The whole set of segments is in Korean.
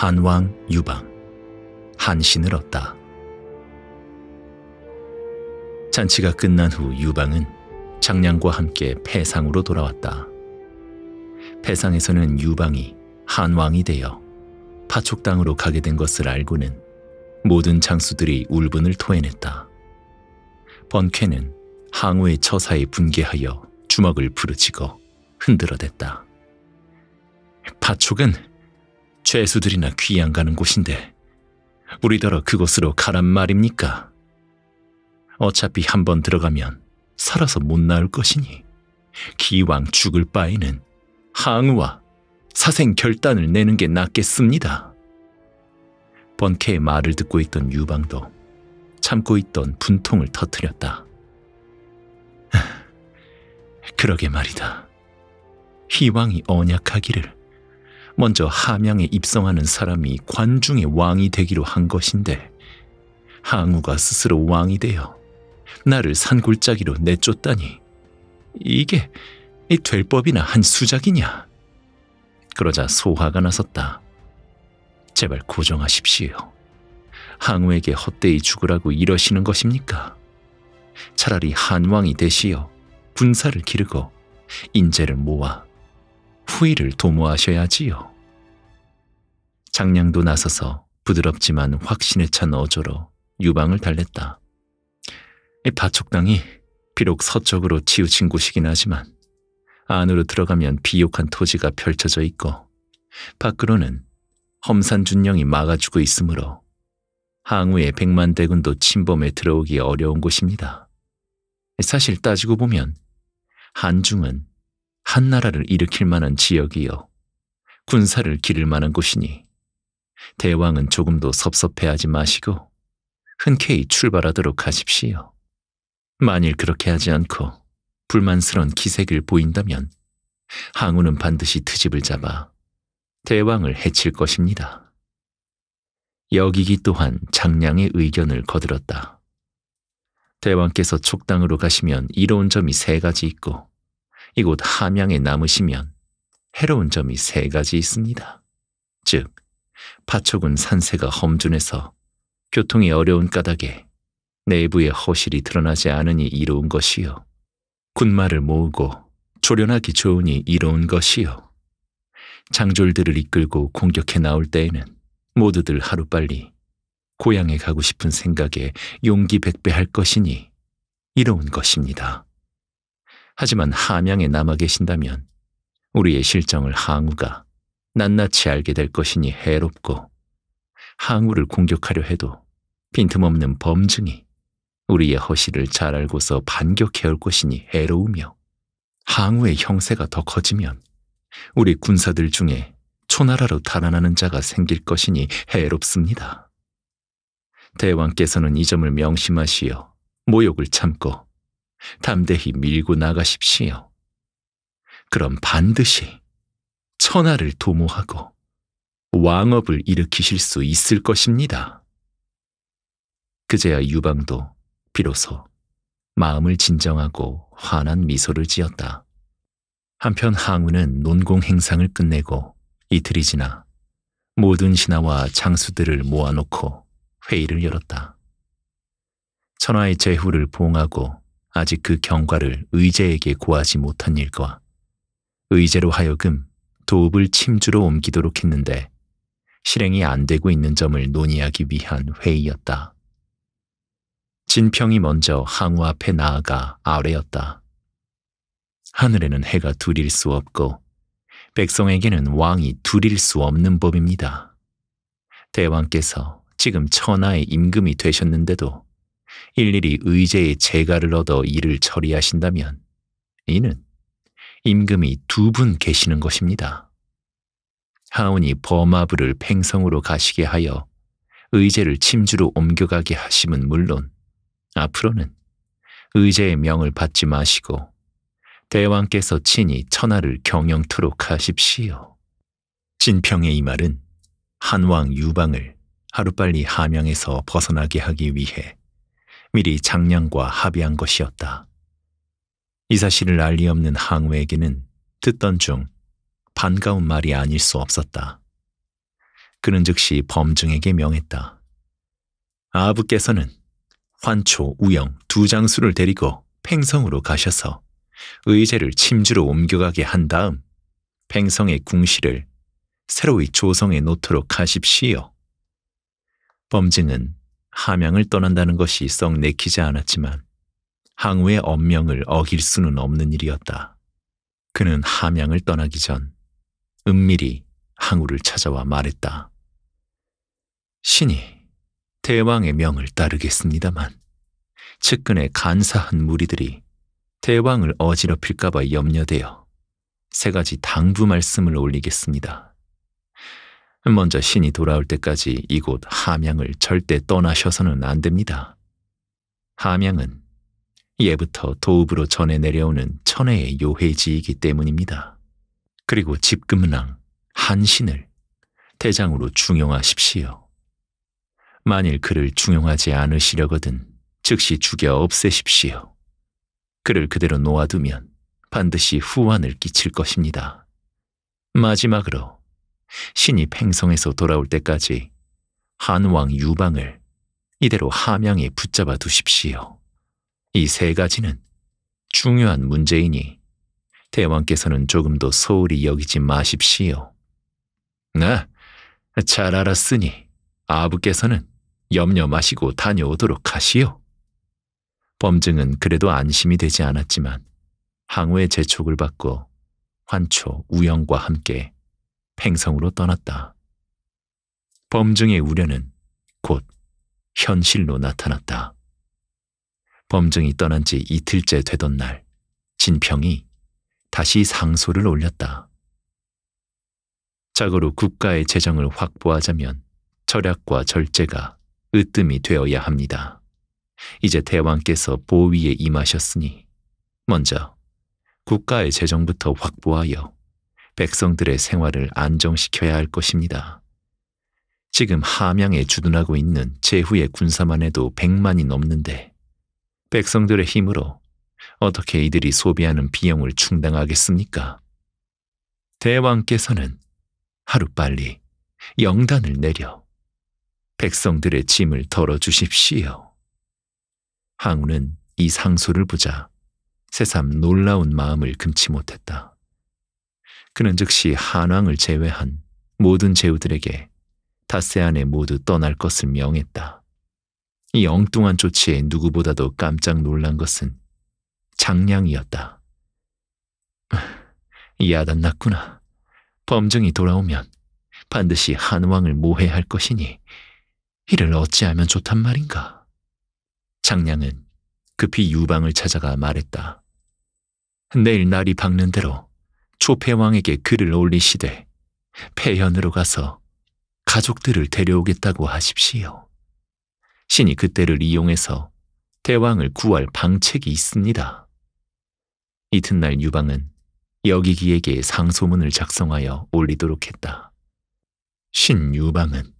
한왕 유방 한신을 얻다. 잔치가 끝난 후 유방은 장량과 함께 패상으로 돌아왔다. 패상에서는 유방이 한왕이 되어 파촉 당으로 가게 된 것을 알고는 모든 장수들이 울분을 토해냈다. 번쾌는 항우의 처사에 분개하여 주먹을 부르치고 흔들어댔다. 파촉은 죄수들이나 귀히 가는 곳인데 우리더러 그곳으로 가란 말입니까? 어차피 한번 들어가면 살아서 못 나올 것이니 기왕 죽을 바에는 항우와 사생 결단을 내는 게 낫겠습니다. 번케의 말을 듣고 있던 유방도 참고 있던 분통을 터뜨렸다. 그러게 말이다. 희왕이 언약하기를 먼저 함양에 입성하는 사람이 관중의 왕이 되기로 한 것인데 항우가 스스로 왕이 되어 나를 산골짜기로 내쫓다니 이게 될 법이나 한 수작이냐 그러자 소화가 나섰다 제발 고정하십시오 항우에게 헛되이 죽으라고 이러시는 것입니까 차라리 한왕이 되시어 군사를 기르고 인재를 모아 후일을 도모하셔야지요. 장량도 나서서 부드럽지만 확신에 찬 어조로 유방을 달랬다. 파촉당이 비록 서쪽으로 치우친 곳이긴 하지만 안으로 들어가면 비옥한 토지가 펼쳐져 있고 밖으로는 험산 준령이 막아주고 있으므로 항우의 백만대군도 침범에 들어오기 어려운 곳입니다. 사실 따지고 보면 한중은 한나라를 일으킬 만한 지역이요 군사를 기를 만한 곳이니 대왕은 조금도 섭섭해하지 마시고 흔쾌히 출발하도록 하십시오. 만일 그렇게 하지 않고 불만스런 기색을 보인다면 항우는 반드시 트집을 잡아 대왕을 해칠 것입니다. 여기기 또한 장량의 의견을 거들었다. 대왕께서 촉당으로 가시면 이로운 점이 세 가지 있고 이곳 함양에 남으시면 해로운 점이 세 가지 있습니다. 즉 파초군 산세가 험준해서 교통이 어려운 까닭에 내부의 허실이 드러나지 않으니 이로운 것이요. 군마를 모으고 조련하기 좋으니 이로운 것이요. 장졸들을 이끌고 공격해 나올 때에는 모두들 하루빨리 고향에 가고 싶은 생각에 용기 백배할 것이니 이로운 것입니다. 하지만 함양에 남아 계신다면 우리의 실정을 항우가 낱낱이 알게 될 것이니 해롭고 항우를 공격하려 해도 빈틈없는 범증이 우리의 허실을잘 알고서 반격해올 것이니 해로우며 항우의 형세가 더 커지면 우리 군사들 중에 초나라로 달아나는 자가 생길 것이니 해롭습니다. 대왕께서는 이 점을 명심하시어 모욕을 참고 담대히 밀고 나가십시오. 그럼 반드시 천하를 도모하고 왕업을 일으키실 수 있을 것입니다. 그제야 유방도 비로소 마음을 진정하고 환한 미소를 지었다. 한편 항우는 논공 행상을 끝내고 이틀이 지나 모든 신하와 장수들을 모아놓고 회의를 열었다. 천하의 재후를 봉하고 아직 그 경과를 의제에게 고하지 못한 일과 의제로 하여금 도읍을 침주로 옮기도록 했는데 실행이 안 되고 있는 점을 논의하기 위한 회의였다. 진평이 먼저 항우 앞에 나아가 아뢰였다 하늘에는 해가 둘일 수 없고 백성에게는 왕이 둘일 수 없는 법입니다. 대왕께서 지금 천하의 임금이 되셨는데도 일일이 의제의 재가를 얻어 일을 처리하신다면 이는 임금이 두 분 계시는 것입니다. 하온이 버마부를 팽성으로 가시게 하여 의제를 침주로 옮겨가게 하심은 물론 앞으로는 의제의 명을 받지 마시고 대왕께서 친히 천하를 경영토록 하십시오. 진평의 이 말은 한왕 유방을 하루빨리 함양에서 벗어나게 하기 위해 미리 장량과 합의한 것이었다. 이 사실을 알리 없는 항우에게는 듣던 중 반가운 말이 아닐 수 없었다. 그는 즉시 범중에게 명했다. 아부께서는 환초, 우영 두 장수를 데리고 팽성으로 가셔서 의제를 침주로 옮겨가게 한 다음 팽성의 궁실을 새로이 조성에 놓도록 하십시오. 범증은 함양을 떠난다는 것이 썩 내키지 않았지만 항우의 엄명을 어길 수는 없는 일이었다. 그는 함양을 떠나기 전 은밀히 항우를 찾아와 말했다. 신이 대왕의 명을 따르겠습니다만 측근의 간사한 무리들이 대왕을 어지럽힐까봐 염려되어 세 가지 당부 말씀을 올리겠습니다. 먼저 신이 돌아올 때까지 이곳 함양을 절대 떠나셔서는 안 됩니다. 함양은 예부터 도읍으로 전해 내려오는 천혜의 요해지이기 때문입니다. 그리고 집금랑 한신을 대장으로 중용하십시오. 만일 그를 중용하지 않으시려거든 즉시 죽여 없애십시오. 그를 그대로 놓아두면 반드시 후환을 끼칠 것입니다. 마지막으로 신이 팽성에서 돌아올 때까지 한왕 유방을 이대로 함양에 붙잡아 두십시오. 이세 가지는 중요한 문제이니 대왕께서는 조금도 소홀히 여기지 마십시오. 나, 네, 잘 알았으니 아부께서는 염려 마시고 다녀오도록 하시오. 범증은 그래도 안심이 되지 않았지만 항우의 재촉을 받고 환초, 우영과 함께 팽성으로 떠났다. 범증의 우려는 곧 현실로 나타났다. 범증이 떠난 지 이틀째 되던 날 진평이 다시 상소를 올렸다. 자고로 국가의 재정을 확보하자면 절약과 절제가 으뜸이 되어야 합니다. 이제 대왕께서 보위에 임하셨으니 먼저 국가의 재정부터 확보하여 백성들의 생활을 안정시켜야 할 것입니다. 지금 함양에 주둔하고 있는 제후의 군사만 해도 백만이 넘는데 백성들의 힘으로 어떻게 이들이 소비하는 비용을 충당하겠습니까? 대왕께서는 하루빨리 영단을 내려 백성들의 짐을 덜어주십시오. 항우는 이 상소를 보자 새삼 놀라운 마음을 금치 못했다. 그는 즉시 한왕을 제외한 모든 제후들에게 다세안에 모두 떠날 것을 명했다. 이 엉뚱한 조치에 누구보다도 깜짝 놀란 것은 장량이었다. 야단났구나. 범증이 돌아오면 반드시 한왕을 모해할 것이니 이를 어찌하면 좋단 말인가. 장량은 급히 유방을 찾아가 말했다. 내일 날이 밝는 대로 초패왕에게 글을 올리시되 폐현으로 가서 가족들을 데려오겠다고 하십시오. 신이 그때를 이용해서 대왕을 구할 방책이 있습니다. 이튿날 유방은 여기기에게 상소문을 작성하여 올리도록 했다. 신유방은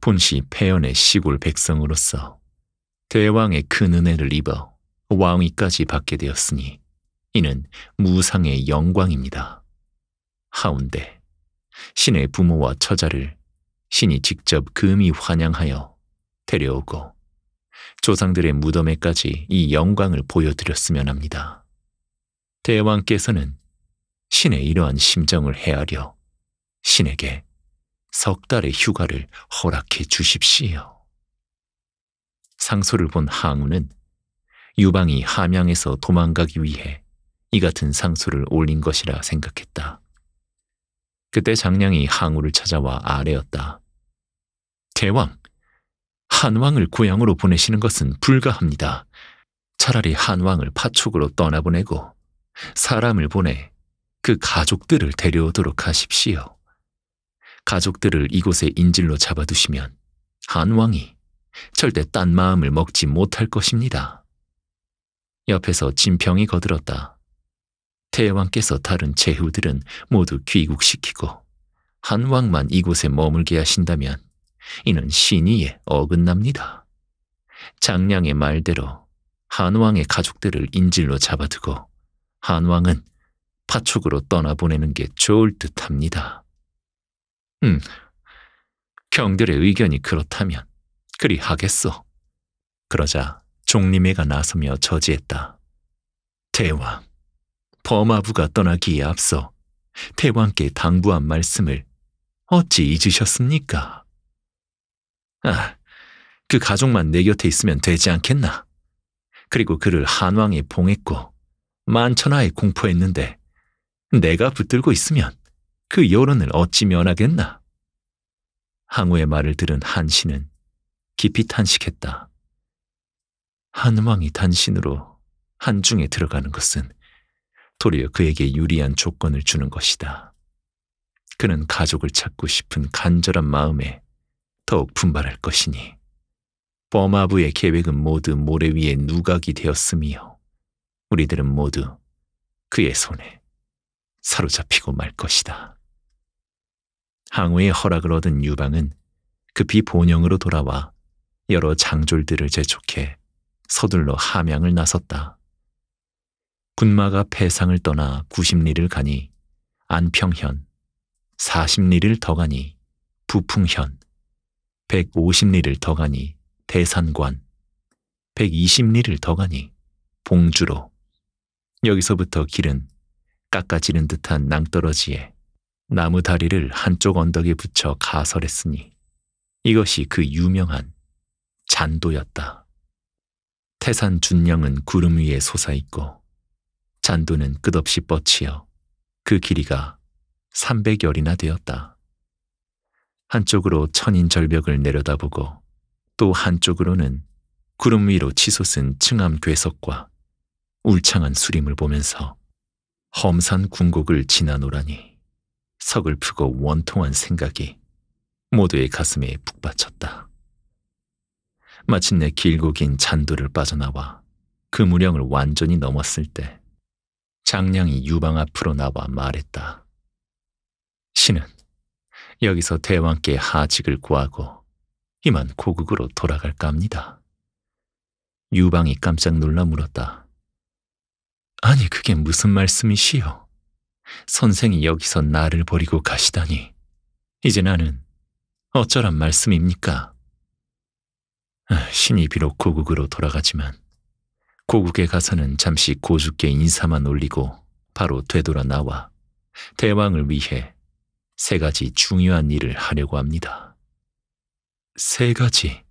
본시 폐연의 시골 백성으로서 대왕의 큰 은혜를 입어 왕위까지 받게 되었으니 이는 무상의 영광입니다. 하운데 신의 부모와 처자를 신이 직접 금이 환영하여 데려오고 조상들의 무덤에까지 이 영광을 보여드렸으면 합니다. 대왕께서는 신의 이러한 심정을 헤아려 신에게 석 달의 휴가를 허락해 주십시오. 상소를 본 항우는 유방이 함양에서 도망가기 위해 이 같은 상소를 올린 것이라 생각했다. 그때 장량이 항우를 찾아와 아뢰었다. 대왕, 한왕을 고향으로 보내시는 것은 불가합니다. 차라리 한왕을 파촉으로 떠나보내고 사람을 보내 그 가족들을 데려오도록 하십시오. 가족들을 이곳에 인질로 잡아두시면 한왕이 절대 딴 마음을 먹지 못할 것입니다. 옆에서 진평이 거들었다. 대왕께서 다른 제후들은 모두 귀국시키고 한왕만 이곳에 머물게 하신다면 이는 신의에 어긋납니다. 장량의 말대로 한왕의 가족들을 인질로 잡아두고 한왕은 파축으로 떠나보내는 게 좋을 듯합니다. 음, 경들의 의견이 그렇다면 그리 하겠소. 그러자 종림회가 나서며 저지했다. 대왕, 범아부가 떠나기에 앞서 대왕께 당부한 말씀을 어찌 잊으셨습니까? 아, 그 가족만 내 곁에 있으면 되지 않겠나. 그리고 그를 한왕에 봉했고 만천하에 공포했는데 내가 붙들고 있으면 그 여론을 어찌 면하겠나. 항우의 말을 들은 한신은 깊이 탄식했다. 한왕이 단신으로 한중에 들어가는 것은 도리어 그에게 유리한 조건을 주는 것이다. 그는 가족을 찾고 싶은 간절한 마음에 더욱 분발할 것이니 버마부의 계획은 모두 모래 위에 누각이 되었으며 우리들은 모두 그의 손에 사로잡히고 말 것이다. 항우의 허락을 얻은 유방은 급히 본영으로 돌아와 여러 장졸들을 재촉해 서둘러 함양을 나섰다. 군마가 패상을 떠나 90리를 가니 안평현, 40리를 더 가니 부풍현, 150리를 더 가니 대산관, 120리를 더 가니 봉주로. 여기서부터 길은 깎아지는 듯한 낭떠러지에 나무 다리를 한쪽 언덕에 붙여 가설했으니 이것이 그 유명한 잔도였다. 태산 준령은 구름 위에 솟아있고 잔도는 끝없이 뻗치어 그 길이가 300열이나 되었다. 한쪽으로 천인절벽을 내려다보고 또 한쪽으로는 구름 위로 치솟은 층암 괴석과 울창한 수림을 보면서 험산 궁곡을 지나노라니 서글프고 원통한 생각이 모두의 가슴에 북받쳤다. 마침내 길고 긴 잔도를 빠져나와 그 무령을 완전히 넘었을 때 장량이 유방 앞으로 나와 말했다. 신은 여기서 대왕께 하직을 구하고 이만 고국으로 돌아갈까 합니다. 유방이 깜짝 놀라 물었다. 아니 그게 무슨 말씀이시요? 선생이 여기서 나를 버리고 가시다니 이제 나는 어쩌란 말씀입니까? 아, 신이 비록 고국으로 돌아가지만 고국에 가서는 잠시 고주께 인사만 올리고 바로 되돌아 나와 대왕을 위해 세 가지 중요한 일을 하려고 합니다. 세 가지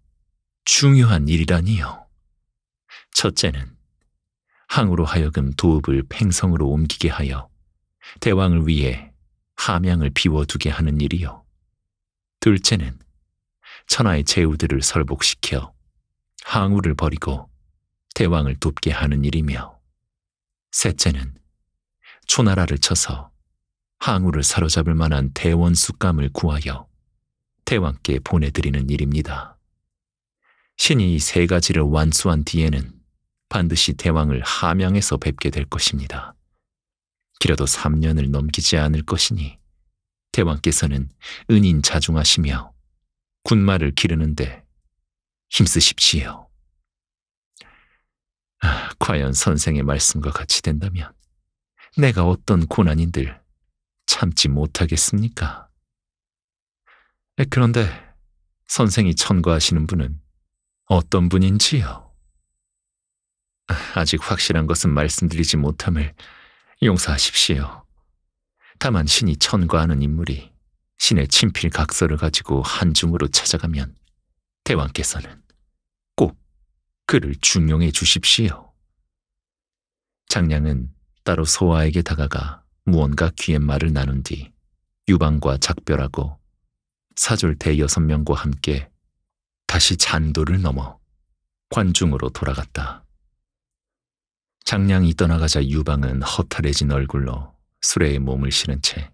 중요한 일이라니요. 첫째는 항으로 하여금 도읍을 팽성으로 옮기게 하여 대왕을 위해 함양을 비워두게 하는 일이요. 둘째는 천하의 제후들을 설복시켜 항우를 버리고 대왕을 돕게 하는 일이며 셋째는 초나라를 쳐서 항우를 사로잡을 만한 대원 숫감을 구하여 태왕께 보내드리는 일입니다. 신이 이 세 가지를 완수한 뒤에는 반드시 대왕을 함양에서 뵙게 될 것입니다. 길어도 3년을 넘기지 않을 것이니 대왕께서는 은인 자중하시며 군마를 기르는데 힘쓰십시오. 아, 과연 선생의 말씀과 같이 된다면 내가 어떤 고난인들 참지 못하겠습니까? 그런데 선생이 천거하시는 분은 어떤 분인지요? 아, 아직 확실한 것은 말씀드리지 못함을 용서하십시오. 다만 신이 천거하는 인물이 신의 친필 각서를 가지고 한중으로 찾아가면 대왕께서는 꼭 그를 중용해 주십시오. 장량은 따로 소아에게 다가가 무언가 귀옛말을 나눈 뒤 유방과 작별하고 사졸대 여섯 명과 함께 다시 잔도를 넘어 관중으로 돌아갔다. 장량이 떠나가자 유방은 허탈해진 얼굴로 수레에 몸을 실은 채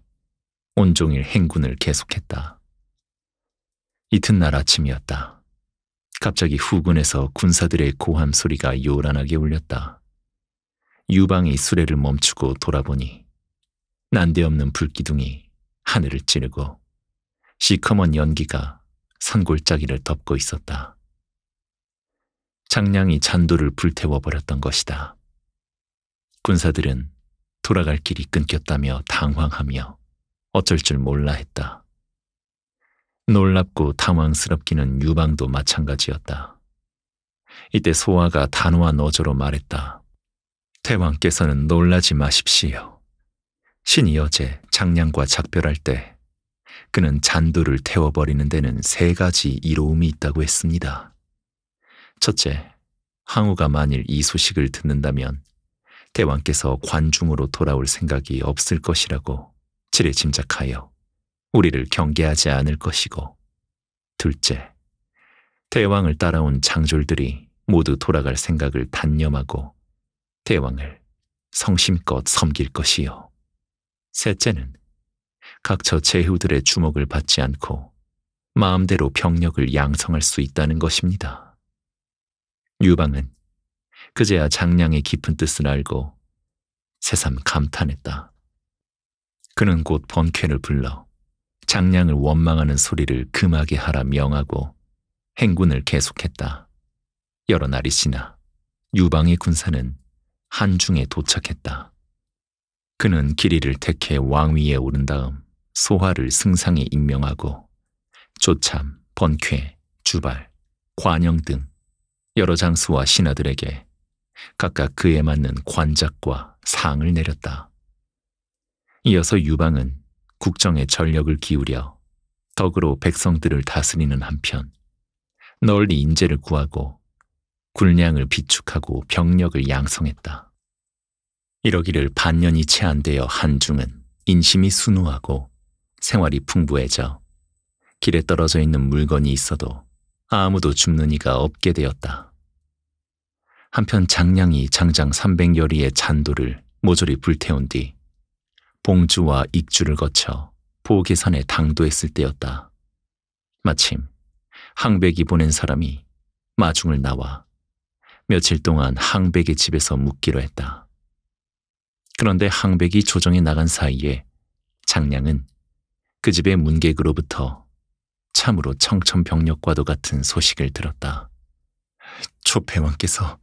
온종일 행군을 계속했다. 이튿날 아침이었다. 갑자기 후군에서 군사들의 고함 소리가 요란하게 울렸다. 유방이 수레를 멈추고 돌아보니 난데없는 불기둥이 하늘을 찌르고 시커먼 연기가 산골짜기를 덮고 있었다. 장량이 잔도를 불태워버렸던 것이다. 군사들은 돌아갈 길이 끊겼다며 당황하며 어쩔 줄 몰라 했다. 놀랍고 당황스럽기는 유방도 마찬가지였다. 이때 소화가 단호한 어조로 말했다. 태왕께서는 놀라지 마십시오. 신이어제 장량과 작별할 때 그는 잔도를 태워버리는 데는 세 가지 이로움이 있다고 했습니다. 첫째, 항우가 만일 이 소식을 듣는다면 대왕께서 관중으로 돌아올 생각이 없을 것이라고 지레 짐작하여 우리를 경계하지 않을 것이고 둘째, 대왕을 따라온 장졸들이 모두 돌아갈 생각을 단념하고 대왕을 성심껏 섬길 것이요. 셋째는 각처제 후들의 주목을 받지 않고 마음대로 병력을 양성할 수 있다는 것입니다. 유방은 그제야 장량의 깊은 뜻을 알고 새삼 감탄했다. 그는 곧 번쾌를 불러 장량을 원망하는 소리를 금하게 하라 명하고 행군을 계속했다. 여러 날이 지나 유방의 군사는 한중에 도착했다. 그는 길이를 택해 왕위에 오른 다음 소화를 승상에 임명하고 조참, 번쾌, 주발, 관영 등 여러 장수와 신하들에게 각각 그에 맞는 관작과 상을 내렸다. 이어서 유방은 국정에 전력을 기울여 덕으로 백성들을 다스리는 한편 널리 인재를 구하고 군량을 비축하고 병력을 양성했다. 이러기를 반년이 채 안 되어 한중은 인심이 순우하고 생활이 풍부해져 길에 떨어져 있는 물건이 있어도 아무도 줍는 이가 없게 되었다. 한편 장량이 장장 300여리의 잔도를 모조리 불태운 뒤 봉주와 익주를 거쳐 보계산에 당도했을 때였다. 마침 항백이 보낸 사람이 마중을 나와 며칠 동안 항백의 집에서 묵기로 했다. 그런데 항백이 조정에 나간 사이에 장량은 그 집의 문객으로부터 참으로 청천벽력과도 같은 소식을 들었다. 초패왕께서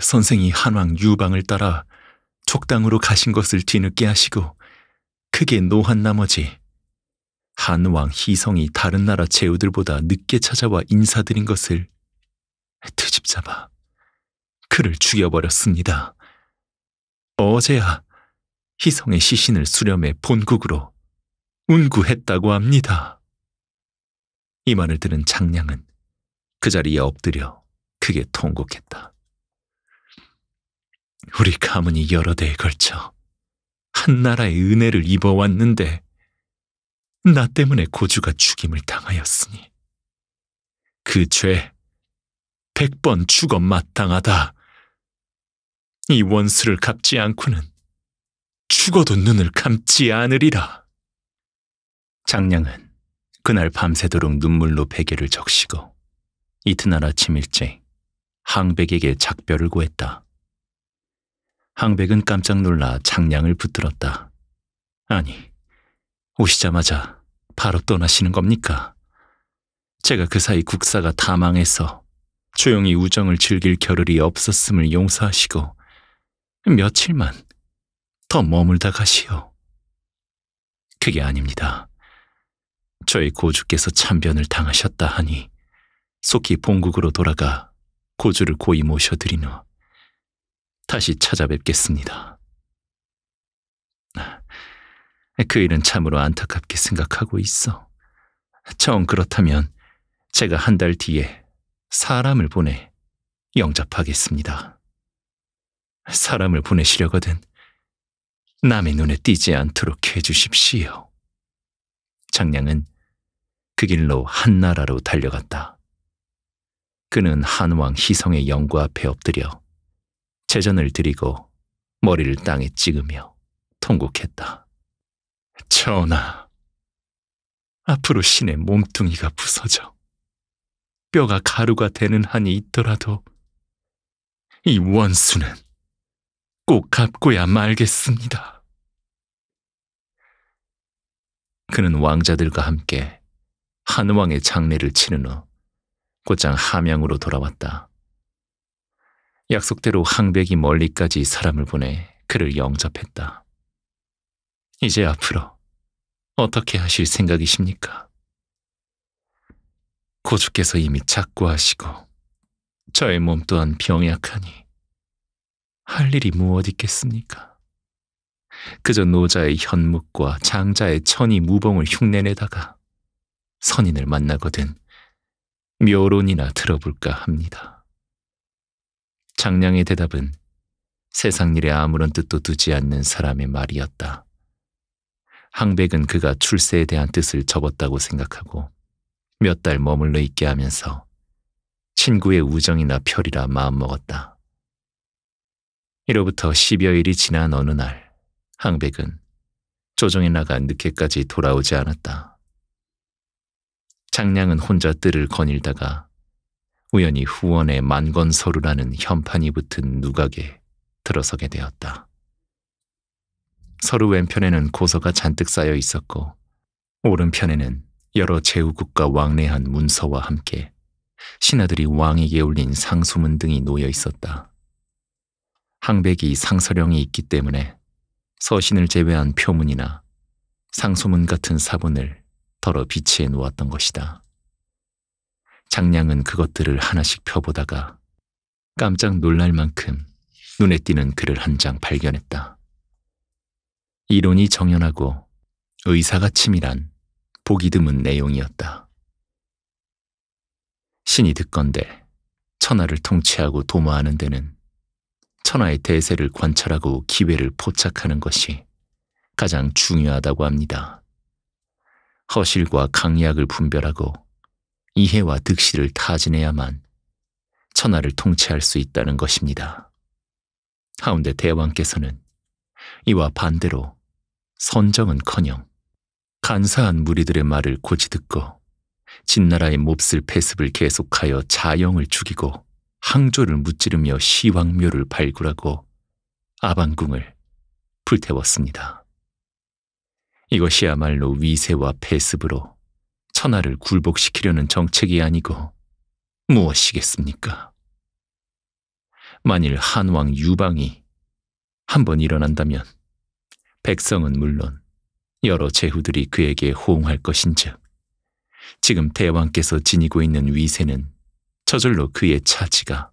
선생이 한왕 유방을 따라 족당으로 가신 것을 뒤늦게 하시고 크게 노한 나머지 한왕 희성이 다른 나라 제후들보다 늦게 찾아와 인사드린 것을 트집잡아 그를 죽여버렸습니다. 어제야 희성의 시신을 수렴해 본국으로 운구했다고 합니다. 이 말을 들은 장량은 그 자리에 엎드려 크게 통곡했다. 우리 가문이 여러 대에 걸쳐 한 나라의 은혜를 입어왔는데 나 때문에 고주가 죽임을 당하였으니 그 죄 백 번 죽어 마땅하다. 이 원수를 갚지 않고는 죽어도 눈을 감지 않으리라. 장량은 그날 밤새도록 눈물로 베개를 적시고 이튿날 아침 일찍 항백에게 작별을 구했다 항백은 깜짝 놀라 장량을 붙들었다. 아니, 오시자마자 바로 떠나시는 겁니까? 제가 그 사이 국사가 다 망해서 조용히 우정을 즐길 겨를이 없었음을 용서하시고 며칠만 더 머물다 가시오. 그게 아닙니다. 저희 고주께서 참변을 당하셨다 하니 속히 본국으로 돌아가 고주를 고이 모셔드린 후 다시 찾아뵙겠습니다. 아, 그 일은 참으로 안타깝게 생각하고 있어. 정 그렇다면 제가 한 달 뒤에 사람을 보내 영접하겠습니다. 사람을 보내시려거든 남의 눈에 띄지 않도록 해주십시오. 장량은 그 길로 한나라로 달려갔다. 그는 한왕 희성의 영구 앞에 엎드려 제전을 드리고 머리를 땅에 찍으며 통곡했다. 전하, 앞으로 신의 몸뚱이가 부서져 뼈가 가루가 되는 한이 있더라도 이 원수는 꼭 갚고야 말겠습니다. 그는 왕자들과 함께 한왕의 장례를 치른 후 곧장 함양으로 돌아왔다. 약속대로 항백이 멀리까지 사람을 보내 그를 영접했다. 이제 앞으로 어떻게 하실 생각이십니까? 고주께서 이미 작고하시고 저의 몸 또한 병약하니 할 일이 무엇 뭐 있겠습니까? 그저 노자의 현묵과 장자의 천이 무봉을 흉내내다가 선인을 만나거든 묘론이나 들어볼까 합니다. 장량의 대답은 세상 일에 아무런 뜻도 두지 않는 사람의 말이었다. 항백은 그가 출세에 대한 뜻을 접었다고 생각하고 몇 달 머물러 있게 하면서 친구의 우정이나 별이라 마음먹었다. 이로부터 십여일이 지난 어느 날 항백은 조정에 나가 늦게까지 돌아오지 않았다. 장량은 혼자 뜰을 거닐다가 우연히 후원의 만건서루라는 현판이 붙은 누각에 들어서게 되었다. 서루 왼편에는 고서가 잔뜩 쌓여 있었고 오른편에는 여러 제후국과 왕래한 문서와 함께 신하들이 왕에게 올린 상수문 등이 놓여 있었다. 항백이 상서령이 있기 때문에 서신을 제외한 표문이나 상소문 같은 사본을 덜어 비치해 놓았던 것이다. 장량은 그것들을 하나씩 펴보다가 깜짝 놀랄 만큼 눈에 띄는 글을 한 장 발견했다. 이론이 정연하고 의사가 치밀한 보기 드문 내용이었다. 신이 듣건데 천하를 통치하고 도모하는 데는 천하의 대세를 관찰하고 기회를 포착하는 것이 가장 중요하다고 합니다. 허실과 강약을 분별하고 이해와 득실을 타진해야만 천하를 통치할 수 있다는 것입니다. 하운데 대왕께서는 이와 반대로 선정은커녕 간사한 무리들의 말을 고지 듣고 진나라의 몹쓸 폐습을 계속하여 자영을 죽이고 항조를 무찌르며 시황묘를 발굴하고 아방궁을 불태웠습니다. 이것이야말로 위세와 배습으로 천하를 굴복시키려는 정책이 아니고 무엇이겠습니까? 만일 한왕 유방이 한번 일어난다면 백성은 물론 여러 제후들이 그에게 호응할 것인즉 지금 대왕께서 지니고 있는 위세는 저절로 그의 차지가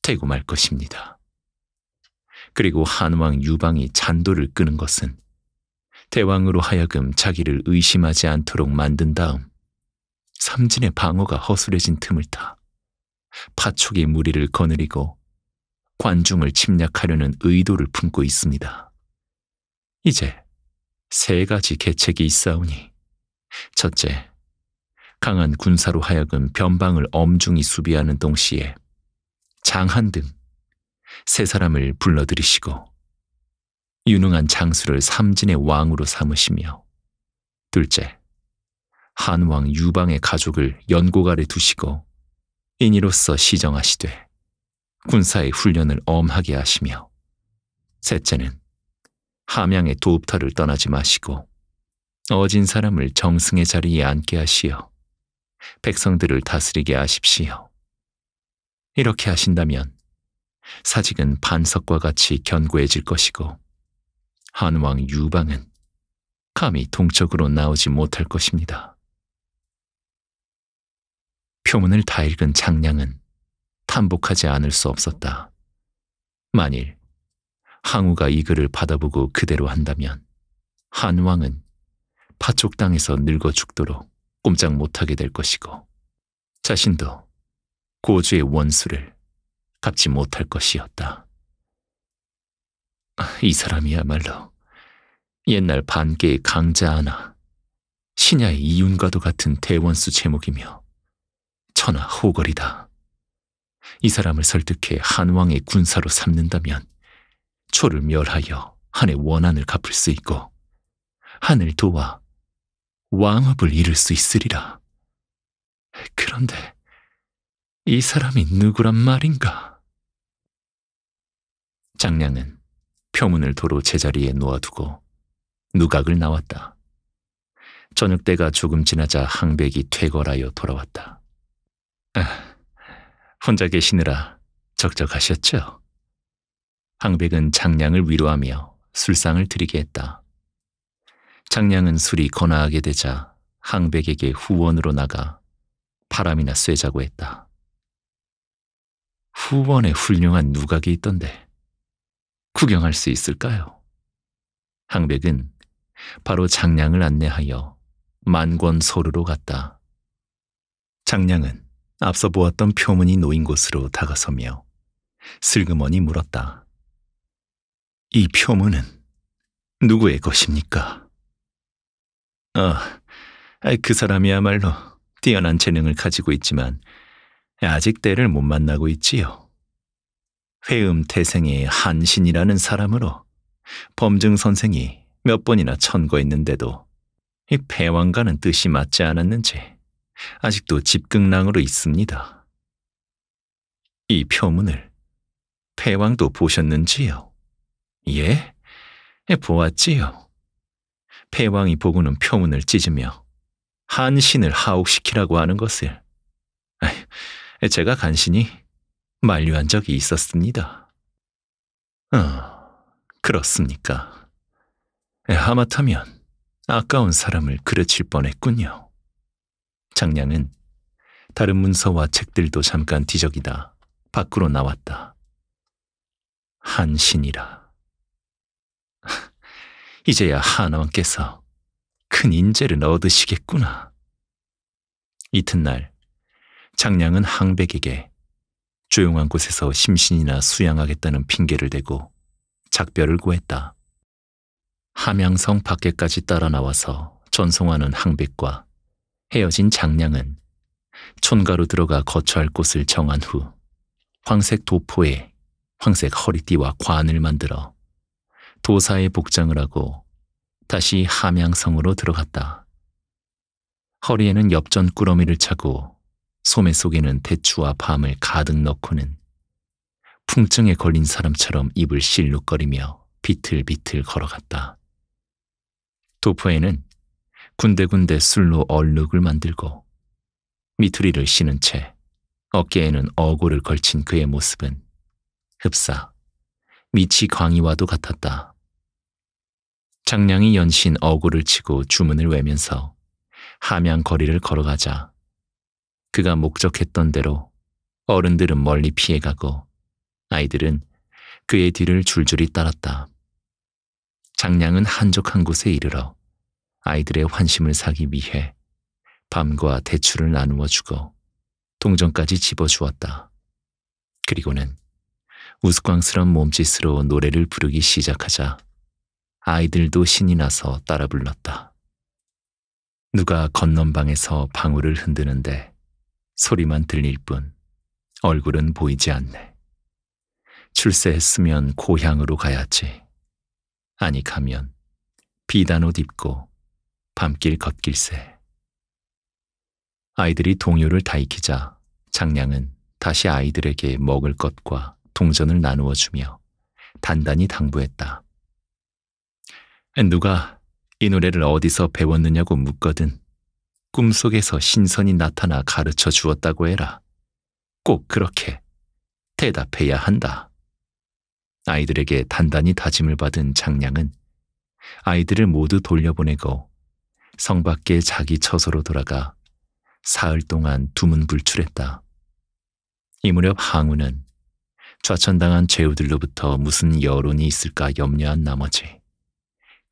되고 말 것입니다. 그리고 한왕 유방이 잔도를 끄는 것은 대왕으로 하여금 자기를 의심하지 않도록 만든 다음 삼진의 방어가 허술해진 틈을 타 파촉의 무리를 거느리고 관중을 침략하려는 의도를 품고 있습니다. 이제 세 가지 계책이 있사오니 첫째, 강한 군사로 하여금 변방을 엄중히 수비하는 동시에 장한 등 세 사람을 불러들이시고 유능한 장수를 삼진의 왕으로 삼으시며 둘째 한 왕 유방의 가족을 연고 아래 두시고 인이로서 시정하시되 군사의 훈련을 엄하게 하시며 셋째는 함양의 도읍터를 떠나지 마시고 어진 사람을 정승의 자리에 앉게 하시어 백성들을 다스리게 하십시오. 이렇게 하신다면 사직은 반석과 같이 견고해질 것이고 한 왕 유방은 감히 동쪽으로 나오지 못할 것입니다. 표문을 다 읽은 장량은 탄복하지 않을 수 없었다. 만일 항우가 이 글을 받아보고 그대로 한다면 한왕은 파쪽 땅에서 늙어 죽도록 꼼짝 못하게 될 것이고 자신도 고주의 원수를 갚지 못할 것이었다. 아, 이 사람이야말로 옛날 반계의 강자 하나, 신야의 이윤과도 같은 대원수 제목이며 천하 호걸이다. 이 사람을 설득해 한왕의 군사로 삼는다면 초를 멸하여 한의 원한을 갚을 수 있고 한을 도와 왕업을 이룰 수 있으리라. 그런데 이 사람이 누구란 말인가? 장량은 표문을 도로 제자리에 놓아두고 누각을 나왔다. 저녁 때가 조금 지나자 항백이 퇴거하여 돌아왔다. 아, 혼자 계시느라 적적하셨죠? 항백은 장량을 위로하며 술상을 드리게 했다. 장량은 술이 거나하게 되자 항백에게 후원으로 나가 바람이나 쐬자고 했다. 후원에 훌륭한 누각이 있던데 구경할 수 있을까요? 항백은 바로 장량을 안내하여 만권 소르로 갔다. 장량은 앞서 보았던 표문이 놓인 곳으로 다가서며 슬그머니 물었다. 이 표문은 누구의 것입니까? 어, 그 사람이야말로 뛰어난 재능을 가지고 있지만 아직 때를 못 만나고 있지요. 회음태생의 한신이라는 사람으로 범증 선생이 몇 번이나 천거했는데도 이 패왕과는 뜻이 맞지 않았는지 아직도 집극낭으로 있습니다. 이 표문을 패왕도 보셨는지요? 예, 예 보았지요. 폐왕이 보고는 표문을 찢으며 한신을 하옥시키라고 하는 것을 제가 간신히 만류한 적이 있었습니다. 아, 그렇습니까. 하마터면 아까운 사람을 그르칠 뻔했군요. 장량은 다른 문서와 책들도 잠깐 뒤적이다 밖으로 나왔다. 한신이라. 이제야 하나원께서큰 인재를 얻으시겠구나. 이튿날 장량은 항백에게 조용한 곳에서 심신이나 수양하겠다는 핑계를 대고 작별을 구했다. 함양성 밖에까지 따라 나와서 전송하는 항백과 헤어진 장량은 촌가로 들어가 거처할 곳을 정한 후 황색 도포에 황색 허리띠와 관을 만들어 도사의 복장을 하고 다시 함양성으로 들어갔다. 허리에는 엽전 꾸러미를 차고 소매 속에는 대추와 밤을 가득 넣고는 풍증에 걸린 사람처럼 입을 실룩거리며 비틀비틀 걸어갔다. 도포에는 군데군데 술로 얼룩을 만들고 미투리를 신은 채 어깨에는 어고를 걸친 그의 모습은 흡사 미치 광이와도 같았다. 창량이 연신 어구를 치고 주문을 외면서 함양 거리를 걸어가자 그가 목적했던 대로 어른들은 멀리 피해가고 아이들은 그의 뒤를 줄줄이 따랐다. 장량은 한적한 곳에 이르러 아이들의 환심을 사기 위해 밤과 대추를 나누어 주고 동전까지 집어주었다. 그리고는 우스꽝스런 몸짓으로 노래를 부르기 시작하자 아이들도 신이 나서 따라 불렀다. 누가 건넌방에서 방울을 흔드는데 소리만 들릴 뿐 얼굴은 보이지 않네. 출세했으면 고향으로 가야지. 아니 가면 비단 옷 입고 밤길 걷길세. 아이들이 동요를 다 익히자 장량은 다시 아이들에게 먹을 것과 동전을 나누어 주며 단단히 당부했다. 누가 이 노래를 어디서 배웠느냐고 묻거든 꿈속에서 신선이 나타나 가르쳐 주었다고 해라. 꼭 그렇게 대답해야 한다. 아이들에게 단단히 다짐을 받은 장량은 아이들을 모두 돌려보내고 성 밖에 자기 처소로 돌아가 사흘 동안 두문불출했다. 이 무렵 항우는 좌천당한 제후들로부터 무슨 여론이 있을까 염려한 나머지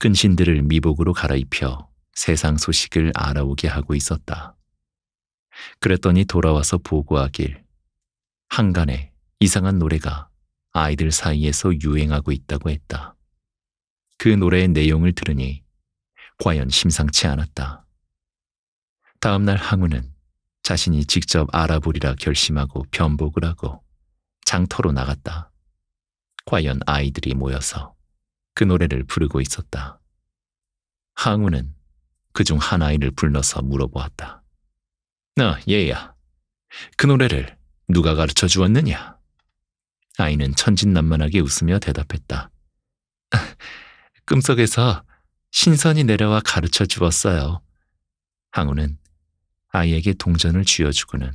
근신들을 미복으로 갈아입혀 세상 소식을 알아오게 하고 있었다. 그랬더니 돌아와서 보고하길 한간에 이상한 노래가 아이들 사이에서 유행하고 있다고 했다. 그 노래의 내용을 들으니 과연 심상치 않았다. 다음날 항우는 자신이 직접 알아보리라 결심하고 변복을 하고 장터로 나갔다. 과연 아이들이 모여서 그 노래를 부르고 있었다. 항우는 그 중 한 아이를 불러서 물어보았다. 나 아, 얘야. 그 노래를 누가 가르쳐 주었느냐? 아이는 천진난만하게 웃으며 대답했다. 꿈속에서 신선이 내려와 가르쳐 주었어요. 항우는 아이에게 동전을 쥐어주고는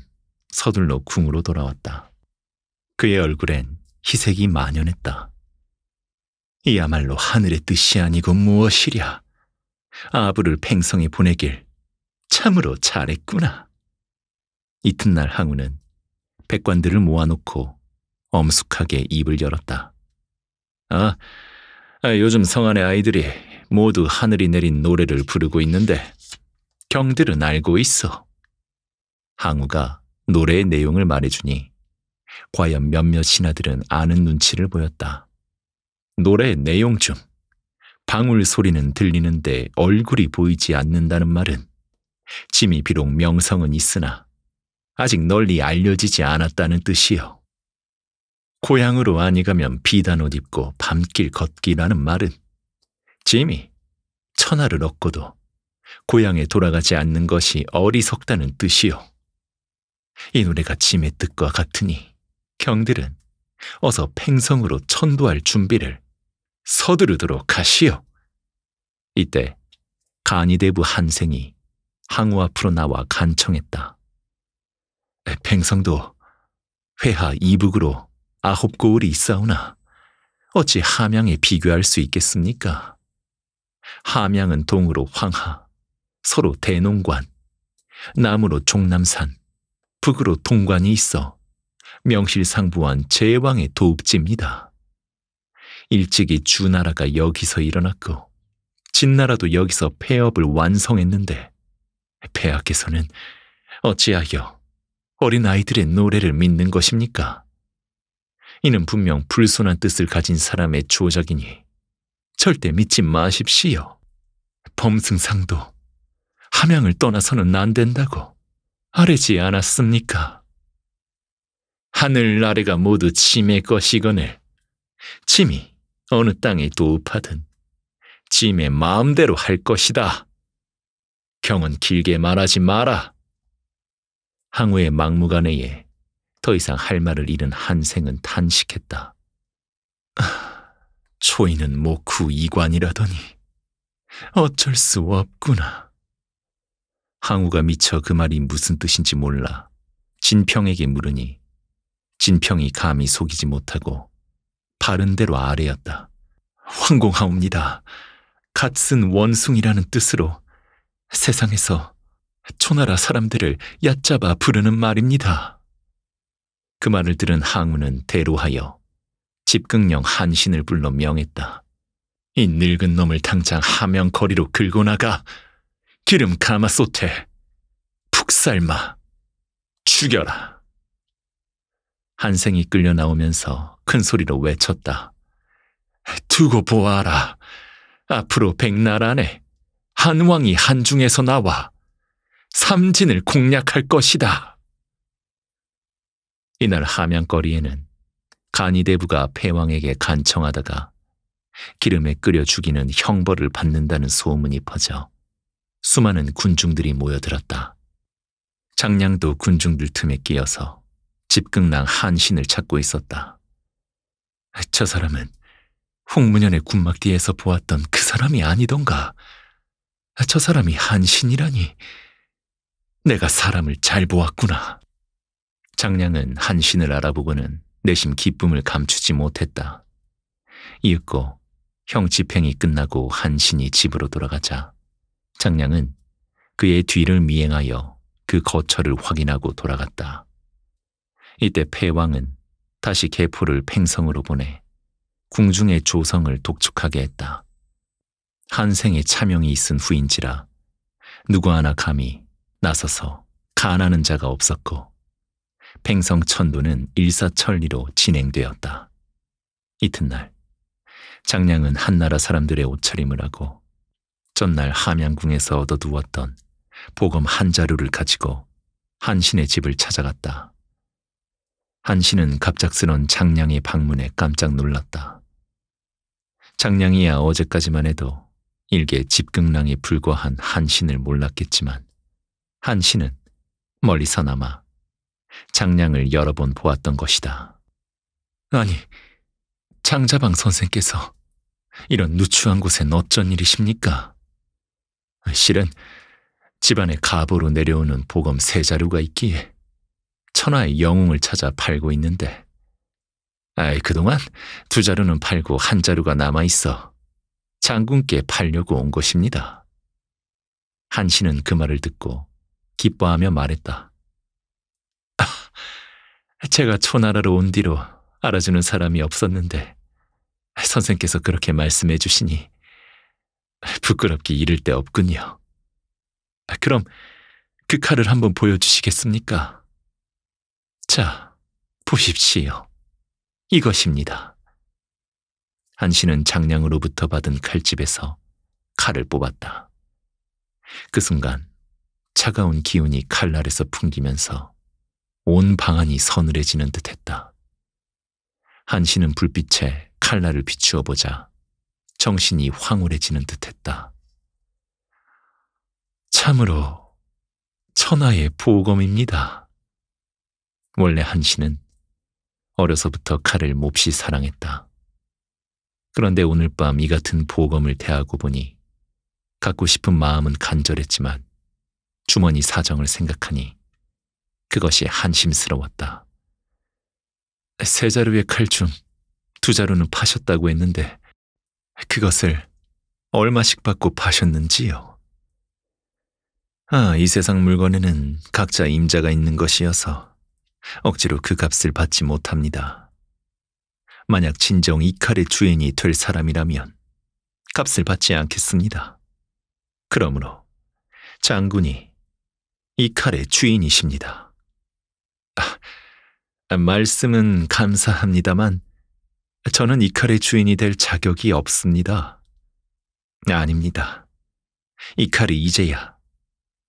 서둘러 궁으로 돌아왔다. 그의 얼굴엔 희색이 만연했다. 이야말로 하늘의 뜻이 아니고 무엇이랴. 아부를 팽성에 보내길 참으로 잘했구나. 이튿날 항우는 백관들을 모아놓고 엄숙하게 입을 열었다. 아, 아 요즘 성안의 아이들이 모두 하늘이 내린 노래를 부르고 있는데 경들은 알고 있어. 항우가 노래의 내용을 말해주니 과연 몇몇 신하들은 아는 눈치를 보였다. 노래 내용 중 방울 소리는 들리는데 얼굴이 보이지 않는다는 말은 짐이 비록 명성은 있으나 아직 널리 알려지지 않았다는 뜻이요. 고향으로 아니 가면 비단 옷 입고 밤길 걷기라는 말은 짐이 천하를 얻고도 고향에 돌아가지 않는 것이 어리석다는 뜻이요. 이 노래가 짐의 뜻과 같으니 경들은 어서 팽성으로 천도할 준비를 서두르도록 하시오. 이때 간이대부 한생이 항우 앞으로 나와 간청했다. 팽성도 회하 이북으로 아홉 고을이 있사오나 어찌 함양에 비교할 수 있겠습니까? 함양은 동으로 황하, 서로 대농관, 남으로 종남산, 북으로 동관이 있어 명실상부한 제왕의 도읍지입니다. 일찍이 주나라가 여기서 일어났고 진나라도 여기서 폐업을 완성했는데 폐하께서는 어찌하여 어린 아이들의 노래를 믿는 것입니까? 이는 분명 불손한 뜻을 가진 사람의 조작이니 절대 믿지 마십시오. 범승상도 함양을 떠나서는 안 된다고 아뢰지 않았습니까? 하늘 아래가 모두 침의 것이거늘 침이 어느 땅에 도읍든 짐의 마음대로 할 것이다. 경은 길게 말하지 마라. 항우의 막무가내에 더 이상 할 말을 잃은 한생은 탄식했다. 아, 초인은 목후 이관이라더니 어쩔 수 없구나. 항우가 미처 그 말이 무슨 뜻인지 몰라 진평에게 물으니 진평이 감히 속이지 못하고 바른대로 아래였다. 황공하옵니다. 갓쓴 원숭이라는 뜻으로 세상에서 초나라 사람들을 얕잡아 부르는 말입니다. 그 말을 들은 항우는 대로하여 집극령 한신을 불러 명했다. 이 늙은 놈을 당장 하명 거리로 긁고 나가 기름 가마솥에 푹 삶아 죽여라. 한생이 끌려 나오면서 큰 소리로 외쳤다. 두고 보아라. 앞으로 백날 안에 한왕이 한중에서 나와 삼진을 공략할 것이다. 이날 함양거리에는 간이대부가 패왕에게 간청하다가 기름에 끓여 죽이는 형벌을 받는다는 소문이 퍼져 수많은 군중들이 모여들었다. 장량도 군중들 틈에 끼어서 집극랑 한신을 찾고 있었다. 아, 저 사람은 홍문현의 군막 뒤에서 보았던 그 사람이 아니던가. 아, 저 사람이 한신이라니. 내가 사람을 잘 보았구나. 장량은 한신을 알아보고는 내심 기쁨을 감추지 못했다. 이윽고 형 집행이 끝나고 한신이 집으로 돌아가자 장량은 그의 뒤를 미행하여 그 거처를 확인하고 돌아갔다. 이때 패왕은 다시 계포를 팽성으로 보내 궁중의 조성을 독촉하게 했다. 한생의 차명이 있은 후인지라 누구 하나 감히 나서서 가안하는 자가 없었고 팽성 천도는 일사천리로 진행되었다. 이튿날 장량은 한나라 사람들의 옷차림을 하고 전날 함양궁에서 얻어두었던 보검 한 자루를 가지고 한신의 집을 찾아갔다. 한신은 갑작스런 장량의 방문에 깜짝 놀랐다. 장량이야 어제까지만 해도 일개 집극랑에 불과한 한신을 몰랐겠지만 한신은 멀리서나마 장량을 여러 번 보았던 것이다. 아니, 장자방 선생께서 이런 누추한 곳엔 어쩐 일이십니까? 실은 집안의 가보로 내려오는 보검 세 자루가 있기에 천하의 영웅을 찾아 팔고 있는데. 아이, 그동안 두 자루는 팔고 한 자루가 남아있어 장군께 팔려고 온 것입니다. 한신은 그 말을 듣고 기뻐하며 말했다. 아, 제가 초나라로 온 뒤로 알아주는 사람이 없었는데 선생께서 그렇게 말씀해 주시니 부끄럽게 이를 데 없군요. 아, 그럼 그 칼을 한번 보여주시겠습니까? 자, 보십시오. 이것입니다. 한신은 장량으로부터 받은 칼집에서 칼을 뽑았다. 그 순간 차가운 기운이 칼날에서 풍기면서 온 방안이 서늘해지는 듯했다. 한신은 불빛에 칼날을 비추어 보자 정신이 황홀해지는 듯했다. 참으로 천하의 보검입니다. 원래 한씨는 어려서부터 칼을 몹시 사랑했다. 그런데 오늘 밤 이 같은 보검을 대하고 보니 갖고 싶은 마음은 간절했지만 주머니 사정을 생각하니 그것이 한심스러웠다. 세 자루의 칼 중 두 자루는 파셨다고 했는데 그것을 얼마씩 받고 파셨는지요? 아, 이 세상 물건에는 각자 임자가 있는 것이어서 억지로 그 값을 받지 못합니다. 만약 진정 이 칼의 주인이 될 사람이라면 값을 받지 않겠습니다. 그러므로 장군이 이 칼의 주인이십니다. 아, 말씀은 감사합니다만 저는 이 칼의 주인이 될 자격이 없습니다. 아닙니다. 이 칼이 이제야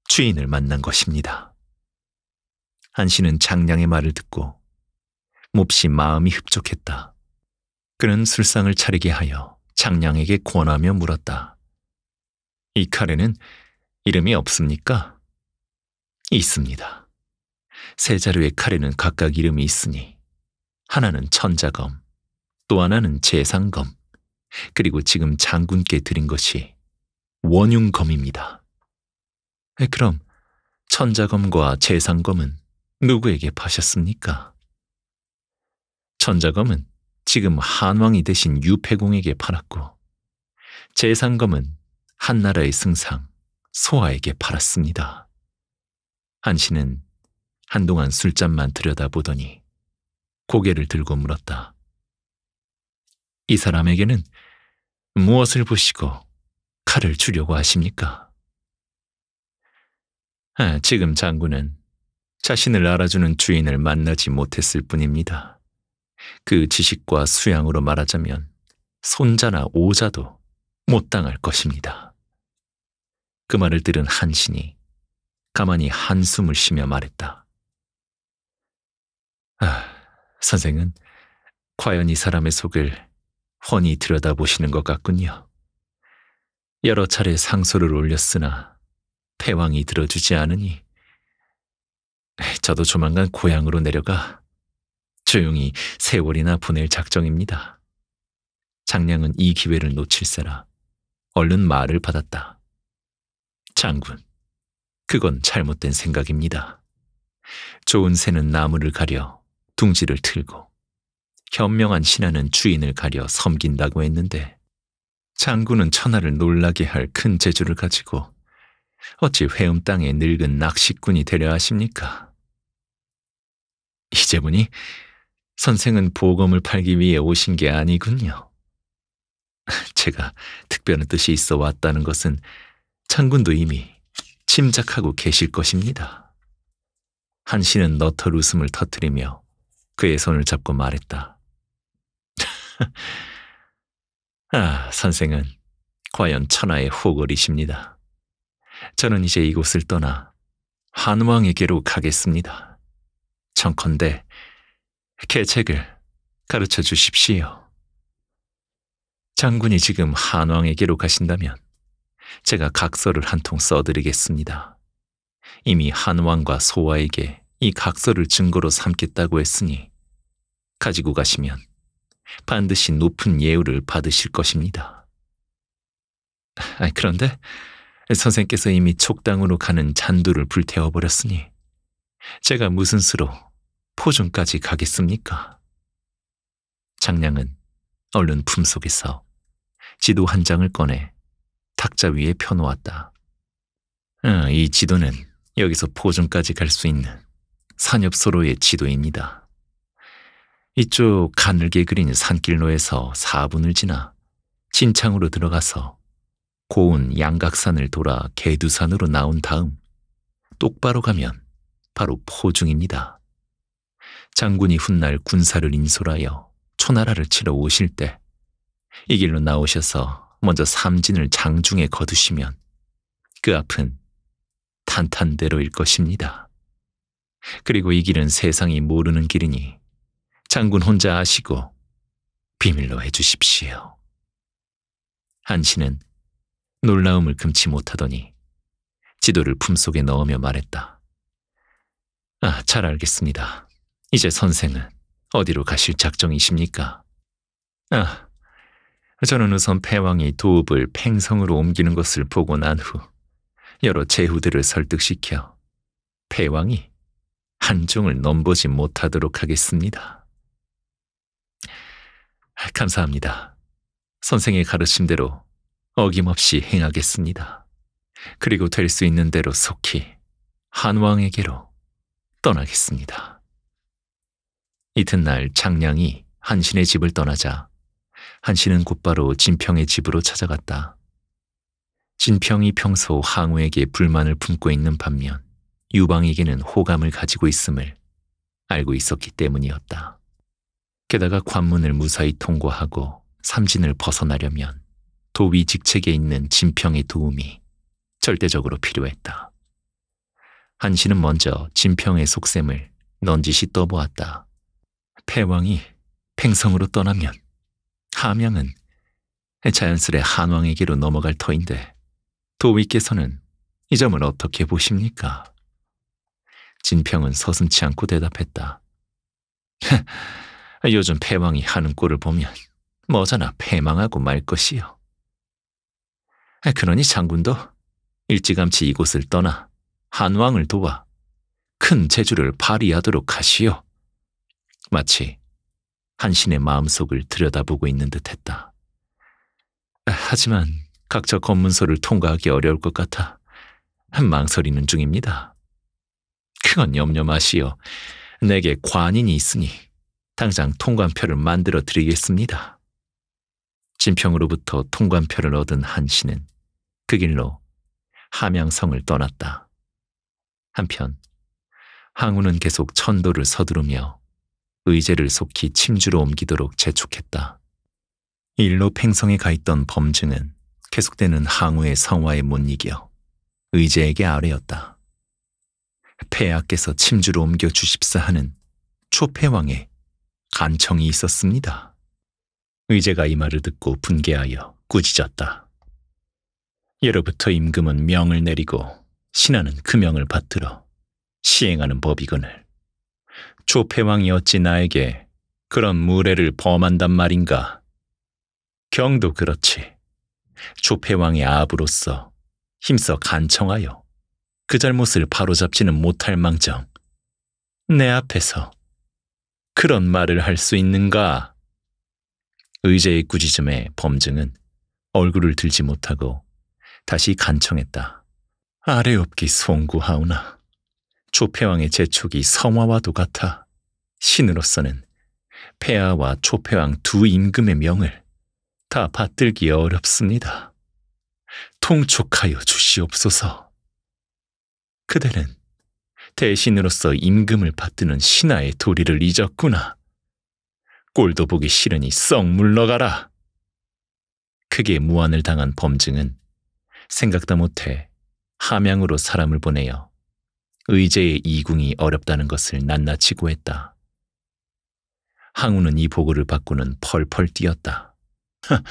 주인을 만난 것입니다. 한씨는 장량의 말을 듣고 몹시 마음이 흡족했다. 그는 술상을 차리게 하여 장량에게 권하며 물었다. 이칼에는 이름이 없습니까? 있습니다. 세 자루의 칼에는 각각 이름이 있으니 하나는 천자검, 또 하나는 재상검, 그리고 지금 장군께 드린 것이 원흉검입니다. 그럼 천자검과 재상검은 누구에게 파셨습니까? 천자검은 지금 한왕이 되신 유패공에게 팔았고 재상검은 한나라의 승상 소아에게 팔았습니다. 한신은 한동안 술잔만 들여다보더니 고개를 들고 물었다. 이 사람에게는 무엇을 보시고 칼을 주려고 하십니까? 아, 지금 장군은 자신을 알아주는 주인을 만나지 못했을 뿐입니다. 그 지식과 수양으로 말하자면 손자나 오자도 못 당할 것입니다. 그 말을 들은 한신이 가만히 한숨을 쉬며 말했다. 아, 선생은 과연 이 사람의 속을 훤히 들여다보시는 것 같군요. 여러 차례 상소를 올렸으나 패왕이 들어주지 않으니 저도 조만간 고향으로 내려가 조용히 세월이나 보낼 작정입니다. 장량은 이 기회를 놓칠세라 얼른 말을 받았다. 장군, 그건 잘못된 생각입니다. 좋은 새는 나무를 가려 둥지를 틀고 현명한 신하는 주인을 가려 섬긴다고 했는데 장군은 천하를 놀라게 할 큰 재주를 가지고 어찌 회음 땅의 늙은 낚시꾼이 되려 하십니까? 이제 보니 선생은 보검을 팔기 위해 오신 게 아니군요. 제가 특별한 뜻이 있어 왔다는 것은 창군도 이미 침착하고 계실 것입니다. 한 씨는 너털 웃음을 터뜨리며 그의 손을 잡고 말했다. 아, 선생은 과연 천하의 호걸이십니다. 저는 이제 이곳을 떠나 한왕에게로 가겠습니다. 청컨대 계책을 가르쳐 주십시오. 장군이 지금 한왕에게로 가신다면 제가 각서를 한 통 써드리겠습니다. 이미 한왕과 소아에게 이 각서를 증거로 삼겠다고 했으니 가지고 가시면 반드시 높은 예우를 받으실 것입니다. 아, 그런데 선생께서 이미 촉당으로 가는 잔두를 불태워버렸으니 제가 무슨 수로 포중까지 가겠습니까? 장량은 얼른 품속에서 지도 한 장을 꺼내 탁자 위에 펴놓았다. 아, 이 지도는 여기서 포중까지 갈 수 있는 산엽소로의 지도입니다. 이쪽 가늘게 그린 산길로에서 4분을 지나 진창으로 들어가서 고운 양각산을 돌아 개두산으로 나온 다음 똑바로 가면 바로 포중입니다. 장군이 훗날 군사를 인솔하여 초나라를 치러 오실 때 이 길로 나오셔서 먼저 삼진을 장중에 거두시면 그 앞은 탄탄대로일 것입니다. 그리고 이 길은 세상이 모르는 길이니 장군 혼자 아시고 비밀로 해주십시오. 한신은 놀라움을 금치 못하더니 지도를 품속에 넣으며 말했다. 아, 잘 알겠습니다. 이제 선생은 어디로 가실 작정이십니까? 아, 저는 우선 패왕이 도읍을 팽성으로 옮기는 것을 보고 난 후 여러 제후들을 설득시켜 패왕이 한종을 넘보지 못하도록 하겠습니다. 감사합니다. 선생의 가르침대로 어김없이 행하겠습니다. 그리고 될 수 있는 대로 속히 한왕에게로 떠나겠습니다. 이튿날 장량이 한신의 집을 떠나자 한신은 곧바로 진평의 집으로 찾아갔다. 진평이 평소 항우에게 불만을 품고 있는 반면 유방에게는 호감을 가지고 있음을 알고 있었기 때문이었다. 게다가 관문을 무사히 통과하고 삼진을 벗어나려면 도위 직책에 있는 진평의 도움이 절대적으로 필요했다. 한신은 먼저 진평의 속셈을 넌지시 떠보았다. 폐왕이 팽성으로 떠나면 함양은 자연스레 한왕에게로 넘어갈 터인데 도위께서는 이 점을 어떻게 보십니까? 진평은 서슴치 않고 대답했다. 요즘 폐왕이 하는 꼴을 보면 머잖아 폐망하고말 것이요. 그러니 장군도 일찌감치 이곳을 떠나 한왕을 도와 큰 재주를 발휘하도록 하시오. 마치 한신의 마음속을 들여다보고 있는 듯했다. 하지만 각자 검문소를 통과하기 어려울 것 같아 망설이는 중입니다. 그건 염려 마시어 내게 관인이 있으니 당장 통관표를 만들어 드리겠습니다. 진평으로부터 통관표를 얻은 한신은그 길로 함양성을 떠났다. 한편 항우는 계속 천도를 서두르며 의제를 속히 침주로 옮기도록 재촉했다. 일로 팽성에 가 있던 범증은 계속되는 항우의 성화에 못 이겨 의제에게 아뢰었다. 폐하께서 침주로 옮겨 주십사 하는 초폐왕의 간청이 있었습니다. 의제가 이 말을 듣고 분개하여 꾸짖었다. 예로부터 임금은 명을 내리고 신하는 그 명을 받들어 시행하는 법이거늘 조폐왕이 어찌 나에게 그런 무례를 범한단 말인가. 경도 그렇지. 조폐왕의 아부로서 힘써 간청하여 그 잘못을 바로잡지는 못할 망정. 내 앞에서 그런 말을 할 수 있는가? 의제의 꾸짖음에 범증은 얼굴을 들지 못하고 다시 간청했다. 아래없기 송구하오나. 조폐왕의 재촉이 성화와도 같아 신으로서는 폐하와 조폐왕 두 임금의 명을 다 받들기 어렵습니다. 통촉하여 주시옵소서. 그대는 대신으로서 임금을 받드는 신하의 도리를 잊었구나. 꼴도 보기 싫으니 썩 물러가라. 크게 무안을 당한 범증은 생각다 못해 함양으로 사람을 보내어 의제의 이궁이 어렵다는 것을 낱낱이고 했다. 항우는 이 보고를 받고는 펄펄 뛰었다.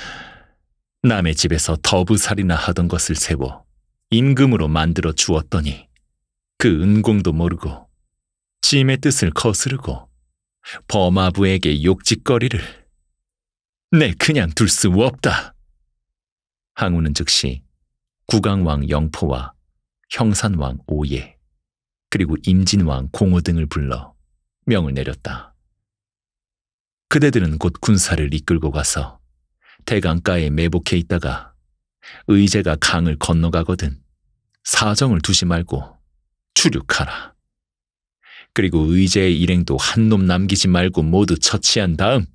남의 집에서 더부살이나 하던 것을 세워 임금으로 만들어 주었더니 그 은공도 모르고 짐의 뜻을 거스르고 범마부에게 욕짓거리를 내 그냥 둘 수 없다. 항우는 즉시 국왕왕 영포와 형산왕 오예 그리고 임진왕 공호 등을 불러 명을 내렸다. 그대들은 곧 군사를 이끌고 가서 대강가에 매복해 있다가 의제가 강을 건너가거든 사정을 두지 말고 출륙하라 그리고 의제의 일행도 한 놈 남기지 말고 모두 처치한 다음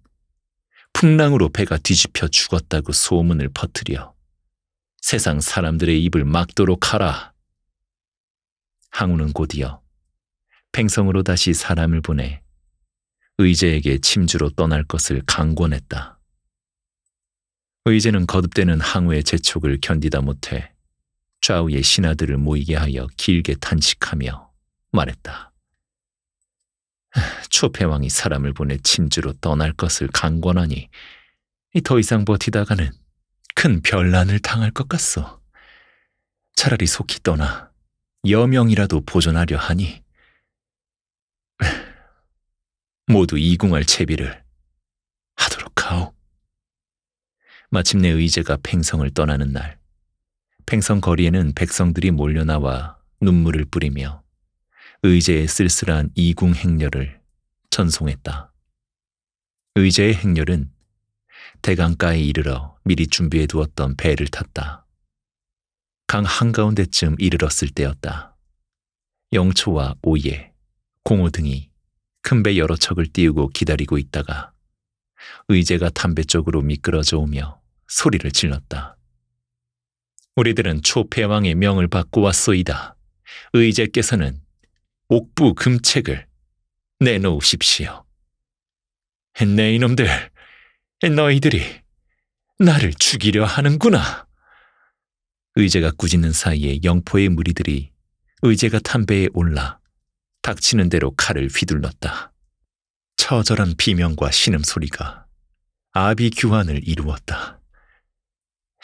풍랑으로 배가 뒤집혀 죽었다고 소문을 퍼뜨려 세상 사람들의 입을 막도록 하라. 항우는 곧이어 팽성으로 다시 사람을 보내 의제에게 침주로 떠날 것을 강권했다. 의제는 거듭되는 항우의 재촉을 견디다 못해 좌우의 신하들을 모이게 하여 길게 탄식하며 말했다. 초패왕이 사람을 보내 침주로 떠날 것을 강권하니 더 이상 버티다가는 큰변란을 당할 것 같소. 차라리 속히 떠나 여명이라도 보존하려 하니 모두 이궁할 채비를 하도록 하오. 마침내 의제가 팽성을 떠나는 날 팽성 거리에는 백성들이 몰려나와 눈물을 뿌리며 의제의 쓸쓸한 이궁 행렬을 전송했다. 의제의 행렬은 대강가에 이르러 미리 준비해 두었던 배를 탔다. 강 한가운데쯤 이르렀을 때였다. 영초와 오예, 공호 등이 큰 배 여러 척을 띄우고 기다리고 있다가 의제가 담배 쪽으로 미끄러져 오며 소리를 질렀다. 우리들은 초패왕의 명을 받고 왔소이다. 의제께서는 옥부 금책을 내놓으십시오. 내 네 이놈들, 너희들이 나를 죽이려 하는구나. 의제가 꾸짖는 사이에 영포의 무리들이 의제가 탄배에 올라 닥치는 대로 칼을 휘둘렀다. 처절한 비명과 신음소리가 아비규환을 이루었다.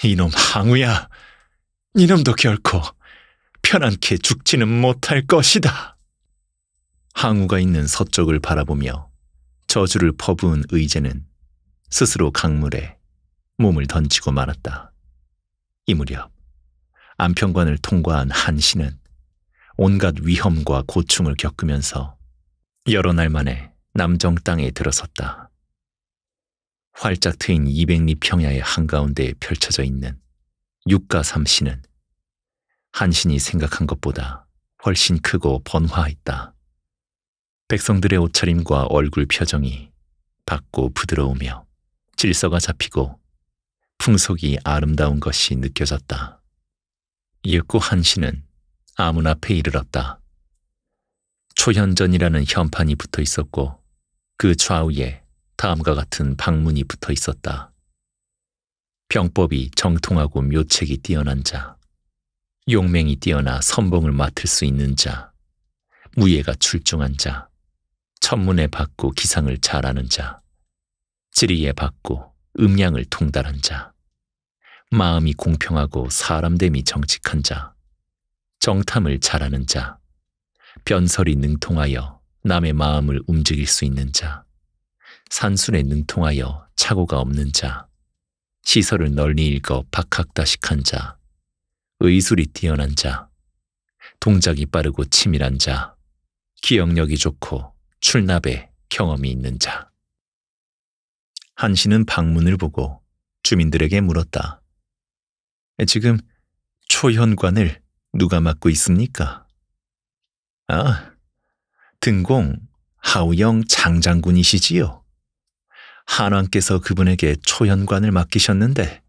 이놈 항우야! 이놈도 결코 편안케 죽지는 못할 것이다! 항우가 있는 서쪽을 바라보며 저주를 퍼부은 의제는 스스로 강물에 몸을 던지고 말았다. 이 무렵 안평관을 통과한 한 씨는 온갖 위험과 고충을 겪으면서 여러 날 만에 남정 땅에 들어섰다. 활짝 트인 200리 평야의 한가운데에 펼쳐져 있는 육가삼신은 한신이 생각한 것보다 훨씬 크고 번화했다. 백성들의 옷차림과 얼굴 표정이 밝고 부드러우며 질서가 잡히고 풍속이 아름다운 것이 느껴졌다. 이윽고 한시는 아문 앞에 이르렀다. 초현전이라는 현판이 붙어 있었고 그 좌우에 다음과 같은 방문이 붙어 있었다. 병법이 정통하고 묘책이 뛰어난 자, 용맹이 뛰어나 선봉을 맡을 수 있는 자, 무예가 출중한 자, 천문에 받고 기상을 잘하는 자, 지리에 받고 음양을 통달한 자, 마음이 공평하고 사람됨이 정직한 자, 정탐을 잘하는 자, 변설이 능통하여 남의 마음을 움직일 수 있는 자, 산순에 능통하여 착오가 없는 자, 시설을 널리 읽어 박학다식한 자, 의술이 뛰어난 자, 동작이 빠르고 치밀한 자, 기억력이 좋고 출납에 경험이 있는 자. 한신은 방문을 보고 주민들에게 물었다. 지금 초현관을 누가 맡고 있습니까? 아, 등공 하우영 장장군이시지요. 한왕께서 그분에게 초현관을 맡기셨는데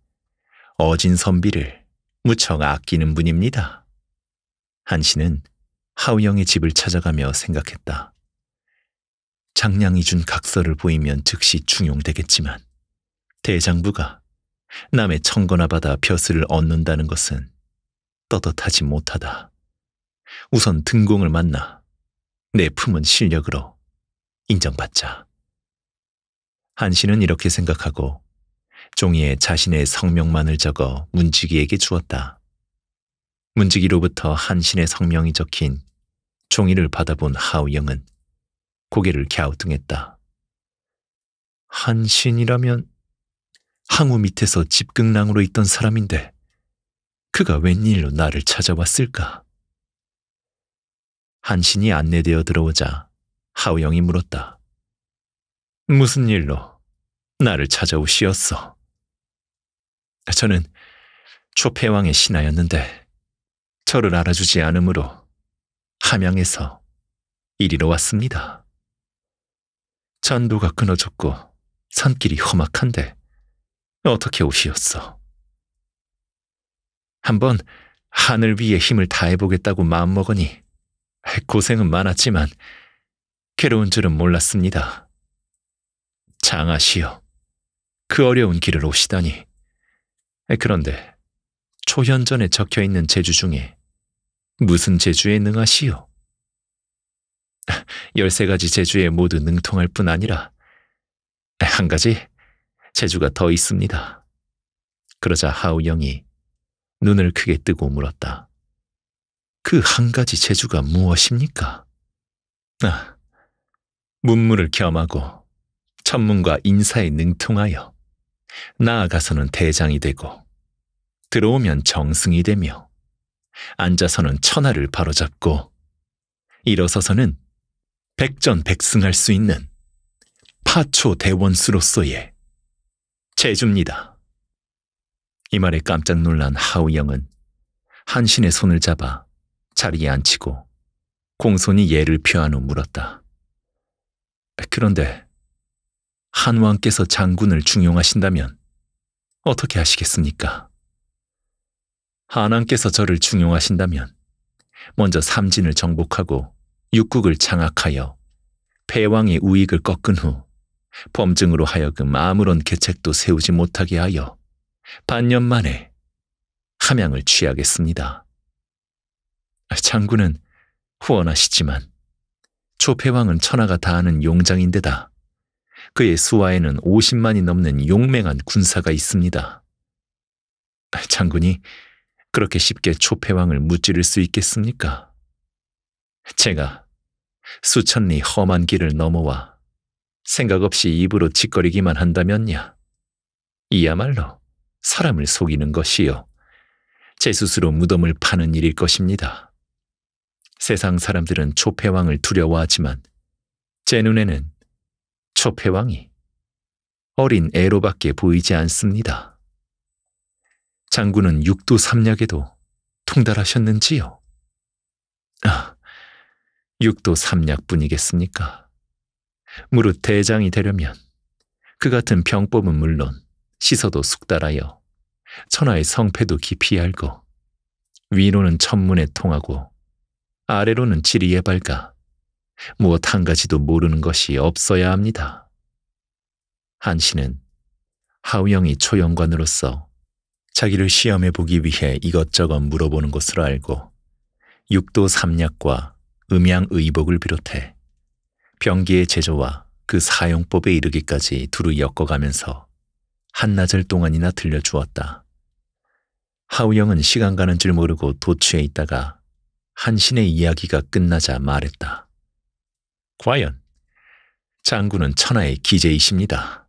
어진 선비를 무척 아끼는 분입니다. 한신은 하우영의 집을 찾아가며 생각했다. 장량이 준 각서를 보이면 즉시 중용되겠지만 대장부가 남의 청거나 받아 벼슬을 얻는다는 것은 떳떳하지 못하다. 우선 등공을 만나 내 품은 실력으로 인정받자. 한신은 이렇게 생각하고 종이에 자신의 성명만을 적어 문지기에게 주었다. 문지기로부터 한신의 성명이 적힌 종이를 받아본 하우영은 고개를 갸우뚱했다. 한신이라면 항우 밑에서 집극낭으로 있던 사람인데 그가 웬일로 나를 찾아왔을까? 한신이 안내되어 들어오자 하우영이 물었다. 무슨 일로 나를 찾아오시었어? 저는 초패왕의 신하였는데 저를 알아주지 않으므로 함양에서 이리로 왔습니다. 전도가 끊어졌고 산길이 험악한데 어떻게 오이었어 한번 하늘 위에 힘을 다해보겠다고 마음먹으니 고생은 많았지만 괴로운 줄은 몰랐습니다. 장하시여, 그 어려운 길을 오시다니. 그런데 초현전에 적혀 있는 제주 중에 무슨 제주에 능하시요? 열세 가지 제주에 모두 능통할 뿐 아니라 한 가지 재주가 더 있습니다. 그러자 하우영이 눈을 크게 뜨고 물었다. 그 한 가지 재주가 무엇입니까? 아, 문물을 겸하고 천문과 인사에 능통하여 나아가서는 대장이 되고 들어오면 정승이 되며 앉아서는 천하를 바로잡고 일어서서는 백전백승할 수 있는 파초 대원수로서의 제주입니다. 이 말에 깜짝 놀란 하우영은 한신의 손을 잡아 자리에 앉히고 공손히 예를 표한 후 물었다. 그런데 한왕께서 장군을 중용하신다면 어떻게 하시겠습니까? 한왕께서 저를 중용하신다면 먼저 삼진을 정복하고 육국을 장악하여 배왕의 우익을 꺾은 후 범증으로 하여금 아무런 계책도 세우지 못하게 하여 반년 만에 함양을 취하겠습니다. 아, 장군은 후원하시지만 초패왕은 천하가 다하는 용장인데다 그의 수하에는 50만이 넘는 용맹한 군사가 있습니다. 아, 장군이 그렇게 쉽게 초패왕을 무찌를 수 있겠습니까? 제가 수천리 험한 길을 넘어와 생각 없이 입으로 짓거리기만 한다면야. 이야말로 사람을 속이는 것이요. 제 스스로 무덤을 파는 일일 것입니다. 세상 사람들은 초패왕을 두려워하지만 제 눈에는 초패왕이 어린 애로밖에 보이지 않습니다. 장군은 육도 삼략에도 통달하셨는지요? 아, 육도 삼략뿐이겠습니까? 무릇 대장이 되려면 그 같은 병법은 물론 시서도 숙달하여 천하의 성패도 깊이 알고 위로는 천문에 통하고 아래로는 지리에 밝아 무엇 한 가지도 모르는 것이 없어야 합니다. 한씨는 하우영이 초영관으로서 자기를 시험해보기 위해 이것저것 물어보는 것으로 알고 육도 삼약과 음양의복을 비롯해 병기의 제조와 그 사용법에 이르기까지 두루 엮어가면서 한나절 동안이나 들려주었다. 하우영은 시간 가는 줄 모르고 도취해 있다가 한신의 이야기가 끝나자 말했다. 과연 장군은 천하의 기재이십니다.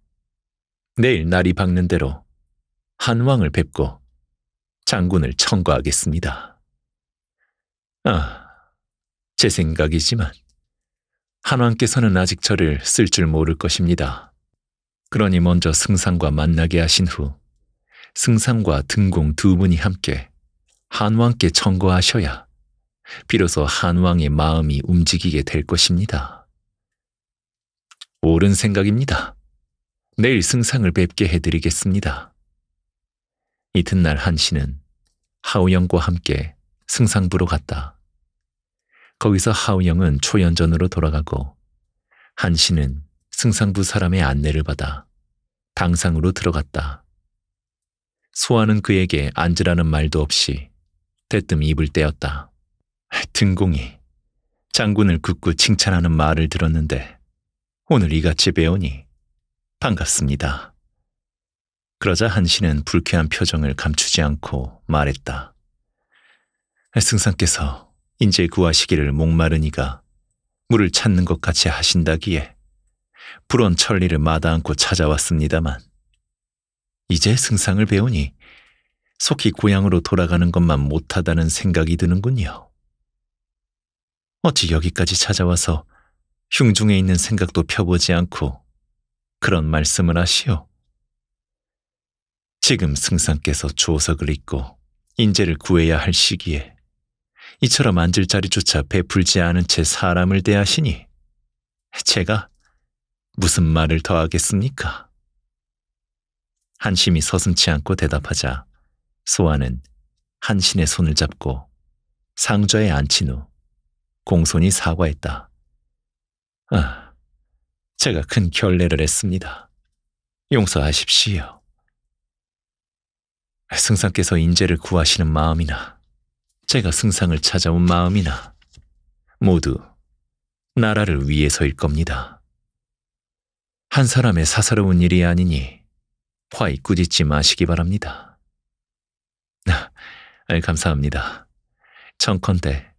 내일 날이 밝는 대로 한왕을 뵙고 장군을 청구하겠습니다. 아, 제 생각이지만 한왕께서는 아직 저를 쓸 줄 모를 것입니다. 그러니 먼저 승상과 만나게 하신 후 승상과 등공 두 분이 함께 한왕께 청구하셔야 비로소 한왕의 마음이 움직이게 될 것입니다. 옳은 생각입니다. 내일 승상을 뵙게 해드리겠습니다. 이튿날 한씨는 하우영과 함께 승상부로 갔다. 거기서 하우영은 초연전으로 돌아가고 한신은 승상부 사람의 안내를 받아 당상으로 들어갔다. 소아는 그에게 앉으라는 말도 없이 대뜸 입을 떼었다. 등공이 장군을 굳고 칭찬하는 말을 들었는데 오늘 이같이 배우니 반갑습니다. 그러자 한신은 불쾌한 표정을 감추지 않고 말했다. 승상께서 인제 구하시기를 목마르니가 물을 찾는 것 같이 하신다기에 불온 천리를 마다않고 찾아왔습니다만 이제 승상을 배우니 속히 고향으로 돌아가는 것만 못하다는 생각이 드는군요. 어찌 여기까지 찾아와서 흉중에 있는 생각도 펴보지 않고 그런 말씀을 하시오. 지금 승상께서 조석을 잊고 인재를 구해야 할 시기에 이처럼 앉을 자리조차 베풀지 않은 채 사람을 대하시니 제가 무슨 말을 더 하겠습니까? 한심이 서슴치 않고 대답하자 소아는 한신의 손을 잡고 상좌에 앉힌 후 공손히 사과했다. 아, 제가 큰 결례를 했습니다. 용서하십시오. 승상께서 인재를 구하시는 마음이나 제가 승상을 찾아온 마음이나 모두 나라를 위해서일 겁니다. 한 사람의 사사로운 일이 아니니 화이 꾸짖지 마시기 바랍니다. 아, 감사합니다. 청컨대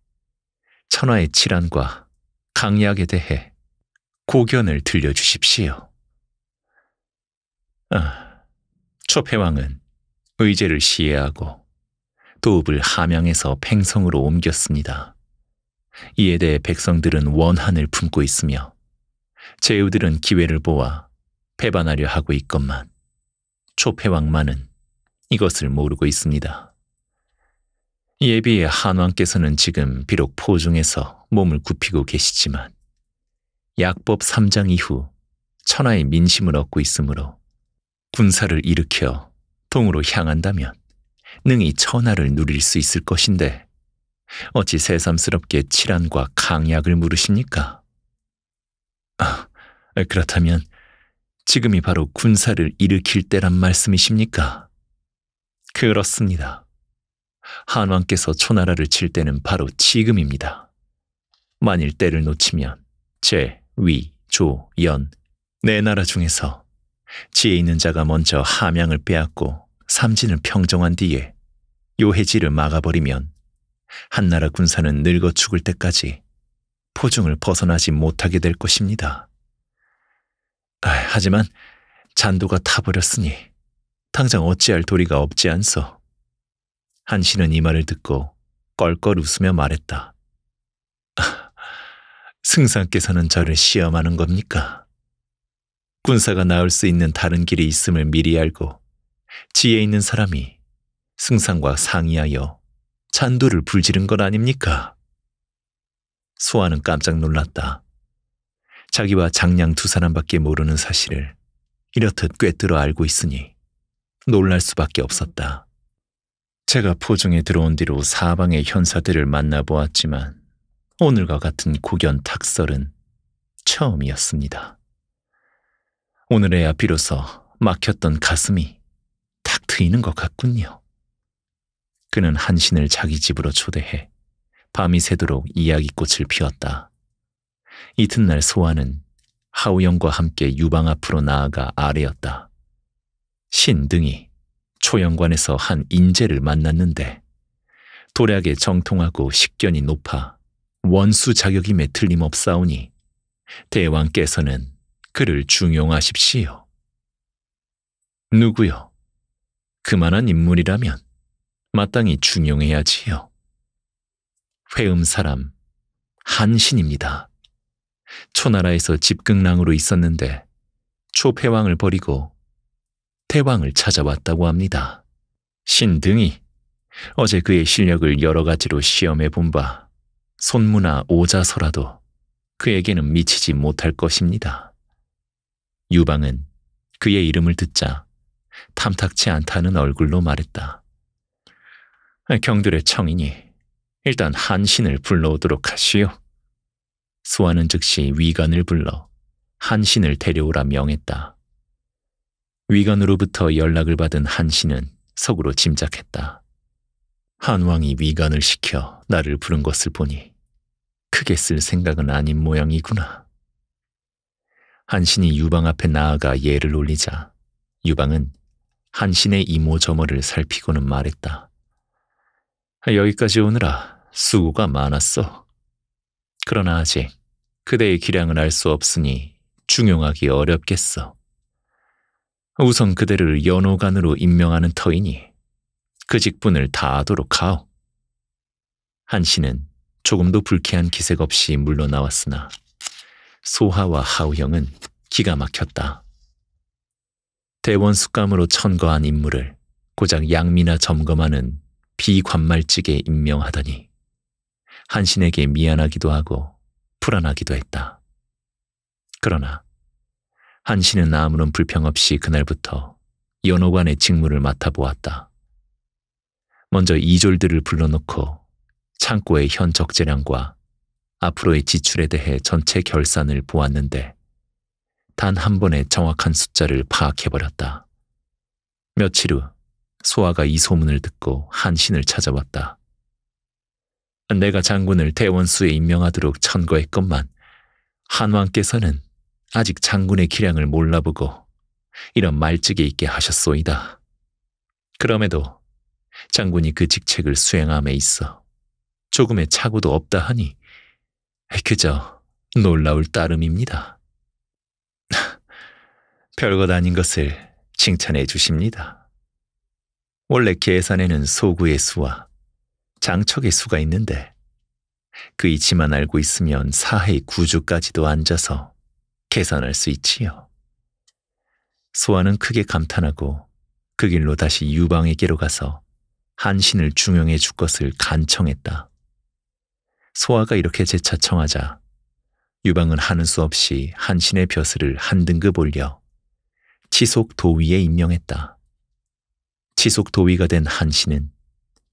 천하의 치란과 강약에 대해 고견을 들려주십시오. 아, 초패왕은 의제를 시해하고 도읍을 함양에서 팽성으로 옮겼습니다. 이에 대해 백성들은 원한을 품고 있으며 제후들은 기회를 보아 배반하려 하고 있건만 초패왕만은 이것을 모르고 있습니다. 이에 비해 한왕께서는 지금 비록 포중에서 몸을 굽히고 계시지만 약법 3장 이후 천하의 민심을 얻고 있으므로 군사를 일으켜 동으로 향한다면 능히 천하를 누릴 수 있을 것인데 어찌 새삼스럽게 칠한과 강약을 물으십니까? 아, 그렇다면 지금이 바로 군사를 일으킬 때란 말씀이십니까? 그렇습니다. 한왕께서 초나라를 칠 때는 바로 지금입니다. 만일 때를 놓치면 제, 위, 조, 연, 네 나라 중에서 지혜 있는 자가 먼저 함양을 빼앗고 삼진을 평정한 뒤에 요해지를 막아버리면 한나라 군사는 늙어 죽을 때까지 포중을 벗어나지 못하게 될 것입니다. 아, 하지만 잔도가 타버렸으니 당장 어찌할 도리가 없지 않소. 한신은 이 말을 듣고 껄껄 웃으며 말했다. 아, 승상께서는 저를 시험하는 겁니까? 군사가 나올 수 있는 다른 길이 있음을 미리 알고 지혜 있는 사람이 승상과 상의하여 잔도를 불지른 것 아닙니까? 소아는 깜짝 놀랐다. 자기와 장량 두 사람밖에 모르는 사실을 이렇듯 꿰뚫어 알고 있으니 놀랄 수밖에 없었다. 제가 포중에 들어온 뒤로 사방의 현사들을 만나보았지만 오늘과 같은 고견 탁설은 처음이었습니다. 오늘에야 비로소 막혔던 가슴이 탁 트이는 것 같군요. 그는 한신을 자기 집으로 초대해 밤이 새도록 이야기꽃을 피웠다. 이튿날 소아는 하우영과 함께 유방 앞으로 나아가 아래였다. 신 등이 초영관에서 한 인재를 만났는데 도략에 정통하고 식견이 높아 원수 자격임에 틀림없사오니 대왕께서는 그를 중용하십시오. 누구요? 그만한 인물이라면 마땅히 중용해야지요. 회음 사람 한신입니다. 초나라에서 집극랑으로 있었는데 초패왕을 버리고 태왕을 찾아왔다고 합니다. 신등이 어제 그의 실력을 여러 가지로 시험해 본 바 손무나 오자서라도 그에게는 미치지 못할 것입니다. 유방은 그의 이름을 듣자 탐탁치 않다는 얼굴로 말했다. 경들의 청인이 일단 한신을 불러오도록 하시오. 수완은 즉시 위관을 불러 한신을 데려오라 명했다. 위관으로부터 연락을 받은 한신은 속으로 짐작했다. 한왕이 위관을 시켜 나를 부른 것을 보니 크게 쓸 생각은 아닌 모양이구나. 한신이 유방 앞에 나아가 예를 올리자 유방은 한신의 이모저모를 살피고는 말했다. 여기까지 오느라 수고가 많았어. 그러나 아직 그대의 기량은 알수 없으니 중용하기 어렵겠어. 우선 그대를 연호관으로 임명하는 터이니 그 직분을 다하도록 하오. 한신은 조금도 불쾌한 기색 없이 물러나왔으나 소하와 하우형은 기가 막혔다. 대원숙감으로 천거한 인물을 고작 양미나 점검하는 비관말직에 임명하더니 한신에게 미안하기도 하고 불안하기도 했다. 그러나 한신은 아무런 불평 없이 그날부터 연호관의 직무를 맡아보았다. 먼저 이졸들을 불러놓고 창고의 현 적재량과 앞으로의 지출에 대해 전체 결산을 보았는데 단한 번에 정확한 숫자를 파악해버렸다. 며칠 후 소아가 이 소문을 듣고 한신을 찾아왔다. 내가 장군을 대원수에 임명하도록 천거했건만 한왕께서는 아직 장군의 기량을 몰라보고 이런 말찍이 있게 하셨소이다. 그럼에도 장군이 그 직책을 수행함에 있어 조금의 착오도 없다 하니 그저 놀라울 따름입니다. 별것 아닌 것을 칭찬해 주십니다. 원래 계산에는 소구의 수와 장척의 수가 있는데 그 이치만 알고 있으면 사의 구주까지도 앉아서 계산할 수 있지요. 소아는 크게 감탄하고 그 길로 다시 유방에게로 가서 한신을 중용해 줄 것을 간청했다. 소아가 이렇게 재차청하자 유방은 하는 수 없이 한신의 벼슬을 한 등급 올려 치속 도위에 임명했다. 치속 도위가 된한 씨는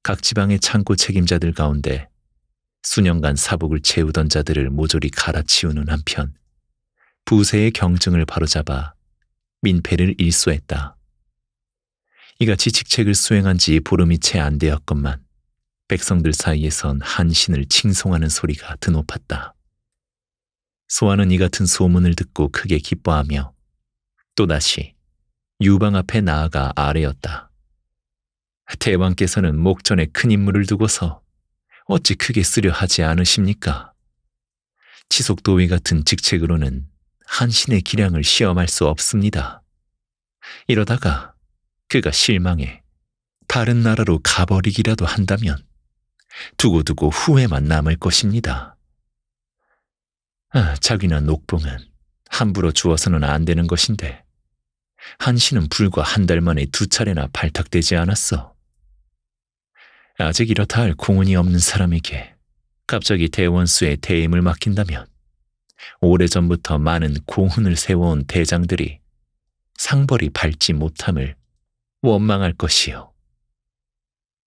각 지방의 창고 책임자들 가운데 수년간 사복을 채우던 자들을 모조리 갈아치우는 한편 부세의 경증을 바로잡아 민폐를 일소했다. 이같이 직책을 수행한 지 보름이 채 안 되었건만 백성들 사이에선 한신을 칭송하는 소리가 드높았다. 소아는 이 같은 소문을 듣고 크게 기뻐하며 또다시 유방 앞에 나아가 아래였다. 대왕께서는 목전에 큰 인물을 두고서 어찌 크게 쓰려 하지 않으십니까? 지속도위 같은 직책으로는 한신의 기량을 시험할 수 없습니다. 이러다가 그가 실망해 다른 나라로 가버리기라도 한다면 두고두고 후회만 남을 것입니다. 아, 자기나 녹봉은 함부로 주어서는 안 되는 것인데 한 씨는 불과 한 달 만에 두 차례나 발탁되지 않았어. 아직 이렇다 할 공훈이 없는 사람에게 갑자기 대원수의 대임을 맡긴다면 오래전부터 많은 공훈을 세워온 대장들이 상벌이 밝지 못함을 원망할 것이요.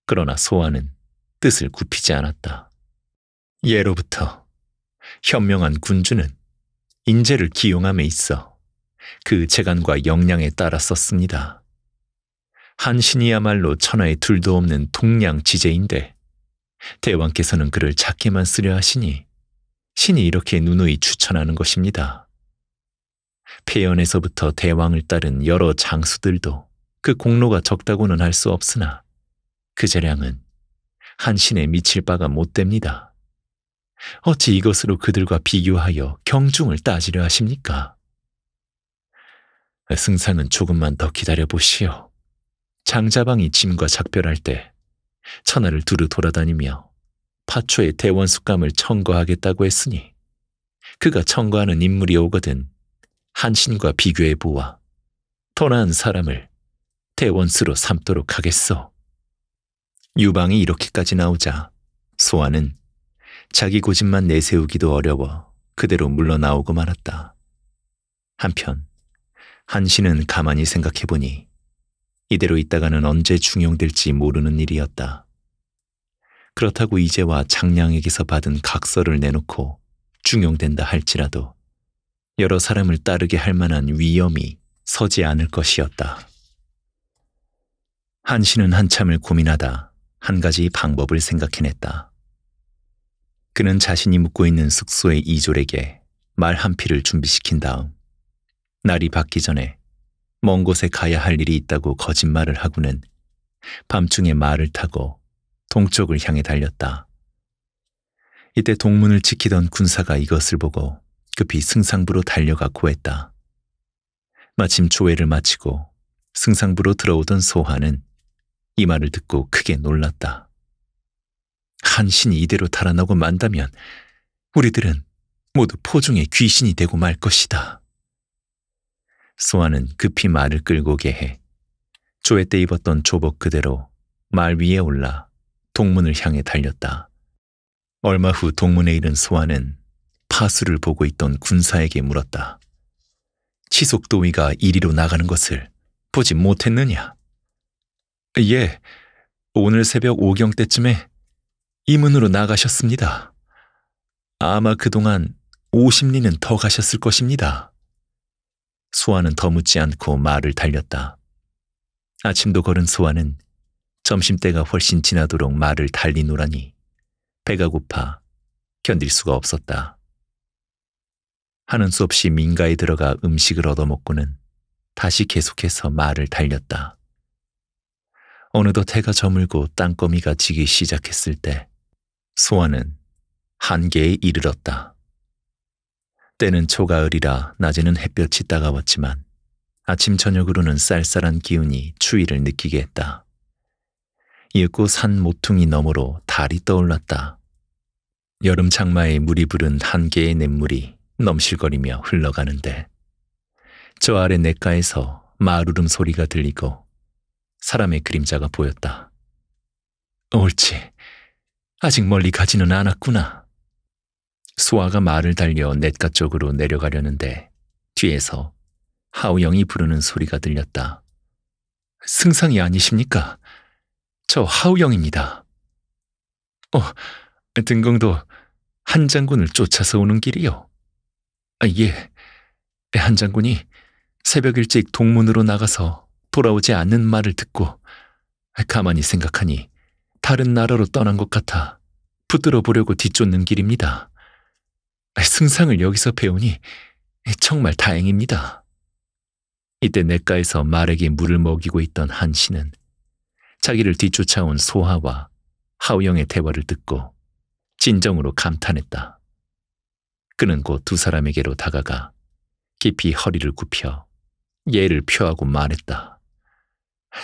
그러나 소아는 뜻을 굽히지 않았다. 예로부터 현명한 군주는 인재를 기용함에 있어 그 재간과 역량에 따라 썼습니다. 한신이야말로 천하에 둘도 없는 동양 지제인데 대왕께서는 그를 작게만 쓰려 하시니 신이 이렇게 누누이 추천하는 것입니다. 폐연에서부터 대왕을 따른 여러 장수들도 그 공로가 적다고는 할 수 없으나 그 재량은 한신에 미칠 바가 못 됩니다. 어찌 이것으로 그들과 비교하여 경중을 따지려 하십니까? 승상은 조금만 더 기다려보시오. 장자방이 짐과 작별할 때 천하를 두루 돌아다니며 파초의 대원숙감을 청거하겠다고 했으니 그가 청거하는 인물이 오거든 한신과 비교해 보아 토 나은 사람을 대원수로 삼도록 하겠소. 유방이 이렇게까지 나오자 소아는 자기 고집만 내세우기도 어려워 그대로 물러나오고 말았다. 한편 한신은 가만히 생각해보니 이대로 있다가는 언제 중용될지 모르는 일이었다. 그렇다고 이제와 장량에게서 받은 각서를 내놓고 중용된다 할지라도 여러 사람을 따르게 할 만한 위험이 서지 않을 것이었다. 한신은 한참을 고민하다 한 가지 방법을 생각해냈다. 그는 자신이 묵고 있는 숙소의 이졸에게 말한 피를 준비시킨 다음 날이 밝기 전에 먼 곳에 가야 할 일이 있다고 거짓말을 하고는 밤중에 말을 타고 동쪽을 향해 달렸다. 이때 동문을 지키던 군사가 이것을 보고 급히 승상부로 달려가 고했다. 마침 조회를 마치고 승상부로 들어오던 소하는 이 말을 듣고 크게 놀랐다. 한 신이 이대로 달아나고 만다면 우리들은 모두 포중의 귀신이 되고 말 것이다. 소아는 급히 말을 끌고 개해 조회 때 입었던 조복 그대로 말 위에 올라 동문을 향해 달렸다. 얼마 후 동문에 이른 소아는 파수를 보고 있던 군사에게 물었다. 치속도위가 이리로 나가는 것을 보지 못했느냐? 예, 오늘 새벽 오경 때쯤에 이 문으로 나가셨습니다. 아마 그동안 50리는 더 가셨을 것입니다. 소아는 더 묻지 않고 말을 달렸다. 아침도 걸은 소아는 점심때가 훨씬 지나도록 말을 달리노라니 배가 고파 견딜 수가 없었다. 하는 수 없이 민가에 들어가 음식을 얻어먹고는 다시 계속해서 말을 달렸다. 어느덧 해가 저물고 땅거미가 지기 시작했을 때 소아는 한계에 이르렀다. 때는 초가을이라 낮에는 햇볕이 따가웠지만 아침 저녁으로는 쌀쌀한 기운이 추위를 느끼게 했다. 이윽고 산 모퉁이 너머로 달이 떠올랐다. 여름 장마에 물이 부른 한 개의 냇물이 넘실거리며 흘러가는데 저 아래 냇가에서 마루름 소리가 들리고 사람의 그림자가 보였다. 옳지. 아직 멀리 가지는 않았구나. 소아가 말을 달려 냇가 쪽으로 내려가려는데 뒤에서 하우영이 부르는 소리가 들렸다. 승상이 아니십니까? 저 하우영입니다. 어, 등공도 한 장군을 쫓아서 오는 길이요. 아, 예, 한 장군이 새벽 일찍 동문으로 나가서 돌아오지 않는 말을 듣고 가만히 생각하니 다른 나라로 떠난 것 같아 붙들어 보려고 뒤쫓는 길입니다. 승상을 여기서 배우니 정말 다행입니다. 이때 냇가에서 말에게 물을 먹이고 있던 한 씨는 자기를 뒤쫓아온 소하와 하우영의 대화를 듣고 진정으로 감탄했다. 그는 곧 두 사람에게로 다가가 깊이 허리를 굽혀 예를 표하고 말했다.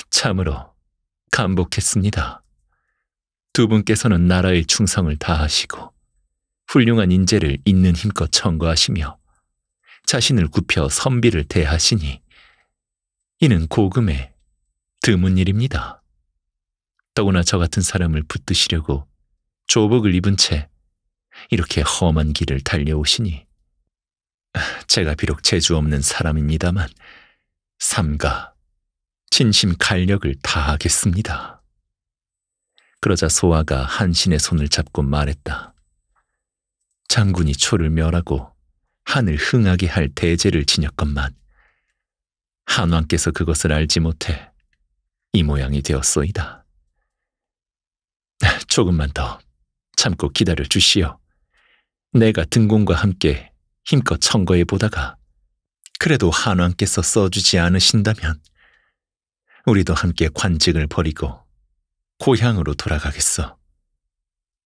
참으로 감복했습니다. 두 분께서는 나라의 충성을 다하시고 훌륭한 인재를 있는 힘껏 청구하시며 자신을 굽혀 선비를 대하시니 이는 고금에 드문 일입니다. 더구나 저 같은 사람을 붙드시려고 조복을 입은 채 이렇게 험한 길을 달려오시니 제가 비록 재주 없는 사람입니다만 삼가 진심 간력을 다하겠습니다. 그러자 소아가 한신의 손을 잡고 말했다. 장군이 초를 멸하고 한을 흥하게 할 대제를 지녔건만 한왕께서 그것을 알지 못해 이 모양이 되었소이다. 조금만 더 참고 기다려 주시오. 내가 등공과 함께 힘껏 청거해 보다가 그래도 한왕께서 써주지 않으신다면 우리도 함께 관직을 버리고 고향으로 돌아가겠어.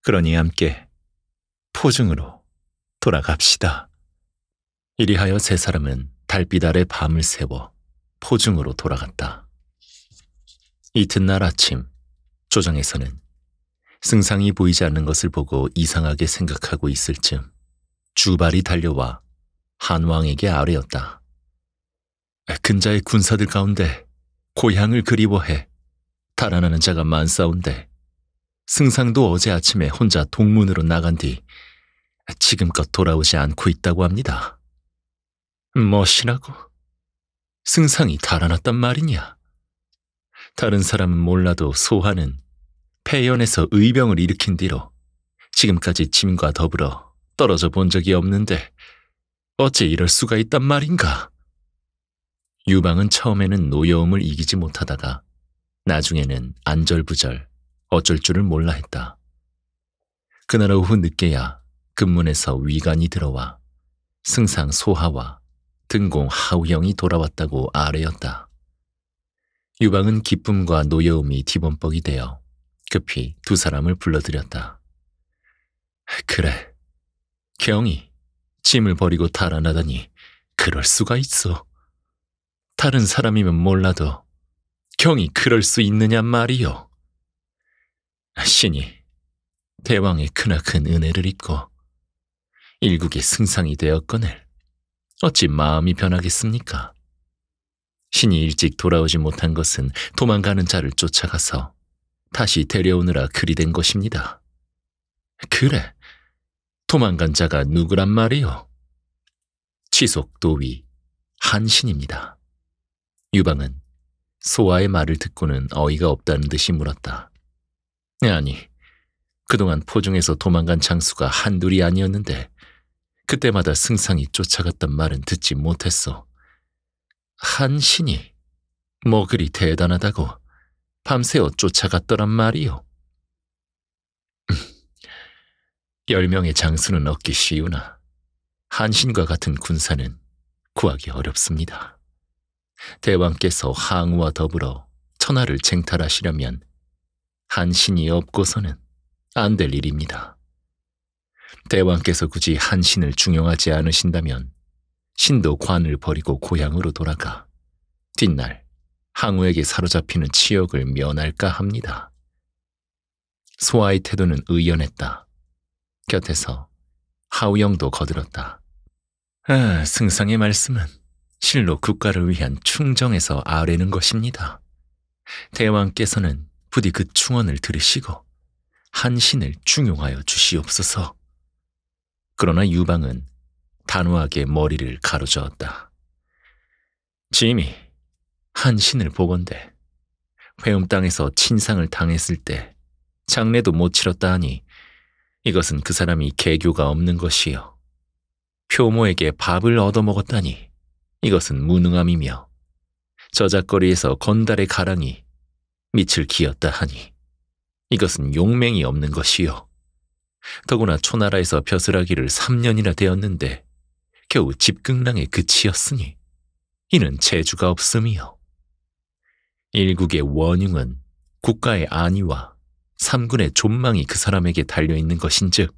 그러니 함께 포증으로 돌아갑시다. 이리하여 세 사람은 달빛 아래 밤을 세워포증으로 돌아갔다. 이튿날 아침 조정에서는 승상이 보이지 않는 것을 보고 이상하게 생각하고 있을 즈음 주발이 달려와 한왕에게 아뢰었다. 근자의 군사들 가운데 고향을 그리워해 달아나는 자가 만싸운데 승상도 어제 아침에 혼자 동문으로 나간 뒤 지금껏 돌아오지 않고 있다고 합니다. 멋이라고? 승상이 달아났단 말이냐? 다른 사람은 몰라도 소화는 폐연에서 의병을 일으킨 뒤로 지금까지 짐과 더불어 떨어져 본 적이 없는데 어찌 이럴 수가 있단 말인가? 유방은 처음에는 노여움을 이기지 못하다가 나중에는 안절부절 어쩔 줄을 몰라 했다. 그날 오후 늦게야 근문에서 위관이 들어와 승상 소하와 등공 하우영이 돌아왔다고 아래였다. 유방은 기쁨과 노여움이 뒤범벅이 되어 급히 두 사람을 불러들였다. 그래, 경이 짐을 버리고 달아나다니 그럴 수가 있어. 다른 사람이면 몰라도 경이 그럴 수 있느냐 말이요. 신이 대왕의 크나큰 은혜를 입고 일국의 승상이 되었거늘 어찌 마음이 변하겠습니까? 신이 일찍 돌아오지 못한 것은 도망가는 자를 쫓아가서 다시 데려오느라 그리 된 것입니다. 그래, 도망간 자가 누구란 말이오 취속도위 한신입니다. 유방은 소아의 말을 듣고는 어이가 없다는 듯이 물었다. 아니, 그동안 포중에서 도망간 장수가 한둘이 아니었는데 그때마다 승상이 쫓아갔단 말은 듣지 못했어. 한 신이 뭐 그리 대단하다고 밤새워 쫓아갔더란 말이요. 음, 열 명의 장수는 얻기 쉬우나 한신과 같은 군사는 구하기 어렵습니다. 대왕께서 항우와 더불어 천하를 쟁탈하시려면 한신이 없고서는 안 될 일입니다. 대왕께서 굳이 한신을 중용하지 않으신다면 신도 관을 버리고 고향으로 돌아가 뒷날 항우에게 사로잡히는 치욕을 면할까 합니다. 소아의 태도는 의연했다. 곁에서 하우영도 거들었다. 아, 승상의 말씀은 실로 국가를 위한 충정에서 아뢰는 것입니다. 대왕께서는 부디 그 충언을 들으시고 한신을 중용하여 주시옵소서. 그러나 유방은 단호하게 머리를 가로저었다. 짐이 한신을 보건대 회음 땅에서 친상을 당했을 때 장례도 못 치렀다 하니 이것은 그 사람이 개교가 없는 것이요. 표모에게 밥을 얻어먹었다니 이것은 무능함이며 저작거리에서 건달의 가랑이 밑을 기었다 하니 이것은 용맹이 없는 것이요. 더구나 초나라에서 벼슬하기를 3년이나 되었는데 겨우 집극랑의끝이었으니 이는 재주가 없음이요. 일국의 원흉은 국가의 안위와 삼군의 존망이 그 사람에게 달려있는 것인즉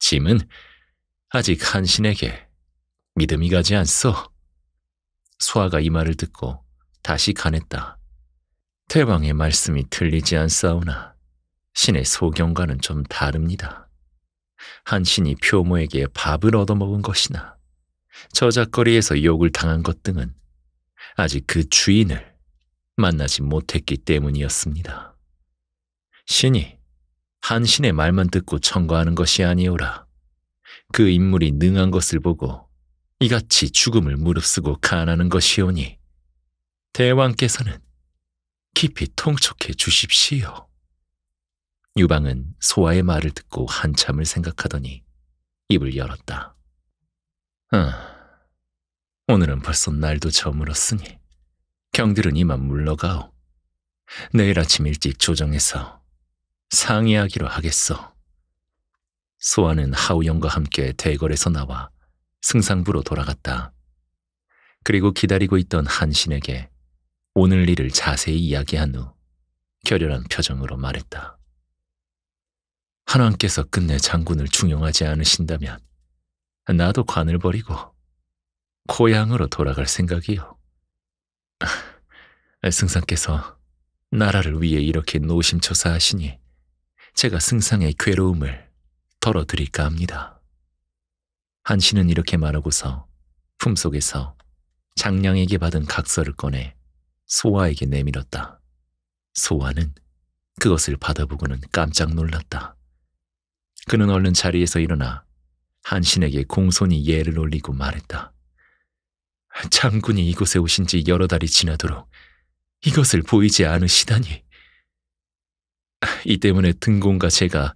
짐은 아직 한신에게 믿음이 가지 않소. 소아가 이 말을 듣고 다시 간했다. 대왕의 말씀이 틀리지 않사오나 신의 소경과는 좀 다릅니다. 한 신이 표모에게 밥을 얻어먹은 것이나 저작거리에서 욕을 당한 것 등은 아직 그 주인을 만나지 못했기 때문이었습니다. 신이 한 신의 말만 듣고 청구하는 것이 아니오라 그 인물이 능한 것을 보고 이같이 죽음을 무릅쓰고 가난한 것이오니 대왕께서는 깊이 통촉해 주십시오. 유방은 소아의 말을 듣고 한참을 생각하더니 입을 열었다. 아, 오늘은 벌써 날도 저물었으니 경들은 이만 물러가오. 내일 아침 일찍 조정해서 상의하기로 하겠소. 소아는 하우영과 함께 대궐에서 나와 승상부로 돌아갔다. 그리고 기다리고 있던 한신에게 오늘 일을 자세히 이야기한 후 결연한 표정으로 말했다. 하나님께서 끝내 장군을 중용하지 않으신다면 나도 관을 버리고 고향으로 돌아갈 생각이요. 아, 승상께서 나라를 위해 이렇게 노심초사하시니 제가 승상의 괴로움을 덜어드릴까 합니다. 한신은 이렇게 말하고서 품속에서 장량에게 받은 각서를 꺼내 소아에게 내밀었다. 소아는 그것을 받아보고는 깜짝 놀랐다. 그는 얼른 자리에서 일어나 한신에게 공손히 예를 올리고 말했다. 장군이 이곳에 오신 지 여러 달이 지나도록 이것을 보이지 않으시다니. 이 때문에 등공과 제가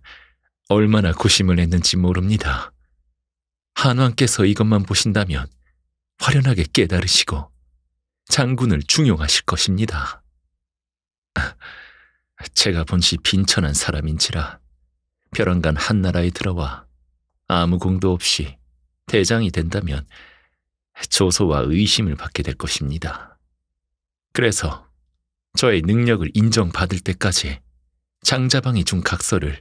얼마나 고심을 했는지 모릅니다. 한왕께서 이것만 보신다면 화련하게 깨달으시고 장군을 중용하실 것입니다. 제가 본시 빈천한 사람인지라 벼랑간 한나라에 들어와 아무 공도 없이 대장이 된다면 조소와 의심을 받게 될 것입니다. 그래서 저의 능력을 인정받을 때까지 장자방이 준 각서를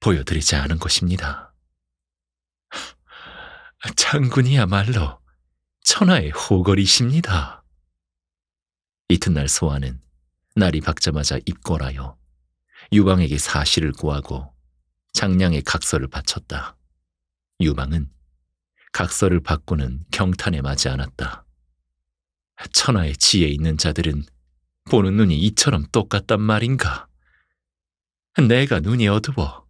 보여드리지 않은 것입니다. 장군이야말로 천하의 호걸이십니다. 이튿날 소아는 날이 밝자마자 입궐하여 유방에게 사실을 구하고 장량의 각서를 바쳤다. 유방은 각서를 받고는 경탄에 맞지 않았다. 천하의 지혜 있는 자들은 보는 눈이 이처럼 똑같단 말인가? 내가 눈이 어두워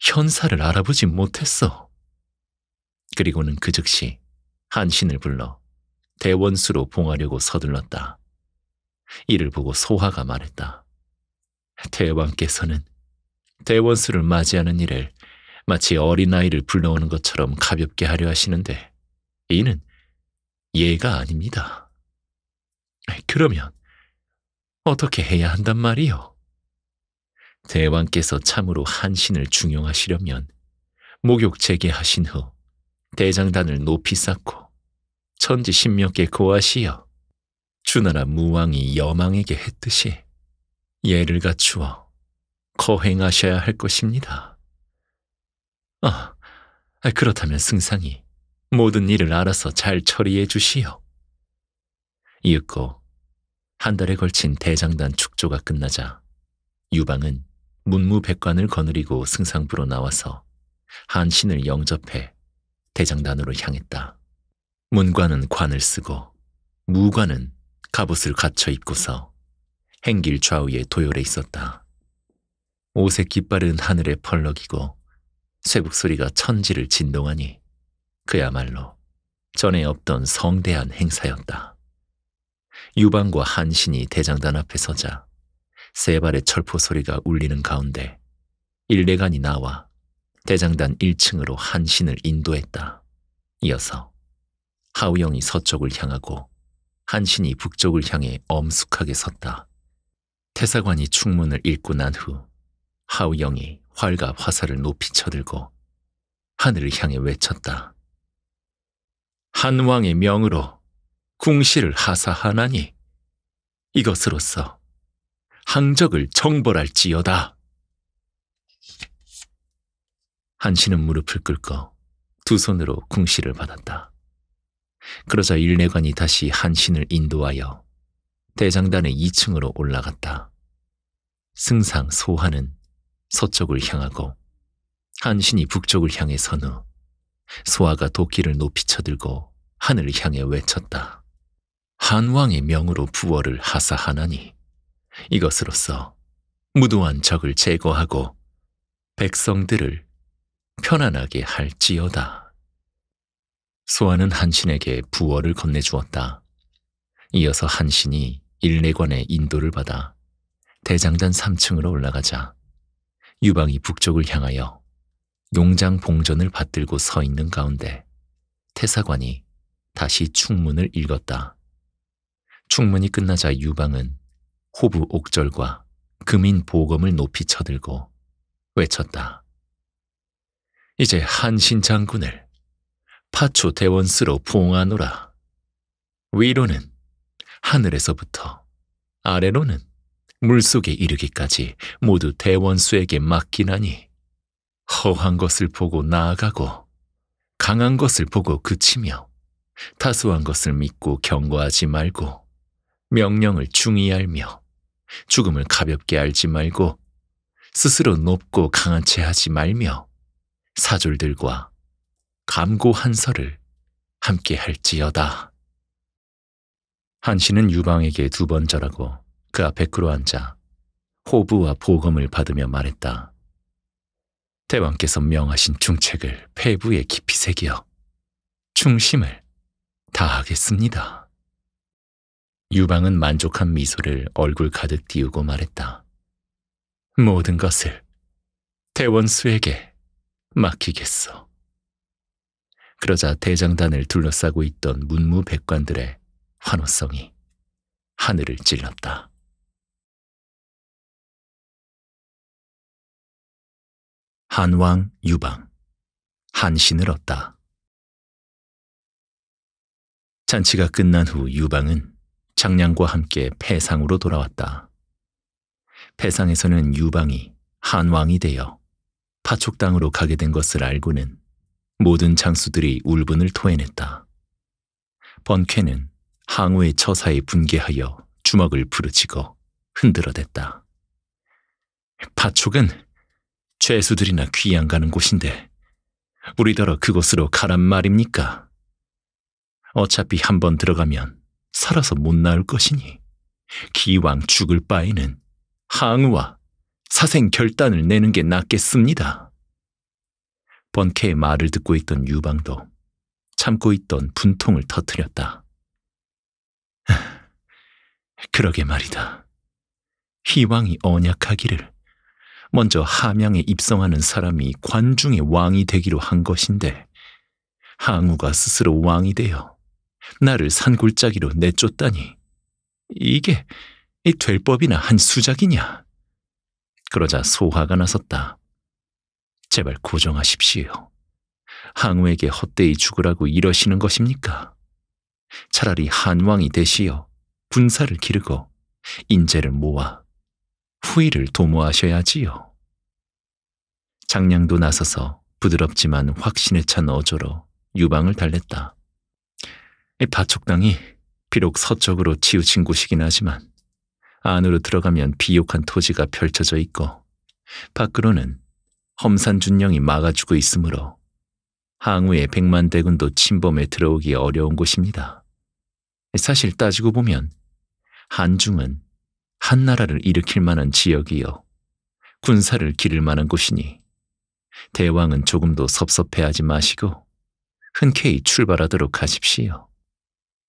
현사를 알아보지 못했어. 그리고는 그 즉시 한신을 불러 대원수로 봉하려고 서둘렀다. 이를 보고 소화가 말했다. 대왕께서는 대원수를 맞이하는 일을 마치 어린아이를 불러오는 것처럼 가볍게 하려 하시는데 이는 예가 아닙니다. 그러면 어떻게 해야 한단 말이요? 대왕께서 참으로 한신을 중용하시려면 목욕 재개하신 후 대장단을 높이 쌓고 천지 십몇 개 고하시어 주나라 무왕이 여망에게 했듯이 예를 갖추어 거행하셔야 할 것입니다. 아, 그렇다면 승상이 모든 일을 알아서 잘 처리해 주시오. 이윽고 한 달에 걸친 대장단 축조가 끝나자 유방은 문무백관을 거느리고 승상부로 나와서 한신을 영접해 대장단으로 향했다. 문관은 관을 쓰고 무관은 갑옷을 갖춰 입고서 행길 좌우에도열해 있었다. 옷의 깃발은 하늘에 펄럭이고 쇠국 소리가 천지를 진동하니 그야말로 전에 없던 성대한 행사였다. 유방과 한신이 대장단 앞에 서자 세 발의 철포 소리가 울리는 가운데 일례간이 나와 대장단 1층으로 한신을 인도했다. 이어서 하우영이 서쪽을 향하고 한신이 북쪽을 향해 엄숙하게 섰다. 태사관이 충문을 읽고 난 후 하우영이 활과 화살을 높이 쳐들고 하늘을 향해 외쳤다. 한왕의 명으로 궁실을 하사하나니 이것으로써 항적을 정벌할지어다. 한신은 무릎을 꿇고 두 손으로 궁실을 받았다. 그러자 일내관이 다시 한신을 인도하여 대장단의 2층으로 올라갔다. 승상 소하는 서쪽을 향하고 한신이 북쪽을 향해 선 후 소아가 도끼를 높이 쳐들고 하늘을 향해 외쳤다. 한왕의 명으로 부어를 하사하나니 이것으로써 무도한 적을 제거하고 백성들을 편안하게 할지어다. 소아는 한신에게 부월을 건네주었다. 이어서 한신이 일내관의 인도를 받아 대장단 3층으로 올라가자 유방이 북쪽을 향하여 용장 봉전을 받들고 서 있는 가운데 태사관이 다시 충문을 읽었다. 충문이 끝나자 유방은 호부 옥절과 금인 보검을 높이 쳐들고 외쳤다. 이제 한신 장군을 파초 대원스로 부흥하노라. 위로는 하늘에서부터 아래로는 물속에 이르기까지 모두 대원수에게 맡기나니 허한 것을 보고 나아가고 강한 것을 보고 그치며 타소한 것을 믿고 경고하지 말고 명령을 중히 알며 죽음을 가볍게 알지 말고 스스로 높고 강한 채 하지 말며 사졸들과 감고 한서를 함께 할지어다. 한신은 유방에게 두 번 절하고 그 앞에 끌어앉아 호부와 보검을 받으며 말했다. 대왕께서 명하신 중책을 폐부에 깊이 새겨 중심을 다하겠습니다. 유방은 만족한 미소를 얼굴 가득 띄우고 말했다. 모든 것을 대원수에게 맡기겠소. 그러자 대장단을 둘러싸고 있던 문무백관들의 환호성이 하늘을 찔렀다. 한왕 유방 한신을 얻다. 잔치가 끝난 후 유방은 장량과 함께 패상으로 돌아왔다. 패상에서는 유방이 한왕이 되어 파촉당으로 가게 된 것을 알고는 모든 장수들이 울분을 토해냈다. 번쾌는 항우의 처사에 분개하여 주먹을 부르치고 흔들어댔다. 파촉은 죄수들이나 귀양 가는 곳인데 우리더러 그곳으로 가란 말입니까? 어차피 한번 들어가면 살아서 못 나올 것이니 기왕 죽을 바에는 항우와 사생 결단을 내는 게 낫겠습니다. 번케의 말을 듣고 있던 유방도 참고 있던 분통을 터뜨렸다. 그러게 말이다. 희왕이 언약하기를 먼저 함양에 입성하는 사람이 관중의 왕이 되기로 한 것인데 항우가 스스로 왕이 되어 나를 산골짜기로 내쫓다니 이게 될 법이나 한 수작이냐. 그러자 소화가 나섰다. 제발 고정하십시오. 항우에게 헛되이 죽으라고 이러시는 것입니까? 차라리 한왕이 되시어 군사를 기르고 인재를 모아 후의를 도모하셔야지요. 장량도 나서서 부드럽지만 확신에 찬 어조로 유방을 달랬다. 바촉당이 비록 서쪽으로 치우친 곳이긴 하지만 안으로 들어가면 비옥한 토지가 펼쳐져 있고 밖으로는 험산준령이 막아주고 있으므로 항우의 백만대군도 침범에 들어오기 어려운 곳입니다. 사실 따지고 보면 한중은 한나라를 일으킬 만한 지역이요. 군사를 기를 만한 곳이니 대왕은 조금도 섭섭해하지 마시고 흔쾌히 출발하도록 하십시오.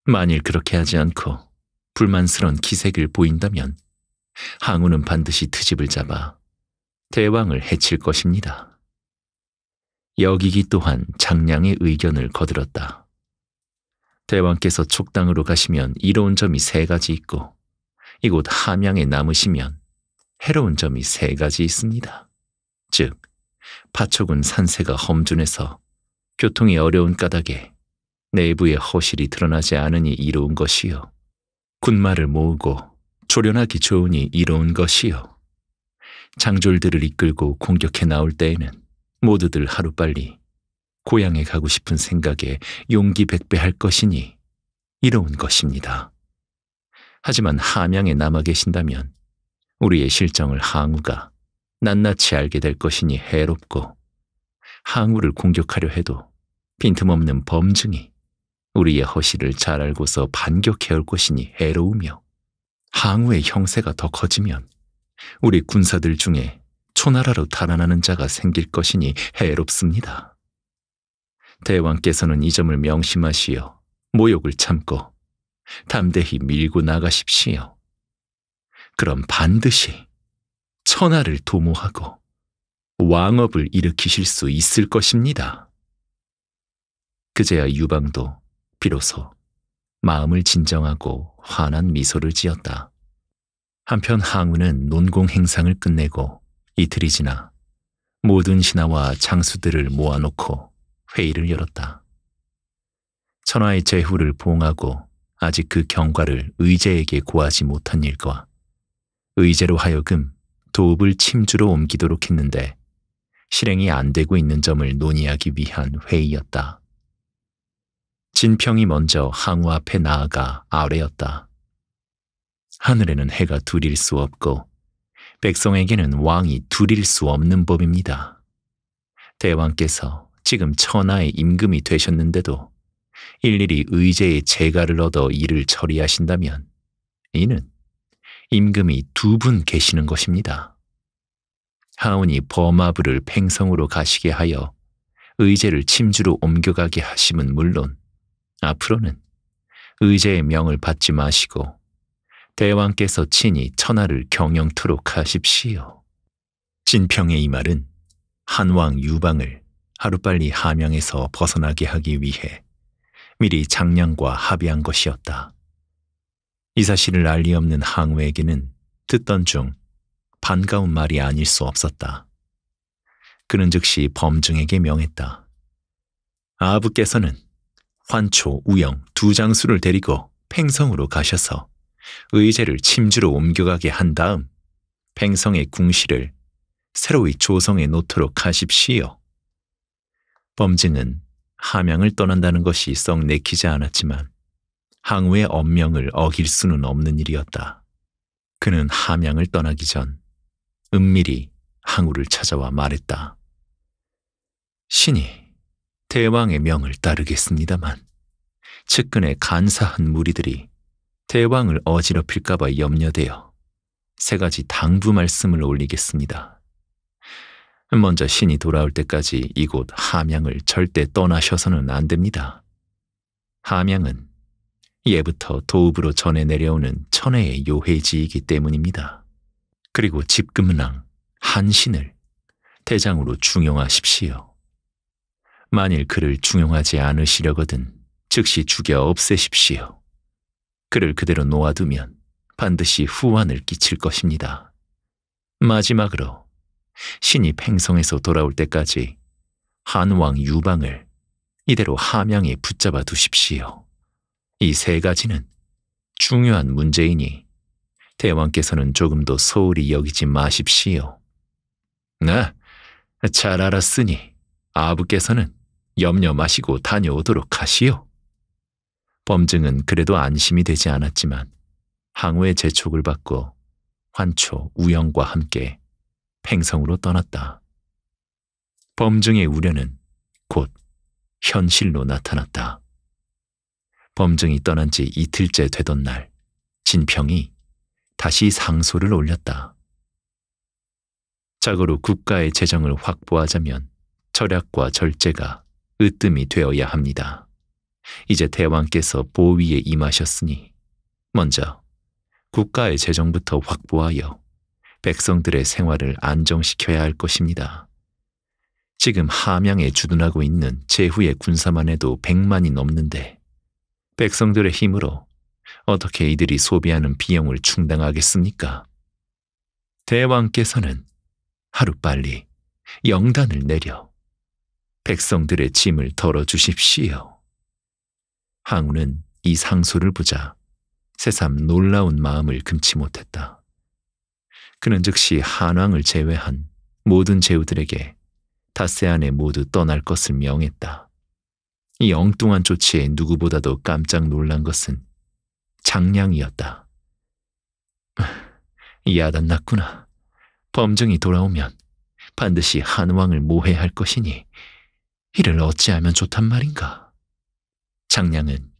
만일 그렇게 하지 않고 불만스러운 기색을 보인다면 항우는 반드시 트집을 잡아 대왕을 해칠 것입니다. 여기기 또한 장량의 의견을 거들었다. 대왕께서 촉당으로 가시면 이로운 점이 세 가지 있고 이곳 함양에 남으시면 해로운 점이 세 가지 있습니다. 즉, 파초군 산세가 험준해서 교통이 어려운 까닭에 내부의 허실이 드러나지 않으니 이로운 것이요. 군마를 모으고 조련하기 좋으니 이로운 것이요. 장졸들을 이끌고 공격해 나올 때에는 모두들 하루빨리 고향에 가고 싶은 생각에 용기 백배할 것이니 이로운 것입니다. 하지만 함양에 남아 계신다면 우리의 실정을 항우가 낱낱이 알게 될 것이니 해롭고 항우를 공격하려 해도 빈틈없는 범증이 우리의 허실을 잘 알고서 반격해 올 것이니 해로우며 항우의 형세가 더 커지면 우리 군사들 중에 초나라로 탈환하는 자가 생길 것이니 해롭습니다. 대왕께서는 이 점을 명심하시어 모욕을 참고 담대히 밀고 나가십시오. 그럼 반드시 천하를 도모하고 왕업을 일으키실 수 있을 것입니다. 그제야 유방도 비로소 마음을 진정하고 환한 미소를 지었다. 한편 항우는 논공 행상을 끝내고 이틀이 지나 모든 신하와 장수들을 모아놓고 회의를 열었다. 천하의 재후를 봉하고 아직 그 경과를 의제에게 고하지 못한 일과 의제로 하여금 도읍을 침주로 옮기도록 했는데 실행이 안 되고 있는 점을 논의하기 위한 회의였다. 진평이 먼저 항우 앞에 나아가 아뢰었다. 하늘에는 해가 둘일 수 없고 백성에게는 왕이 둘일 수 없는 법입니다. 대왕께서 지금 천하의 임금이 되셨는데도 일일이 의제의 재가를 얻어 일을 처리하신다면 이는 임금이 두 분 계시는 것입니다. 하온이 버마부를 팽성으로 가시게 하여 의제를 침주로 옮겨가게 하심은 물론 앞으로는 의제의 명을 받지 마시고 대왕께서 친히 천하를 경영토록 하십시오. 진평의 이 말은 한왕 유방을 하루빨리 함양에서 벗어나게 하기 위해 미리 장량과 합의한 것이었다. 이 사실을 알리 없는 항우에게는 듣던 중 반가운 말이 아닐 수 없었다. 그는 즉시 범증에게 명했다. 아부께서는 환초, 우영 두 장수를 데리고 팽성으로 가셔서 의제를 침주로 옮겨가게 한 다음 팽성의 궁실을 새로이 조성에 놓도록 하십시오. 범진은 함양을 떠난다는 것이 썩 내키지 않았지만 항우의 엄명을 어길 수는 없는 일이었다. 그는 함양을 떠나기 전 은밀히 항우를 찾아와 말했다. 신이 대왕의 명을 따르겠습니다만 측근의 간사한 무리들이 대왕을 어지럽힐까봐 염려되어 세 가지 당부 말씀을 올리겠습니다. 먼저 신이 돌아올 때까지 이곳 함양을 절대 떠나셔서는 안 됩니다. 함양은 예부터 도읍으로 전해 내려오는 천혜의 요해지이기 때문입니다. 그리고 집금랑 한신을 대장으로 중용하십시오. 만일 그를 중용하지 않으시려거든 즉시 죽여 없애십시오. 그를 그대로 놓아두면 반드시 후환을 끼칠 것입니다. 마지막으로 신이 팽성에서 돌아올 때까지 한 왕 유방을 이대로 함양에 붙잡아 두십시오. 이 세 가지는 중요한 문제이니 대왕께서는 조금 더 소홀히 여기지 마십시오. 나, 네, 아, 잘 알았으니 아부께서는 염려 마시고 다녀오도록 하시오. 범증은 그래도 안심이 되지 않았지만 항우의 재촉을 받고 환초, 우영과 함께 팽성으로 떠났다. 범증의 우려는 곧 현실로 나타났다. 범증이 떠난 지 이틀째 되던 날 진평이 다시 상소를 올렸다. 자고로 국가의 재정을 확보하자면 절약과 절제가 으뜸이 되어야 합니다. 이제 대왕께서 보위에 임하셨으니 먼저 국가의 재정부터 확보하여 백성들의 생활을 안정시켜야 할 것입니다. 지금 함양에 주둔하고 있는 제후의 군사만 해도 100만이 넘는데 백성들의 힘으로 어떻게 이들이 소비하는 비용을 충당하겠습니까? 대왕께서는 하루빨리 영단을 내려 백성들의 짐을 덜어주십시오. 항우는 이 상소를 보자 새삼 놀라운 마음을 금치 못했다. 그는 즉시 한왕을 제외한 모든 제후들에게 다세안에 모두 떠날 것을 명했다. 이 엉뚱한 조치에 누구보다도 깜짝 놀란 것은 장량이었다. 야단났구나. 범증이 돌아오면 반드시 한왕을 모해할 것이니 이를 어찌하면 좋단 말인가. 장량은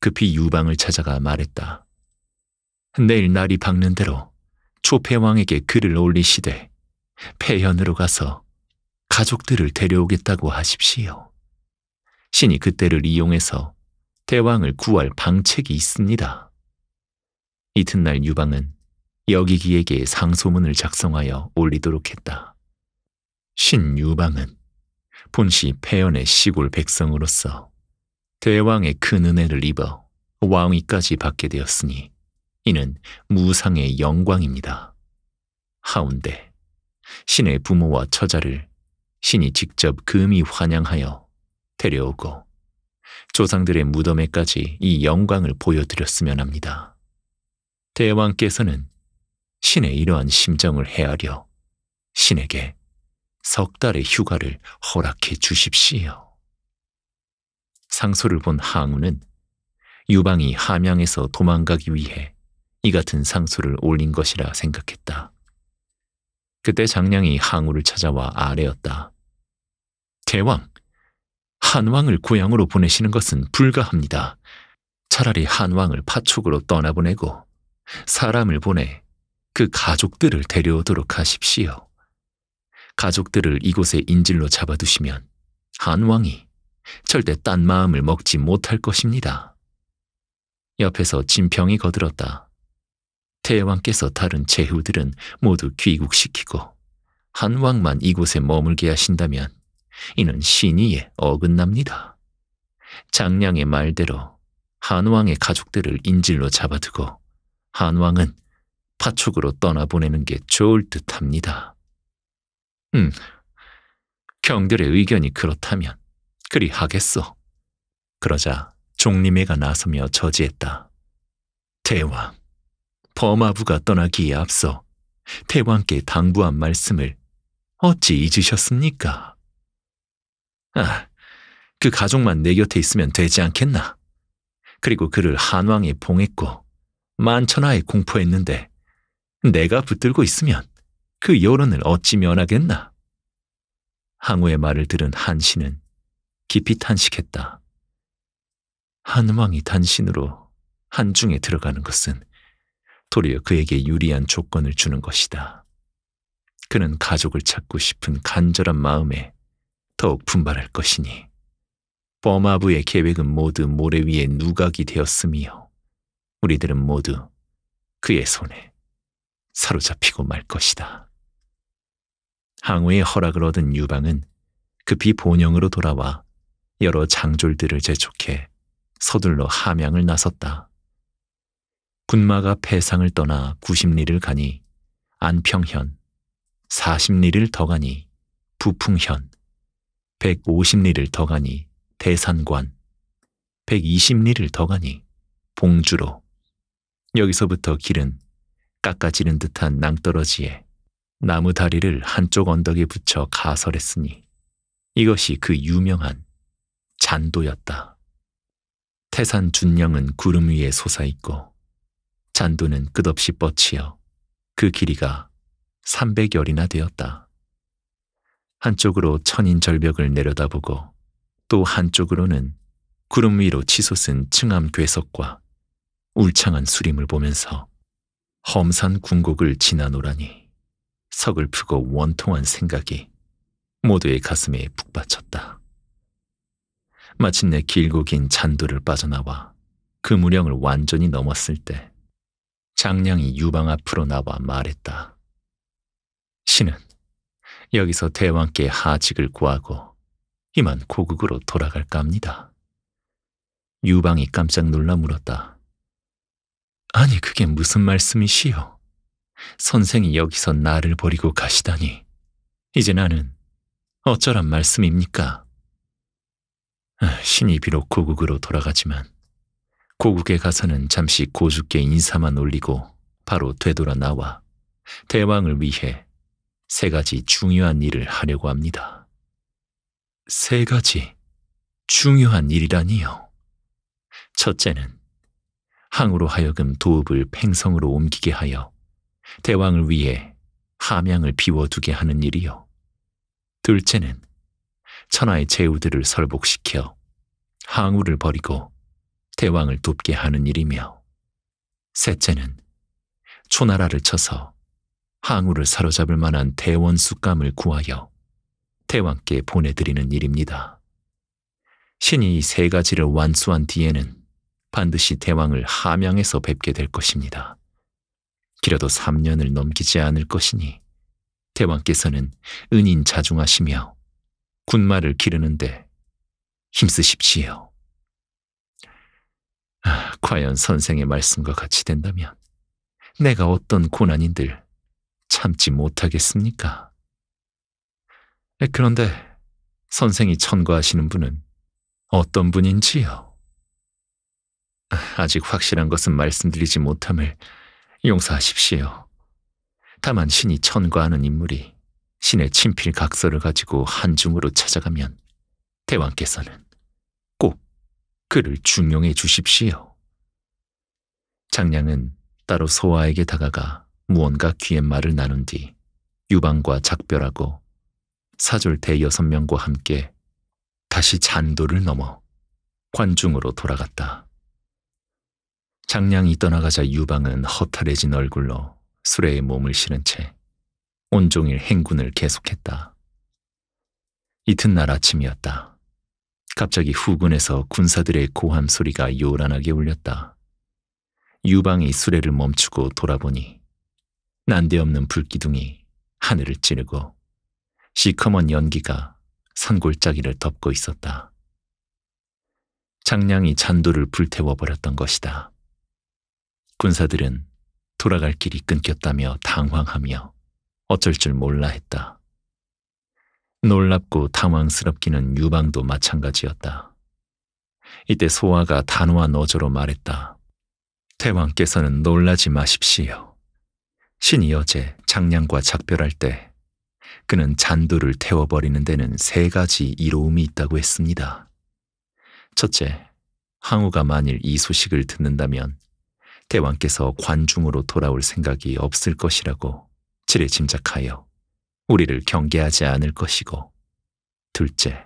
급히 유방을 찾아가 말했다. 내일 날이 밝는 대로 초폐왕에게 글을 올리시되 폐현으로 가서 가족들을 데려오겠다고 하십시오. 신이 그때를 이용해서 대왕을 구할 방책이 있습니다. 이튿날 유방은 여기기에게 상소문을 작성하여 올리도록 했다. 신유방은 본시 폐현의 시골 백성으로서 대왕의 큰 은혜를 입어 왕위까지 받게 되었으니 이는 무상의 영광입니다. 하운데 신의 부모와 처자를 신이 직접 금이 환영하여 데려오고 조상들의 무덤에까지 이 영광을 보여드렸으면 합니다. 대왕께서는 신의 이러한 심정을 헤아려 신에게 석 달의 휴가를 허락해 주십시오. 상소를 본항우는 유방이 함양에서 도망가기 위해 이 같은 상소를 올린 것이라 생각했다. 그때 장량이 항우를 찾아와 아뢰었다. 대왕, 한왕을 고향으로 보내시는 것은 불가합니다. 차라리 한왕을 파촉으로 떠나보내고 사람을 보내 그 가족들을 데려오도록 하십시오. 가족들을 이곳에 인질로 잡아두시면 한왕이 절대 딴 마음을 먹지 못할 것입니다. 옆에서 진평이 거들었다. 대왕께서 다른 제후들은 모두 귀국시키고 한 왕만 이곳에 머물게 하신다면 이는 신의에 어긋납니다. 장량의 말대로 한왕의 가족들을 인질로 잡아두고 한왕은 파축으로 떠나보내는 게 좋을 듯합니다. 음, 경들의 의견이 그렇다면 그리 하겠소. 그러자 종림이가 나서며 저지했다. 대왕, 범아부가 떠나기에 앞서 대왕께 당부한 말씀을 어찌 잊으셨습니까? 아, 그 가족만 내 곁에 있으면 되지 않겠나? 그리고 그를 한왕에 봉했고 만천하에 공포했는데 내가 붙들고 있으면 그 여론을 어찌 면하겠나? 항우의 말을 들은 한신은 깊이 탄식했다. 한왕이 단신으로 한중에 들어가는 것은 도리어 그에게 유리한 조건을 주는 것이다. 그는 가족을 찾고 싶은 간절한 마음에 더욱 분발할 것이니 버마부의 계획은 모두 모래 위에 누각이 되었으며 우리들은 모두 그의 손에 사로잡히고 말 것이다. 항우의 허락을 얻은 유방은 급히 본영으로 돌아와 여러 장졸들을 재촉해 서둘러 함양을 나섰다. 군마가 패상을 떠나 90리를 가니 안평현, 40리를 더 가니 부풍현, 150리를 더 가니 대산관, 120리를 더 가니 봉주로. 여기서부터 길은 깎아지른 듯한 낭떠러지에 나무 다리를 한쪽 언덕에 붙여 가설했으니 이것이 그 유명한 잔도였다. 태산 준령은 구름 위에 솟아있고 잔도는 끝없이 뻗치어 그 길이가 300열이나 되었다. 한쪽으로 천인절벽을 내려다보고 또 한쪽으로는 구름 위로 치솟은 층암 괴석과 울창한 수림을 보면서 험산 궁곡을 지나노라니 서글프고 원통한 생각이 모두의 가슴에 북받쳤다. 마침내 길고 긴 잔도를 빠져나와 그 무령을 완전히 넘었을 때 장량이 유방 앞으로 나와 말했다. 신은 여기서 대왕께 하직을 구하고 이만 고국으로 돌아갈까 합니다. 유방이 깜짝 놀라 물었다. 아니 그게 무슨 말씀이시여? 선생이 여기서 나를 버리고 가시다니 이제 나는 어쩌란 말씀입니까? 신이 비록 고국으로 돌아가지만 고국에 가서는 잠시 고죽께 인사만 올리고 바로 되돌아 나와 대왕을 위해 세 가지 중요한 일을 하려고 합니다. 세 가지 중요한 일이라니요. 첫째는 항으로 하여금 도읍을 팽성으로 옮기게 하여 대왕을 위해 함양을 비워두게 하는 일이요. 둘째는 천하의 제후들을 설복시켜 항우를 버리고 대왕을 돕게 하는 일이며 셋째는 초나라를 쳐서 항우를 사로잡을 만한 대원 숫감을 구하여 대왕께 보내드리는 일입니다. 신이 이 세 가지를 완수한 뒤에는 반드시 대왕을 함양에서 뵙게 될 것입니다. 길어도 3년을 넘기지 않을 것이니 대왕께서는 은인 자중하시며 군말을 기르는데 힘쓰십시오. 아, 과연 선생의 말씀과 같이 된다면 내가 어떤 고난인들 참지 못하겠습니까? 그런데 선생이 천거하시는 분은 어떤 분인지요? 아, 아직 확실한 것은 말씀드리지 못함을 용서하십시오. 다만 신이 천거하는 인물이 신의 친필 각서를 가지고 한중으로 찾아가면 대왕께서는 꼭 그를 중용해 주십시오. 장량은 따로 소아에게 다가가 무언가 귀의 말을 나눈 뒤 유방과 작별하고 사졸 대여섯 명과 함께 다시 잔도를 넘어 관중으로 돌아갔다. 장량이 떠나가자 유방은 허탈해진 얼굴로 수레에 몸을 실은 채 온종일 행군을 계속했다. 이튿날 아침이었다. 갑자기 후군에서 군사들의 고함 소리가 요란하게 울렸다. 유방이 수레를 멈추고 돌아보니 난데없는 불기둥이 하늘을 찌르고 시커먼 연기가 산골짜기를 덮고 있었다. 장량이 잔도를 불태워버렸던 것이다. 군사들은 돌아갈 길이 끊겼다며 당황하며 어쩔 줄 몰라 했다. 놀랍고 당황스럽기는 유방도 마찬가지였다. 이때 소아가 단호한 어조로 말했다. 태왕께서는 놀라지 마십시오. 신이 어제 장량과 작별할 때 그는 잔두를 태워버리는 데는 세 가지 이로움이 있다고 했습니다. 첫째, 항우가 만일 이 소식을 듣는다면 대왕께서 관중으로 돌아올 생각이 없을 것이라고 실을 짐작하여 우리를 경계하지 않을 것이고 둘째,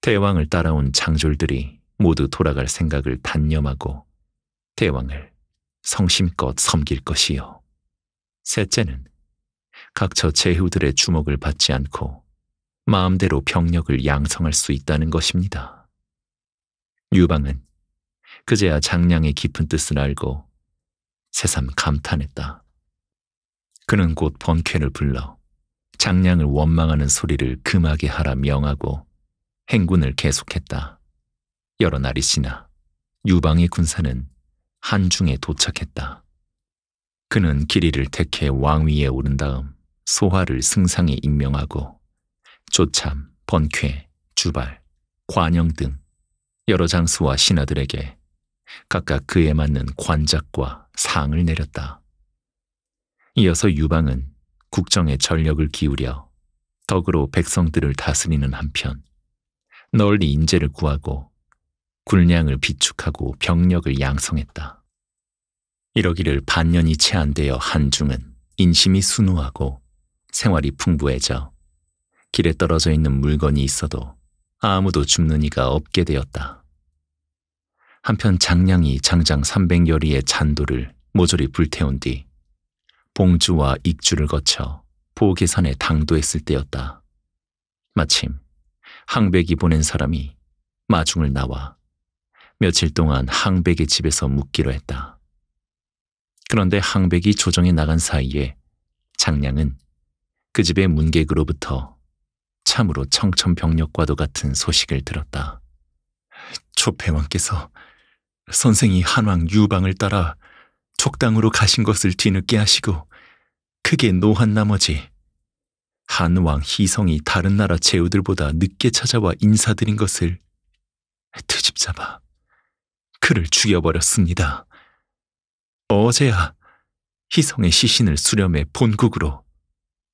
대왕을 따라온 장졸들이 모두 돌아갈 생각을 단념하고 대왕을 성심껏 섬길 것이요. 셋째는 각처 제후들의 주목을 받지 않고 마음대로 병력을 양성할 수 있다는 것입니다. 유방은 그제야 장량의 깊은 뜻을 알고 새삼 감탄했다. 그는 곧 번쾌를 불러 장량을 원망하는 소리를 금하게 하라 명하고 행군을 계속했다. 여러 날이 지나 유방의 군사는 한중에 도착했다. 그는 길이를 택해 왕위에 오른 다음 소화를 승상에 임명하고 조참, 번쾌, 주발, 관영 등 여러 장수와 신하들에게 각각 그에 맞는 관작과 상을 내렸다. 이어서 유방은 국정에 전력을 기울여 덕으로 백성들을 다스리는 한편 널리 인재를 구하고 군량을 비축하고 병력을 양성했다. 이러기를 반년이 채 안 되어 한중은 인심이 순우하고 생활이 풍부해져 길에 떨어져 있는 물건이 있어도 아무도 줍는 이가 없게 되었다. 한편 장량이 장장 300여리의 잔도를 모조리 불태운 뒤 봉주와 익주를 거쳐 보계산에 당도했을 때였다. 마침 항백이 보낸 사람이 마중을 나와 며칠 동안 항백의 집에서 묵기로 했다. 그런데 항백이 조정에 나간 사이에 장량은 그 집의 문객으로부터 참으로 청천벽력과도 같은 소식을 들었다. 초패왕께서 선생이 한왕 유방을 따라 촉당으로 가신 것을 뒤늦게 하시고 크게 노한 나머지 한 왕 희성이 다른 나라 제후들보다 늦게 찾아와 인사드린 것을 트집잡아 그를 죽여버렸습니다. 어제야 희성의 시신을 수렴해 본국으로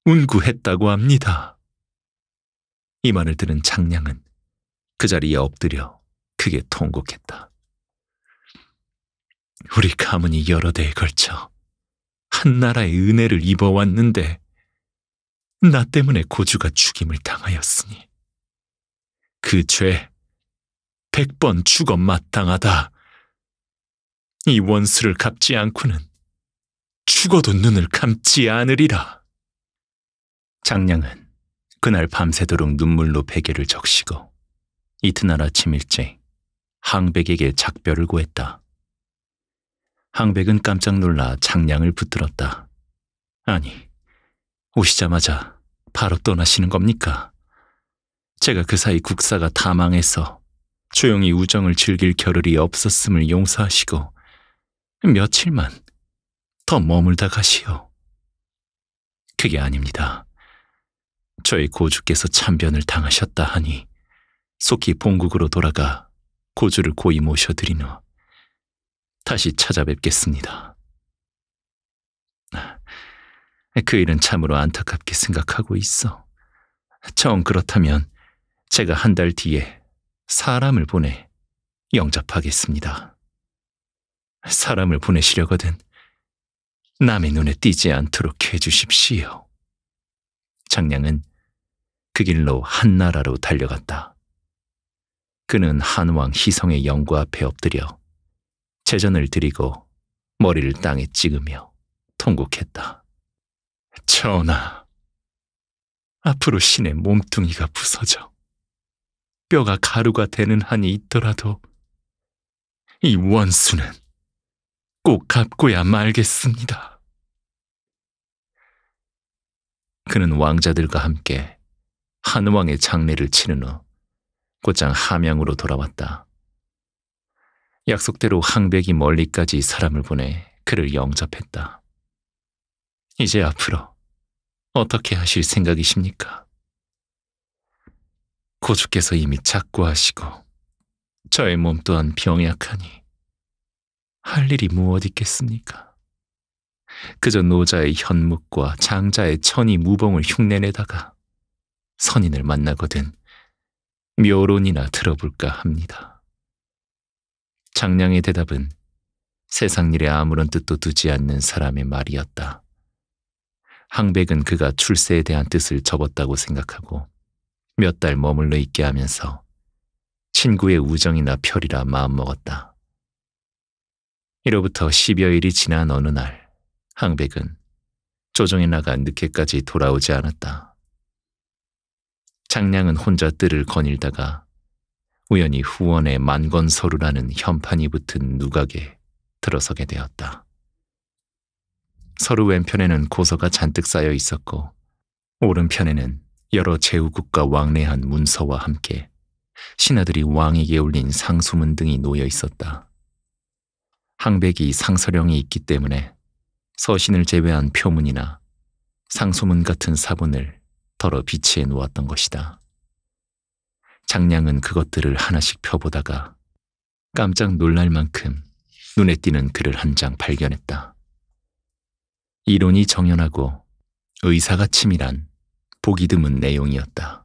운구했다고 합니다. 이 말을 들은 장량은 그 자리에 엎드려 크게 통곡했다. 우리 가문이 여러 대에 걸쳐 한나라의 은혜를 입어왔는데 나 때문에 고주가 죽임을 당하였으니 그 죄 백 번 죽어 마땅하다. 이 원수를 갚지 않고는 죽어도 눈을 감지 않으리라. 장량은 그날 밤새도록 눈물로 베개를 적시고 이튿날 아침 일찍 항백에게 작별을 구했다 항백은 깜짝 놀라 장량을 붙들었다. 아니, 오시자마자 바로 떠나시는 겁니까? 제가 그 사이 국사가 다 망해서 조용히 우정을 즐길 겨를이 없었음을 용서하시고 며칠만 더 머물다 가시오. 그게 아닙니다. 저의 고주께서 참변을 당하셨다 하니 속히 본국으로 돌아가 고주를 고이 모셔드린 후 다시 찾아뵙겠습니다. 그 일은 참으로 안타깝게 생각하고 있어. 정 그렇다면 제가 한 달 뒤에 사람을 보내 영접하겠습니다. 사람을 보내시려거든 남의 눈에 띄지 않도록 해주십시오. 장량은 그 길로 한나라로 달려갔다. 그는 한왕 희성의 영구 앞에 엎드려 제전을 드리고 머리를 땅에 찍으며 통곡했다. 전하, 앞으로 신의 몸뚱이가 부서져 뼈가 가루가 되는 한이 있더라도 이 원수는 꼭 갚고야 말겠습니다. 그는 왕자들과 함께 한왕의 장례를 치른 후 곧장 함양으로 돌아왔다. 약속대로 항백이 멀리까지 사람을 보내 그를 영접했다. 이제 앞으로 어떻게 하실 생각이십니까? 고주께서 이미 작고하시고 저의 몸 또한 병약하니 할 일이 무엇 있겠습니까? 그저 노자의 현묵과 장자의 천이 무봉을 흉내내다가 선인을 만나거든 묘론이나 들어볼까 합니다. 장량의 대답은 세상 일에 아무런 뜻도 두지 않는 사람의 말이었다. 항백은 그가 출세에 대한 뜻을 접었다고 생각하고 몇 달 머물러 있게 하면서 친구의 우정이나 별이라 마음먹었다. 이로부터 10여일이 지난 어느 날 항백은 조정에 나가 늦게까지 돌아오지 않았다. 장량은 혼자 뜰을 거닐다가 우연히 후원의 만건서루라는 현판이 붙은 누각에 들어서게 되었다. 서루 왼편에는 고서가 잔뜩 쌓여 있었고 오른편에는 여러 제후국과 왕래한 문서와 함께 신하들이 왕에게 올린 상수문 등이 놓여 있었다. 항백이 상서령이 있기 때문에 서신을 제외한 표문이나 상소문 같은 사본을 더러 비치해 놓았던 것이다. 장량은 그것들을 하나씩 펴보다가 깜짝 놀랄 만큼 눈에 띄는 글을 한 장 발견했다. 이론이 정연하고 의사가 치밀한 보기 드문 내용이었다.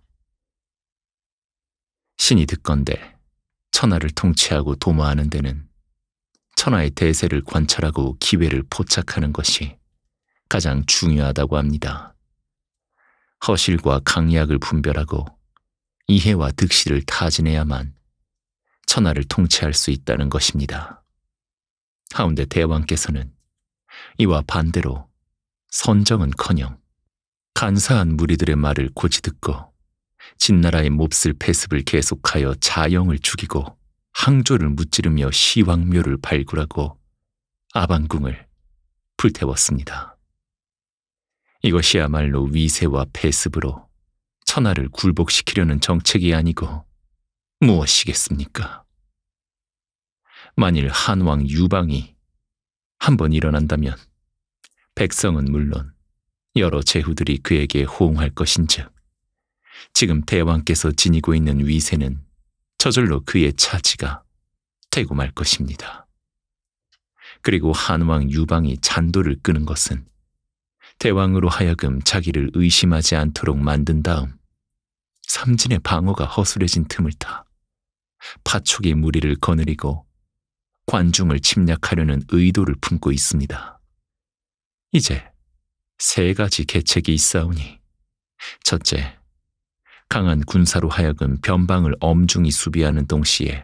신이 듣건데 천하를 통치하고 도모하는 데는 천하의 대세를 관찰하고 기회를 포착하는 것이 가장 중요하다고 합니다. 허실과 강약을 분별하고 이해와 득실을 타진해야만 천하를 통치할 수 있다는 것입니다. 하운데 대왕께서는 이와 반대로 선정은커녕 간사한 무리들의 말을 고지 듣고 진나라의 몹쓸 폐습을 계속하여 자영을 죽이고 항조를 무찌르며 시황묘를 발굴하고 아방궁을 불태웠습니다. 이것이야말로 위세와 폐습으로 천하를 굴복시키려는 정책이 아니고 무엇이겠습니까? 만일 한왕 유방이 한번 일어난다면 백성은 물론 여러 제후들이 그에게 호응할 것인즉 지금 대왕께서 지니고 있는 위세는 저절로 그의 차지가 되고 말 것입니다. 그리고 한왕 유방이 잔도를 끄는 것은 대왕으로 하여금 자기를 의심하지 않도록 만든 다음 삼진의 방어가 허술해진 틈을 타파촉의 무리를 거느리고 관중을 침략하려는 의도를 품고 있습니다. 이제 세 가지 계책이 있사오니 첫째, 강한 군사로 하여금 변방을 엄중히 수비하는 동시에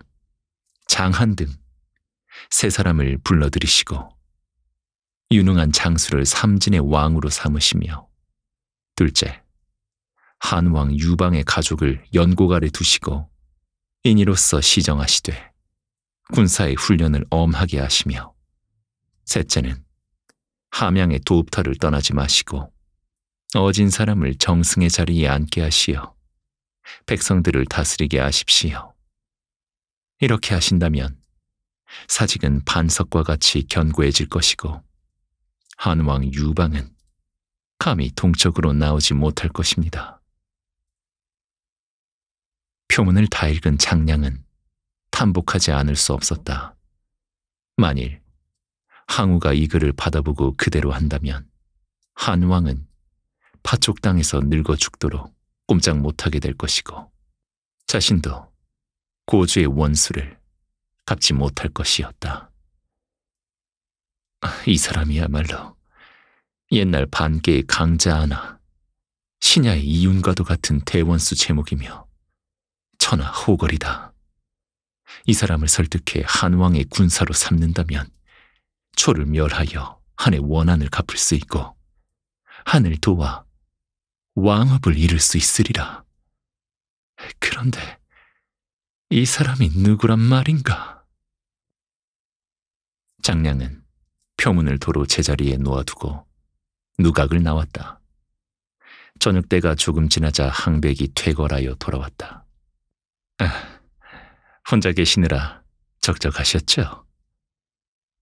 장한 등 세 사람을 불러들이시고 유능한 장수를 삼진의 왕으로 삼으시며 둘째, 한왕 유방의 가족을 연고 아래 두시고 인이로서 시정하시되 군사의 훈련을 엄하게 하시며 셋째는 함양의 도읍터를 떠나지 마시고 어진 사람을 정승의 자리에 앉게 하시어 백성들을 다스리게 하십시오. 이렇게 하신다면 사직은 반석과 같이 견고해질 것이고 한 왕 유방은 감히 동쪽으로 나오지 못할 것입니다. 표문을 다 읽은 장량은 탄복하지 않을 수 없었다. 만일 항우가 이 글을 받아보고 그대로 한다면 한왕은 파쪽 땅에서 늙어 죽도록 꼼짝 못하게 될 것이고 자신도 고주의 원수를 갚지 못할 것이었다. 이 사람이야말로 옛날 반개의 강자 하나 신야의 이윤과도 같은 대원수 제목이며 천하 호걸이다. 이 사람을 설득해 한왕의 군사로 삼는다면 초를 멸하여 한의 원한을 갚을 수 있고 한을 도와 왕업을 이룰 수 있으리라. 그런데 이 사람이 누구란 말인가? 장량은 표문을 도로 제자리에 놓아두고 누각을 나왔다. 저녁 때가 조금 지나자 항백이 퇴거하여 돌아왔다. 아, 혼자 계시느라 적적하셨죠?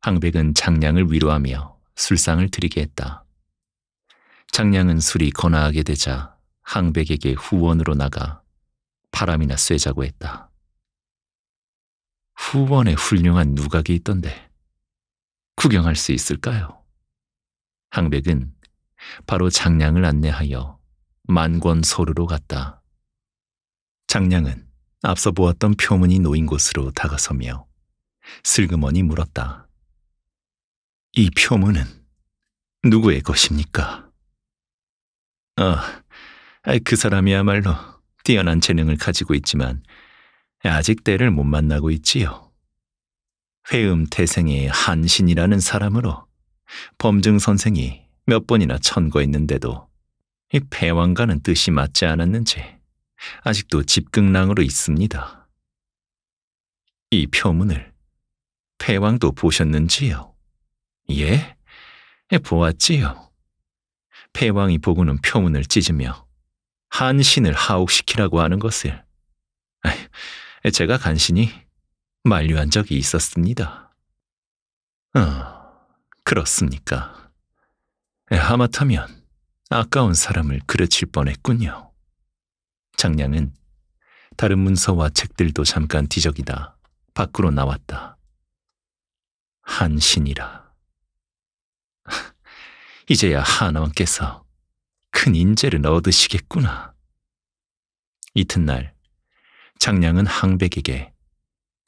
황백은 장량을 위로하며 술상을 드리게 했다. 장량은 술이 거나하게 되자 항백에게 후원으로 나가 바람이나 쐬자고 했다. 후원에 훌륭한 누각이 있던데 구경할 수 있을까요? 항백은 바로 장량을 안내하여 만권 소르로 갔다. 장량은 앞서 보았던 표문이 놓인 곳으로 다가서며 슬그머니 물었다. 이 표문은 누구의 것입니까? 아, 그 사람이야말로 뛰어난 재능을 가지고 있지만 아직 때를 못 만나고 있지요. 회음태생의 한신이라는 사람으로 범증 선생이 몇 번이나 천거했는데도 이 패왕과는 뜻이 맞지 않았는지 아직도 집극낭으로 있습니다. 이 표문을 폐왕도 보셨는지요? 예, 보았지요. 폐왕이 보고는 표문을 찢으며 한신을 하옥시키라고 하는 것을 제가 간신히 만류한 적이 있었습니다. 어, 그렇습니까? 하마터면 아까운 사람을 그르칠 뻔했군요. 장량은 다른 문서와 책들도 잠깐 뒤적이다 밖으로 나왔다. 한신이라. 이제야 한왕께서 큰 인재를 얻으시겠구나. 이튿날 장량은 항백에게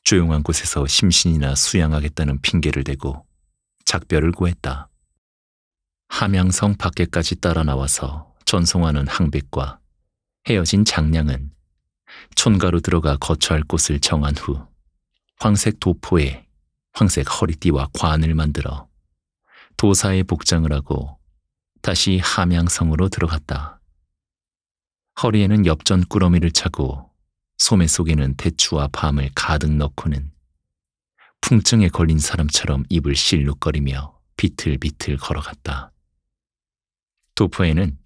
조용한 곳에서 심신이나 수양하겠다는 핑계를 대고 작별을 구했다. 함양성 밖에까지 따라 나와서 전송하는 항백과 헤어진 장량은 촌가로 들어가 거처할 곳을 정한 후 황색 도포에 황색 허리띠와 관을 만들어 도사의 복장을 하고 다시 함양성으로 들어갔다. 허리에는 엽전 꾸러미를 차고 소매 속에는 대추와 밤을 가득 넣고는 풍증에 걸린 사람처럼 입을 실룩거리며 비틀비틀 걸어갔다. 도포에는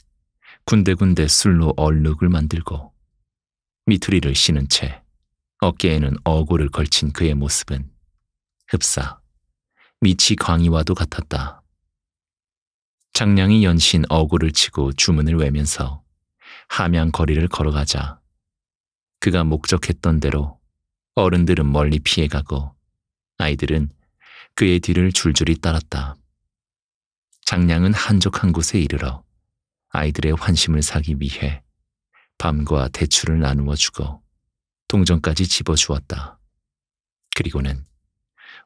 군데군데 술로 얼룩을 만들고 미투리를 신은 채 어깨에는 어고를 걸친 그의 모습은 흡사 미치 광이와도 같았다. 장량이 연신 어고를 치고 주문을 외면서 함양 거리를 걸어가자 그가 목적했던 대로 어른들은 멀리 피해가고 아이들은 그의 뒤를 줄줄이 따랐다. 장량은 한적한 곳에 이르러 아이들의 환심을 사기 위해 밤과 대출을 나누어 주고 동전까지 집어 주었다. 그리고는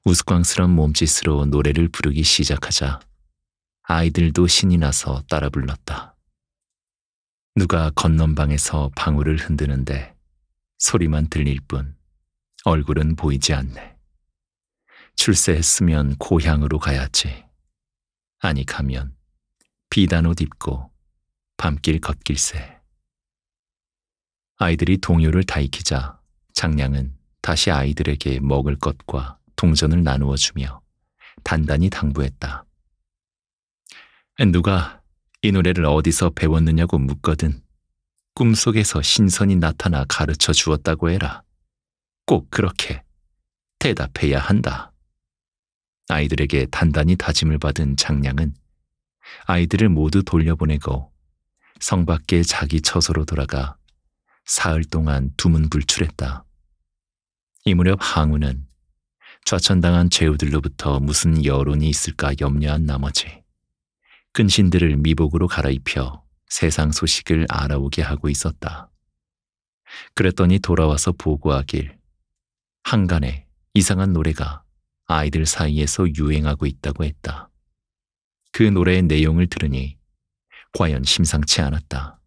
우스꽝스런 몸짓으로 노래를 부르기 시작하자 아이들도 신이 나서 따라 불렀다. 누가 건넌방에서 방울을 흔드는데 소리만 들릴 뿐 얼굴은 보이지 않네. 출세했으면 고향으로 가야지. 아니 가면 비단 옷 입고 밤길 걷길새. 아이들이 동요를 다 익히자 장량은 다시 아이들에게 먹을 것과 동전을 나누어 주며 단단히 당부했다. 누가 이 노래를 어디서 배웠느냐고 묻거든 꿈속에서 신선이 나타나 가르쳐 주었다고 해라. 꼭 그렇게 대답해야 한다. 아이들에게 단단히 다짐을 받은 장량은 아이들을 모두 돌려보내고 성 밖에 자기 처소로 돌아가 사흘 동안 두문불출했다. 이 무렵 항우는 좌천당한 제후들로부터 무슨 여론이 있을까 염려한 나머지 근신들을 미복으로 갈아입혀 세상 소식을 알아오게 하고 있었다. 그랬더니 돌아와서 보고하길 한간에 이상한 노래가 아이들 사이에서 유행하고 있다고 했다. 그 노래의 내용을 들으니 과연 심상치 않았다.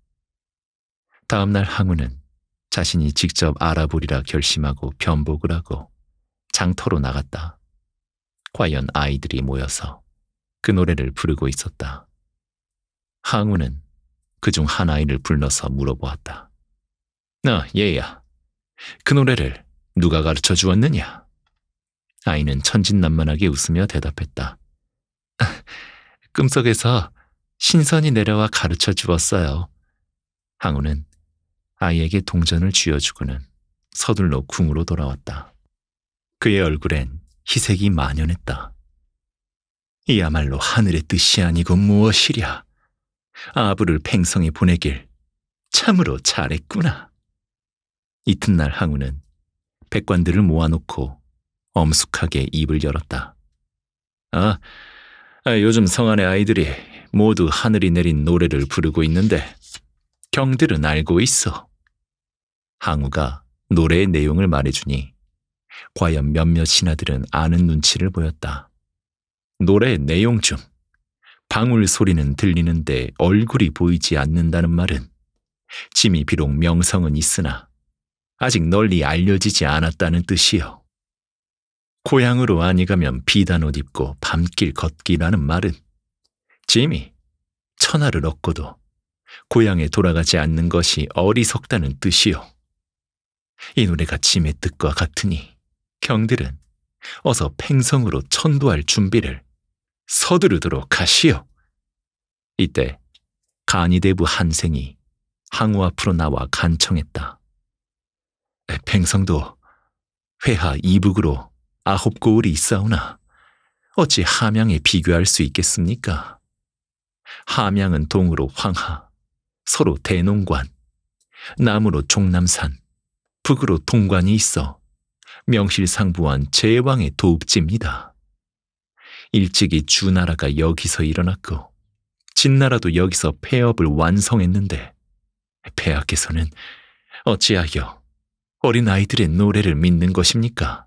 다음 날 항우는 자신이 직접 알아보리라 결심하고 변복을 하고 장터로 나갔다. 과연 아이들이 모여서 그 노래를 부르고 있었다. 항우는 그 중 한 아이를 불러서 물어보았다. 나 얘야, 그 노래를 누가 가르쳐 주었느냐? 아이는 천진난만하게 웃으며 대답했다. 꿈속에서 신선이 내려와 가르쳐 주었어요. 항우는 아이에게 동전을 쥐어주고는 서둘러 궁으로 돌아왔다. 그의 얼굴엔 희색이 만연했다. 이야말로 하늘의 뜻이 아니고 무엇이랴. 아부를 팽성에 보내길 참으로 잘했구나. 이튿날 항우는 백관들을 모아놓고 엄숙하게 입을 열었다. 아, 아 요즘 성안의 아이들이 모두 하늘이 내린 노래를 부르고 있는데 경들은 알고 있어. 항우가 노래의 내용을 말해주니 과연 몇몇 신하들은 아는 눈치를 보였다. 노래의 내용 중 방울 소리는 들리는데 얼굴이 보이지 않는다는 말은 짐이 비록 명성은 있으나 아직 널리 알려지지 않았다는 뜻이요. 고향으로 아니 가면 비단 옷 입고 밤길 걷기라는 말은 짐이 천하를 얻고도 고향에 돌아가지 않는 것이 어리석다는 뜻이요. 이 노래가 짐의 뜻과 같으니 경들은 어서 팽성으로 천도할 준비를 서두르도록 하시오. 이때 간이대부 한생이 항우 앞으로 나와 간청했다. 팽성도 회하 이북으로 아홉 고을이 있사오나 어찌 함양에 비교할 수 있겠습니까? 함양은 동으로 황하, 서로 대농관, 남으로 종남산, 북으로 동관이 있어 명실상부한 제왕의 도읍지입니다. 일찍이 주나라가 여기서 일어났고 진나라도 여기서 폐업을 완성했는데 폐하께서는 어찌하여 어린아이들의 노래를 믿는 것입니까?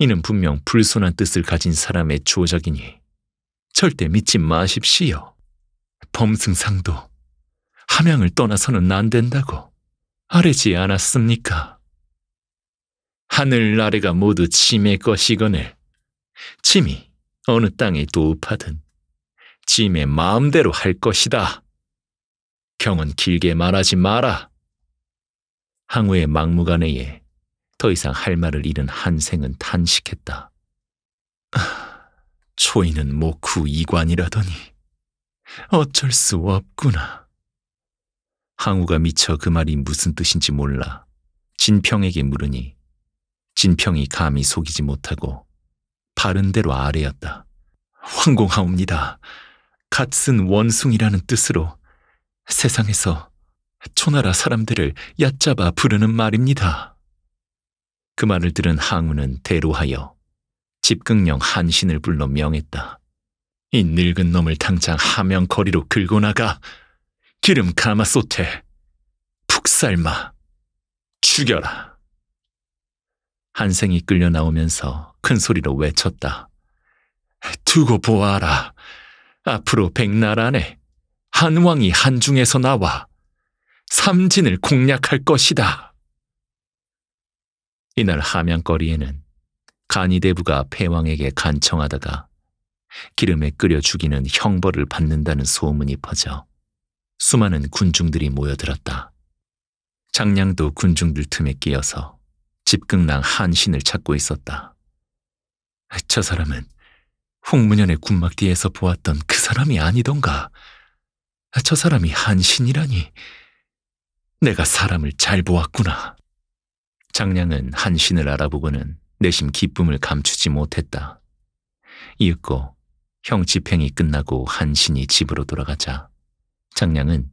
이는 분명 불손한 뜻을 가진 사람의 조작이니 절대 믿지 마십시오. 범승상도 함양을 떠나서는 안 된다고 아뢰지 않았습니까? 하늘 아래가 모두 짐의 것이거늘 짐이 어느 땅에 도읍하든 짐의 마음대로 할 것이다. 경은 길게 말하지 마라. 항우의 막무가내에 더 이상 할 말을 잃은 한생은 탄식했다. 아, 초인은 목후 이관이라더니 어쩔 수 없구나. 항우가 미처 그 말이 무슨 뜻인지 몰라 진평에게 물으니 진평이 감히 속이지 못하고 바른 대로 아래였다. 황공하옵니다. 갓쓴 원숭이라는 뜻으로 세상에서 초나라 사람들을 얕잡아 부르는 말입니다. 그 말을 들은 항우는 대로하여 집극령 한신을 불러 명했다. 이 늙은 놈을 당장 하명 거리로 긁고 나가 기름 가마솥에 푹 삶아 죽여라. 한생이 끌려 나오면서 큰 소리로 외쳤다. 두고 보아라. 앞으로 백날 안에 한왕이 한중에서 나와 삼진을 공략할 것이다. 이날 하양거리에는 간이대부가 패왕에게 간청하다가 기름에 끓여 죽이는 형벌을 받는다는 소문이 퍼져 수많은 군중들이 모여들었다. 장량도 군중들 틈에 끼어서 집극낭 한신을 찾고 있었다. 저 사람은 홍문현의 군막뒤에서 보았던 그 사람이 아니던가. 저 사람이 한신이라니. 내가 사람을 잘 보았구나. 장량은 한신을 알아보고는 내심 기쁨을 감추지 못했다. 이윽고 형 집행이 끝나고 한신이 집으로 돌아가자 장량은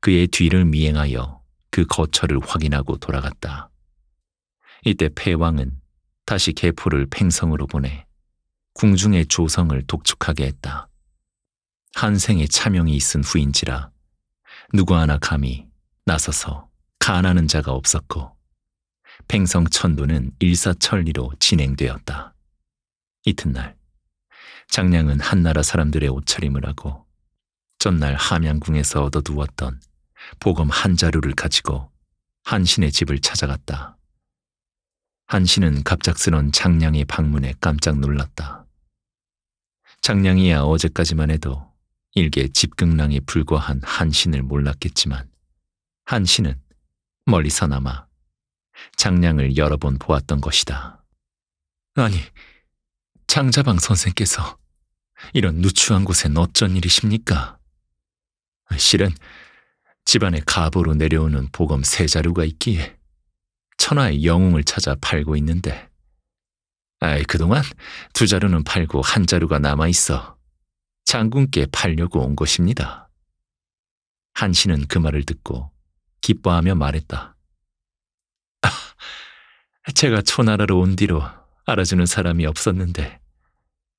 그의 뒤를 미행하여 그 거처를 확인하고 돌아갔다. 이때 패왕은 다시 계포를 팽성으로 보내 궁중의 조성을 독촉하게 했다. 한생의 차명이 있은 후인지라 누구 하나 감히 나서서 가안하는 자가 없었고 팽성천도는 일사천리로 진행되었다. 이튿날 장량은 한나라 사람들의 옷차림을 하고 전날 함양궁에서 얻어두었던 보검 한 자루를 가지고 한신의 집을 찾아갔다. 한신은 갑작스런 장량의 방문에 깜짝 놀랐다. 장량이야 어제까지만 해도 일개 집극랑에 불과한 한신을 몰랐겠지만 한신은 멀리서나마 장량을 여러 번 보았던 것이다. 아니, 장자방 선생께서 이런 누추한 곳엔 어쩐 일이십니까? 실은 집안에 가보로 내려오는 보검 세 자루가 있기에 천하의 영웅을 찾아 팔고 있는데 아이 그동안 두 자루는 팔고 한 자루가 남아있어 장군께 팔려고 온 것입니다. 한신은 그 말을 듣고 기뻐하며 말했다. 제가 초나라로 온 뒤로 알아주는 사람이 없었는데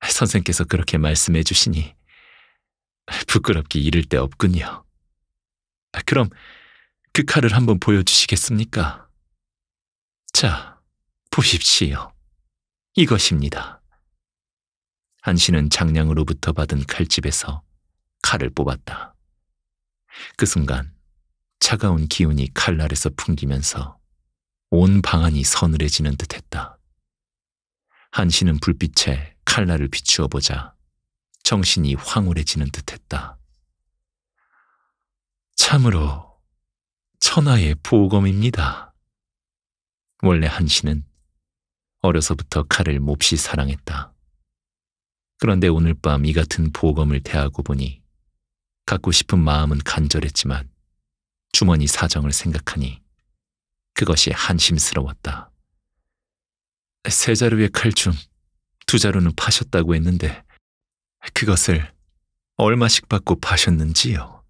선생께서 그렇게 말씀해 주시니 부끄럽기 이를 데 없군요. 아, 그럼 그 칼을 한번 보여주시겠습니까? 자, 보십시오. 이것입니다. 한신은 장량으로부터 받은 칼집에서 칼을 뽑았다. 그 순간 차가운 기운이 칼날에서 풍기면서 온 방안이 서늘해지는 듯했다. 한시는 불빛에 칼날을 비추어 보자 정신이 황홀해지는 듯했다. 참으로 천하의 보검입니다. 원래 한시는 어려서부터 칼을 몹시 사랑했다. 그런데 오늘 밤 이 같은 보검을 대하고 보니 갖고 싶은 마음은 간절했지만 주머니 사정을 생각하니 그것이 한심스러웠다. 세 자루의 칼춤, 두 자루는 파셨다고 했는데 그것을 얼마씩 받고 파셨는지요.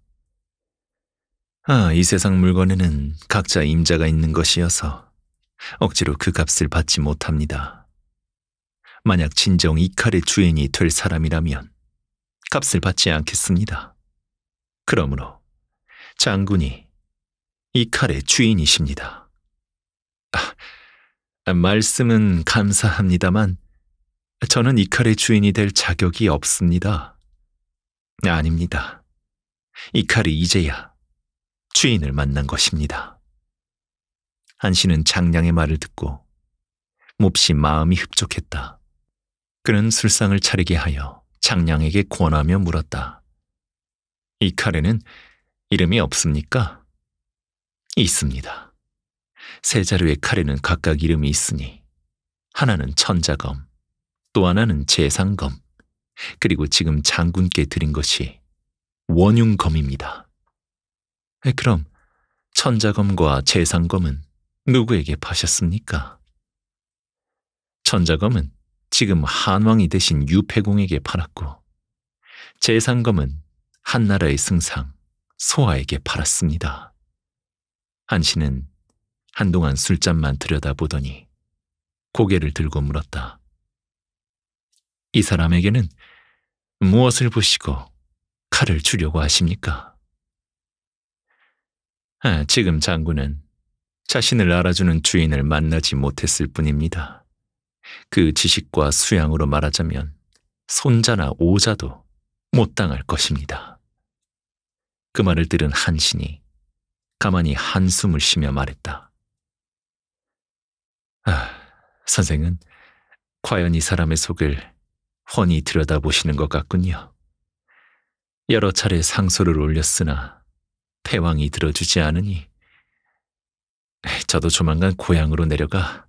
아, 이 세상 물건에는 각자 임자가 있는 것이어서 억지로 그 값을 받지 못합니다. 만약 진정 이 칼의 주인이 될 사람이라면 값을 받지 않겠습니다. 그러므로 장군이 이 칼의 주인이십니다. 말씀은 감사합니다만 저는 이 칼의 주인이 될 자격이 없습니다. 아닙니다. 이 칼이 이제야 주인을 만난 것입니다. 한신은 장량의 말을 듣고 몹시 마음이 흡족했다. 그는 술상을 차리게 하여 장량에게 권하며 물었다. 이 칼에는 이름이 없습니까? 있습니다. 세 자루의 칼에는 각각 이름이 있으니 하나는 천자검, 또 하나는 재상검, 그리고 지금 장군께 드린 것이 원흉검입니다. 그럼 천자검과 재상검은 누구에게 파셨습니까? 천자검은 지금 한왕이 대신 유패공에게 팔았고 재상검은 한나라의 승상 소아에게 팔았습니다. 한씨는 한동안 술잔만 들여다보더니 고개를 들고 물었다. 이 사람에게는 무엇을 보시고 칼을 주려고 하십니까? 아, 지금 장군은 자신을 알아주는 주인을 만나지 못했을 뿐입니다. 그 지식과 수양으로 말하자면 손자나 오자도 못 당할 것입니다. 그 말을 들은 한신이 가만히 한숨을 쉬며 말했다. 아, 선생은 과연 이 사람의 속을 훤히 들여다보시는 것 같군요. 여러 차례 상소를 올렸으나 태왕이 들어주지 않으니 저도 조만간 고향으로 내려가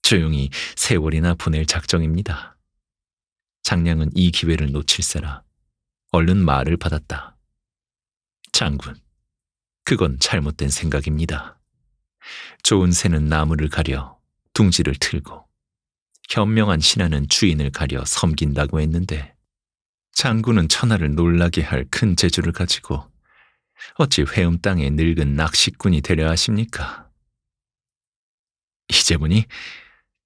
조용히 세월이나 보낼 작정입니다. 장량은 이 기회를 놓칠세라 얼른 말을 받았다. 장군, 그건 잘못된 생각입니다. 좋은 새는 나무를 가려 둥지를 틀고 현명한 신하는 주인을 가려 섬긴다고 했는데 장군은 천하를 놀라게 할 큰 재주를 가지고 어찌 회음 땅에 늙은 낚시꾼이 되려 하십니까? 이제 보니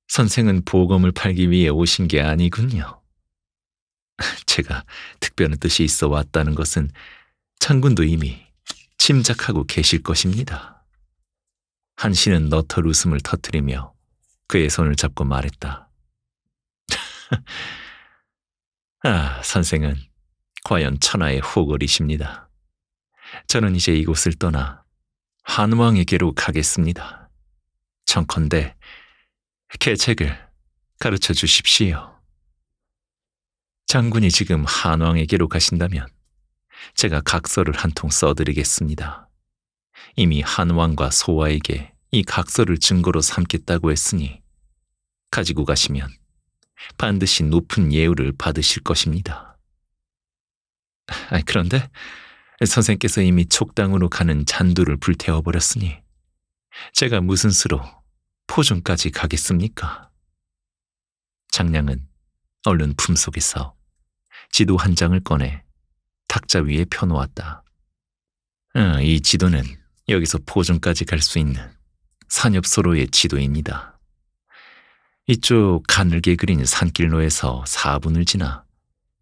선생은 보검을 팔기 위해 오신 게 아니군요. 제가 특별한 뜻이 있어 왔다는 것은 장군도 이미 짐작하고 계실 것입니다. 한신은 너털 웃음을 터뜨리며 그의 손을 잡고 말했다. 아, 선생은 과연 천하의 호걸이십니다. 저는 이제 이곳을 떠나 한왕에게로 가겠습니다. 청컨대 계책을 가르쳐 주십시오. 장군이 지금 한왕에게로 가신다면 제가 각서를 한 통 써드리겠습니다. 이미 한왕과 소아에게 이 각서를 증거로 삼겠다고 했으니 가지고 가시면 반드시 높은 예우를 받으실 것입니다. 그런데 선생께서 이미 촉당으로 가는 잔두를 불태워버렸으니 제가 무슨 수로 포중까지 가겠습니까? 장량은 얼른 품속에서 지도 한 장을 꺼내 탁자 위에 펴놓았다. 어, 이 지도는 여기서 포중까지 갈 수 있는 산엽소로의 지도입니다. 이쪽 가늘게 그린 산길로에서 4분을 지나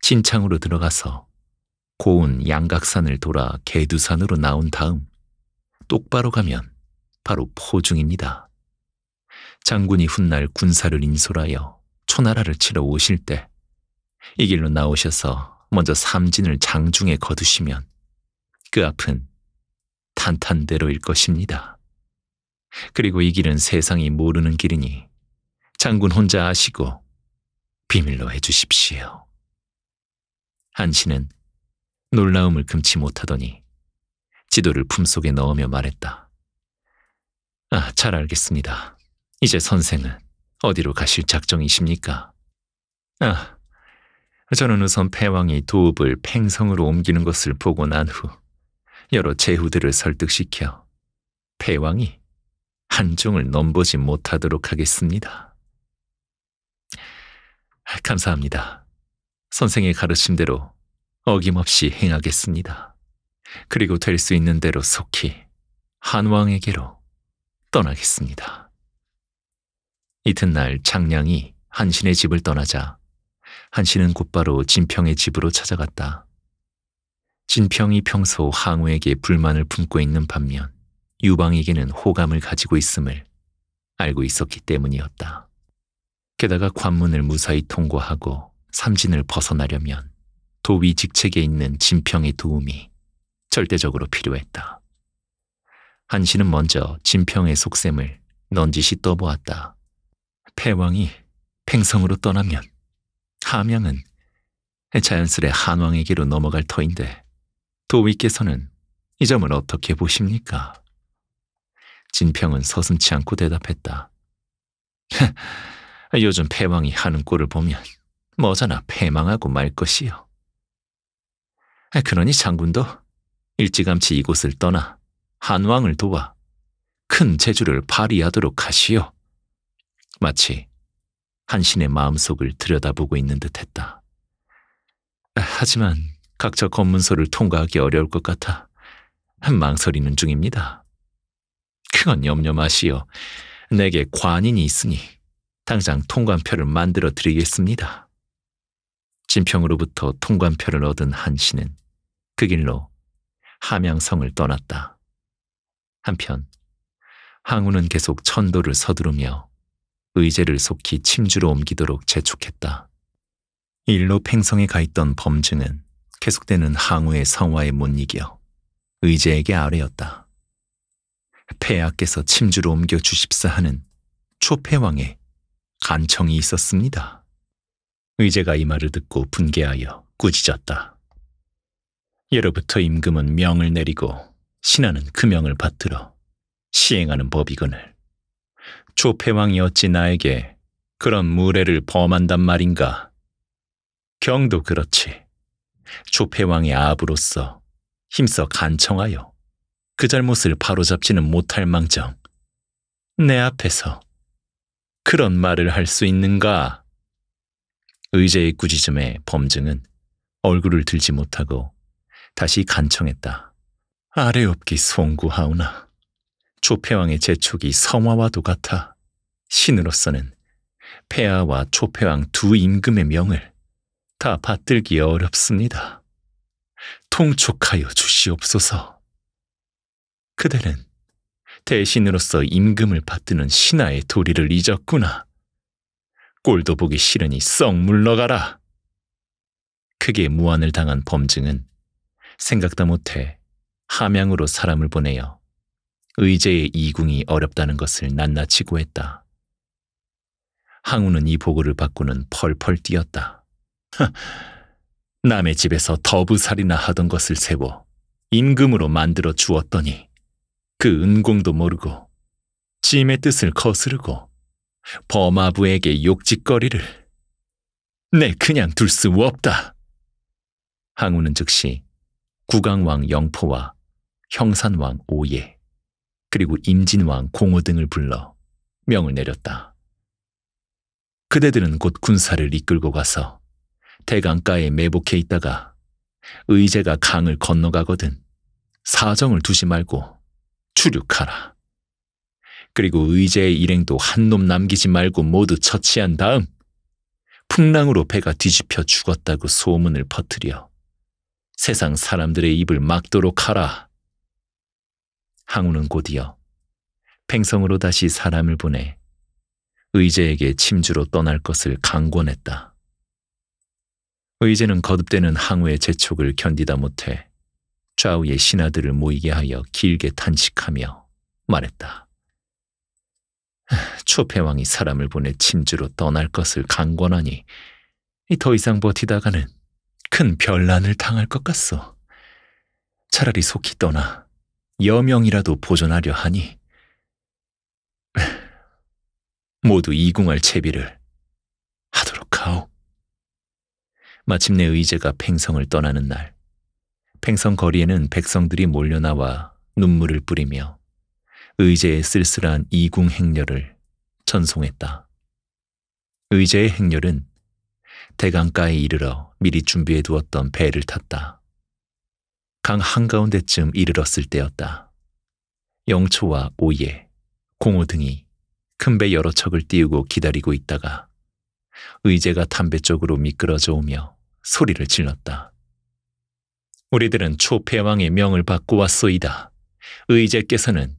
진창으로 들어가서 고운 양각산을 돌아 개두산으로 나온 다음 똑바로 가면 바로 포중입니다. 장군이 훗날 군사를 인솔하여 초나라를 치러 오실 때 이 길로 나오셔서 먼저 삼진을 장중에 거두시면 그 앞은 탄탄대로일 것입니다. 그리고 이 길은 세상이 모르는 길이니 장군 혼자 아시고 비밀로 해주십시오. 한신은 놀라움을 금치 못하더니 지도를 품속에 넣으며 말했다. 아, 잘 알겠습니다. 이제 선생은 어디로 가실 작정이십니까? 아, 저는 우선 패왕이 도읍을 팽성으로 옮기는 것을 보고 난 후 여러 제후들을 설득시켜 패왕이 한종을 넘보지 못하도록 하겠습니다. 감사합니다. 선생의 가르침대로 어김없이 행하겠습니다. 그리고 될 수 있는 대로 속히 한왕에게로 떠나겠습니다. 이튿날 장량이 한신의 집을 떠나자 한신은 곧바로 진평의 집으로 찾아갔다. 진평이 평소 항우에게 불만을 품고 있는 반면 유방에게는 호감을 가지고 있음을 알고 있었기 때문이었다. 게다가 관문을 무사히 통과하고 삼진을 벗어나려면 도위 직책에 있는 진평의 도움이 절대적으로 필요했다. 한신은 먼저 진평의 속셈을 넌지시 떠보았다. 패왕이 팽성으로 떠나면 함양은 자연스레 한왕에게로 넘어갈 터인데 도위께서는 이 점을 어떻게 보십니까? 진평은 서슴치 않고 대답했다. 요즘 패망이 하는 꼴을 보면 뭐잖아 패망하고 말 것이요. 그러니 장군도 일찌감치 이곳을 떠나 한왕을 도와 큰 재주를 발휘하도록 하시오. 마치 한신의 마음속을 들여다보고 있는 듯했다. 하지만 각자 검문소를 통과하기 어려울 것 같아 망설이는 중입니다. 그건 염려 마시오. 내게 관인이 있으니 당장 통관표를 만들어 드리겠습니다. 진평으로부터 통관표를 얻은 한 씨는 그 길로 함양성을 떠났다. 한편 항우는 계속 천도를 서두르며 의제를 속히 침주로 옮기도록 재촉했다. 일로 팽성에 가 있던 범증은 계속되는 항우의 성화에 못 이겨 의제에게 아뢰었다. 폐하께서 침주로 옮겨 주십사 하는 초패왕의 간청이 있었습니다. 의제가 이 말을 듣고 분개하여 꾸짖었다. 예로부터 임금은 명을 내리고 신하는 그 명을 받들어 시행하는 법이거늘. 조폐왕이 어찌 나에게 그런 무례를 범한단 말인가? 경도 그렇지. 조폐왕의 아부로서 힘써 간청하여 그 잘못을 바로잡지는 못할 망정. 내 앞에서 그런 말을 할 수 있는가? 의제의 꾸짖음에 범증은 얼굴을 들지 못하고 다시 간청했다. 아래 없기 송구하오나 조폐왕의 재촉이 성화와도 같아 신으로서는 폐하와 조폐왕 두 임금의 명을 다 받들기 어렵습니다. 통촉하여 주시옵소서. 그대는 대신으로서 임금을 받드는 신하의 도리를 잊었구나. 꼴도 보기 싫으니 썩 물러가라. 크게 무안을 당한 범증은 생각도 못해 함양으로 사람을 보내어 의제의 이궁이 어렵다는 것을 낱낱이고 했다. 항우는 이 보고를 받고는 펄펄 뛰었다. 하, 남의 집에서 더부살이나 하던 것을 세워 임금으로 만들어 주었더니 그 은공도 모르고 짐의 뜻을 거스르고 범아부에게 욕짓거리를 내 네, 그냥 둘 수 없다. 항우는 즉시 구강왕 영포와 형산왕 오예 그리고 임진왕 공호 등을 불러 명을 내렸다. 그대들은 곧 군사를 이끌고 가서 대강가에 매복해 있다가 의제가 강을 건너가거든 사정을 두지 말고 추륙하라. 그리고 의제의 일행도 한 놈 남기지 말고 모두 처치한 다음 풍랑으로 배가 뒤집혀 죽었다고 소문을 퍼뜨려 세상 사람들의 입을 막도록 하라. 항우는 곧이어 팽성으로 다시 사람을 보내 의제에게 침주로 떠날 것을 강권했다. 의제는 거듭되는 항우의 재촉을 견디다 못해 좌우의 신하들을 모이게 하여 길게 탄식하며 말했다. 초패왕이 사람을 보내 침주로 떠날 것을 강권하니 더 이상 버티다가는 큰 별난을 당할 것 같소. 차라리 속히 떠나 여명이라도 보존하려 하니 모두 이궁할 채비를 하도록 하오. 마침내 의제가 팽성을 떠나는 날 팽성 거리에는 백성들이 몰려나와 눈물을 뿌리며 의제의 쓸쓸한 이궁 행렬을 전송했다. 의제의 행렬은 대강가에 이르러 미리 준비해 두었던 배를 탔다. 강 한가운데쯤 이르렀을 때였다. 영초와 오예, 공호 등이 큰 배 여러 척을 띄우고 기다리고 있다가 의제가 담배 쪽으로 미끄러져 오며 소리를 질렀다. 우리들은 초패왕의 명을 받고 왔소이다. 의제께서는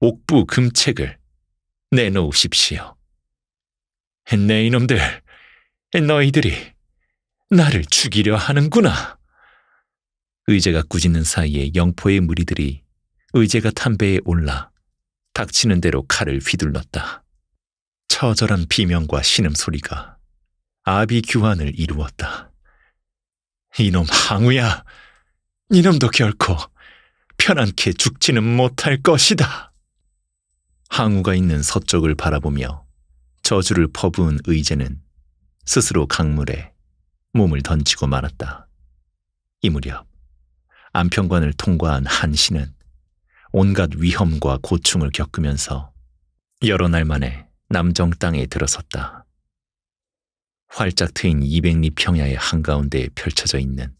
옥부 금책을 내놓으십시오. 네 이놈들, 너희들이 나를 죽이려 하는구나. 의제가 꾸짖는 사이에 영포의 무리들이 의제가 탄배에 올라 닥치는 대로 칼을 휘둘렀다. 처절한 비명과 신음소리가 아비규환을 이루었다. 이놈 항우야! 이놈도 결코 편안케 죽지는 못할 것이다. 항우가 있는 서쪽을 바라보며 저주를 퍼부은 의제는 스스로 강물에 몸을 던지고 말았다. 이 무렵 안평관을 통과한 한신은 온갖 위험과 고충을 겪으면서 여러 날 만에 남정 땅에 들어섰다. 활짝 트인 200리 평야의 한가운데에 펼쳐져 있는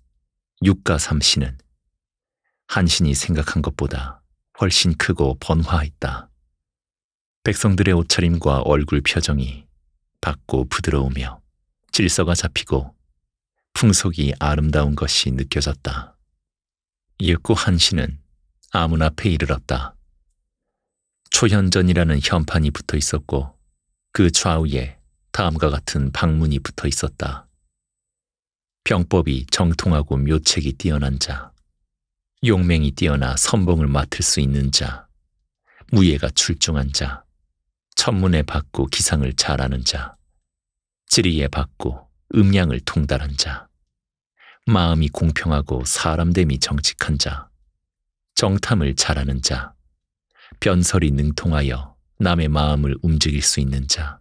육가삼신는 한신이 생각한 것보다 훨씬 크고 번화했다. 백성들의 옷차림과 얼굴 표정이 밝고 부드러우며 질서가 잡히고 풍속이 아름다운 것이 느껴졌다. 읽고 한신은 아문 앞에 이르렀다. 초현전이라는 현판이 붙어 있었고 그 좌우에 다음과 같은 방문이 붙어 있었다. 병법이 정통하고 묘책이 뛰어난 자, 용맹이 뛰어나 선봉을 맡을 수 있는 자, 무예가 출중한 자, 천문에 받고 기상을 잘하는 자, 지리에 받고 음양을 통달한 자, 마음이 공평하고 사람됨이 정직한 자, 정탐을 잘하는 자, 변설이 능통하여 남의 마음을 움직일 수 있는 자,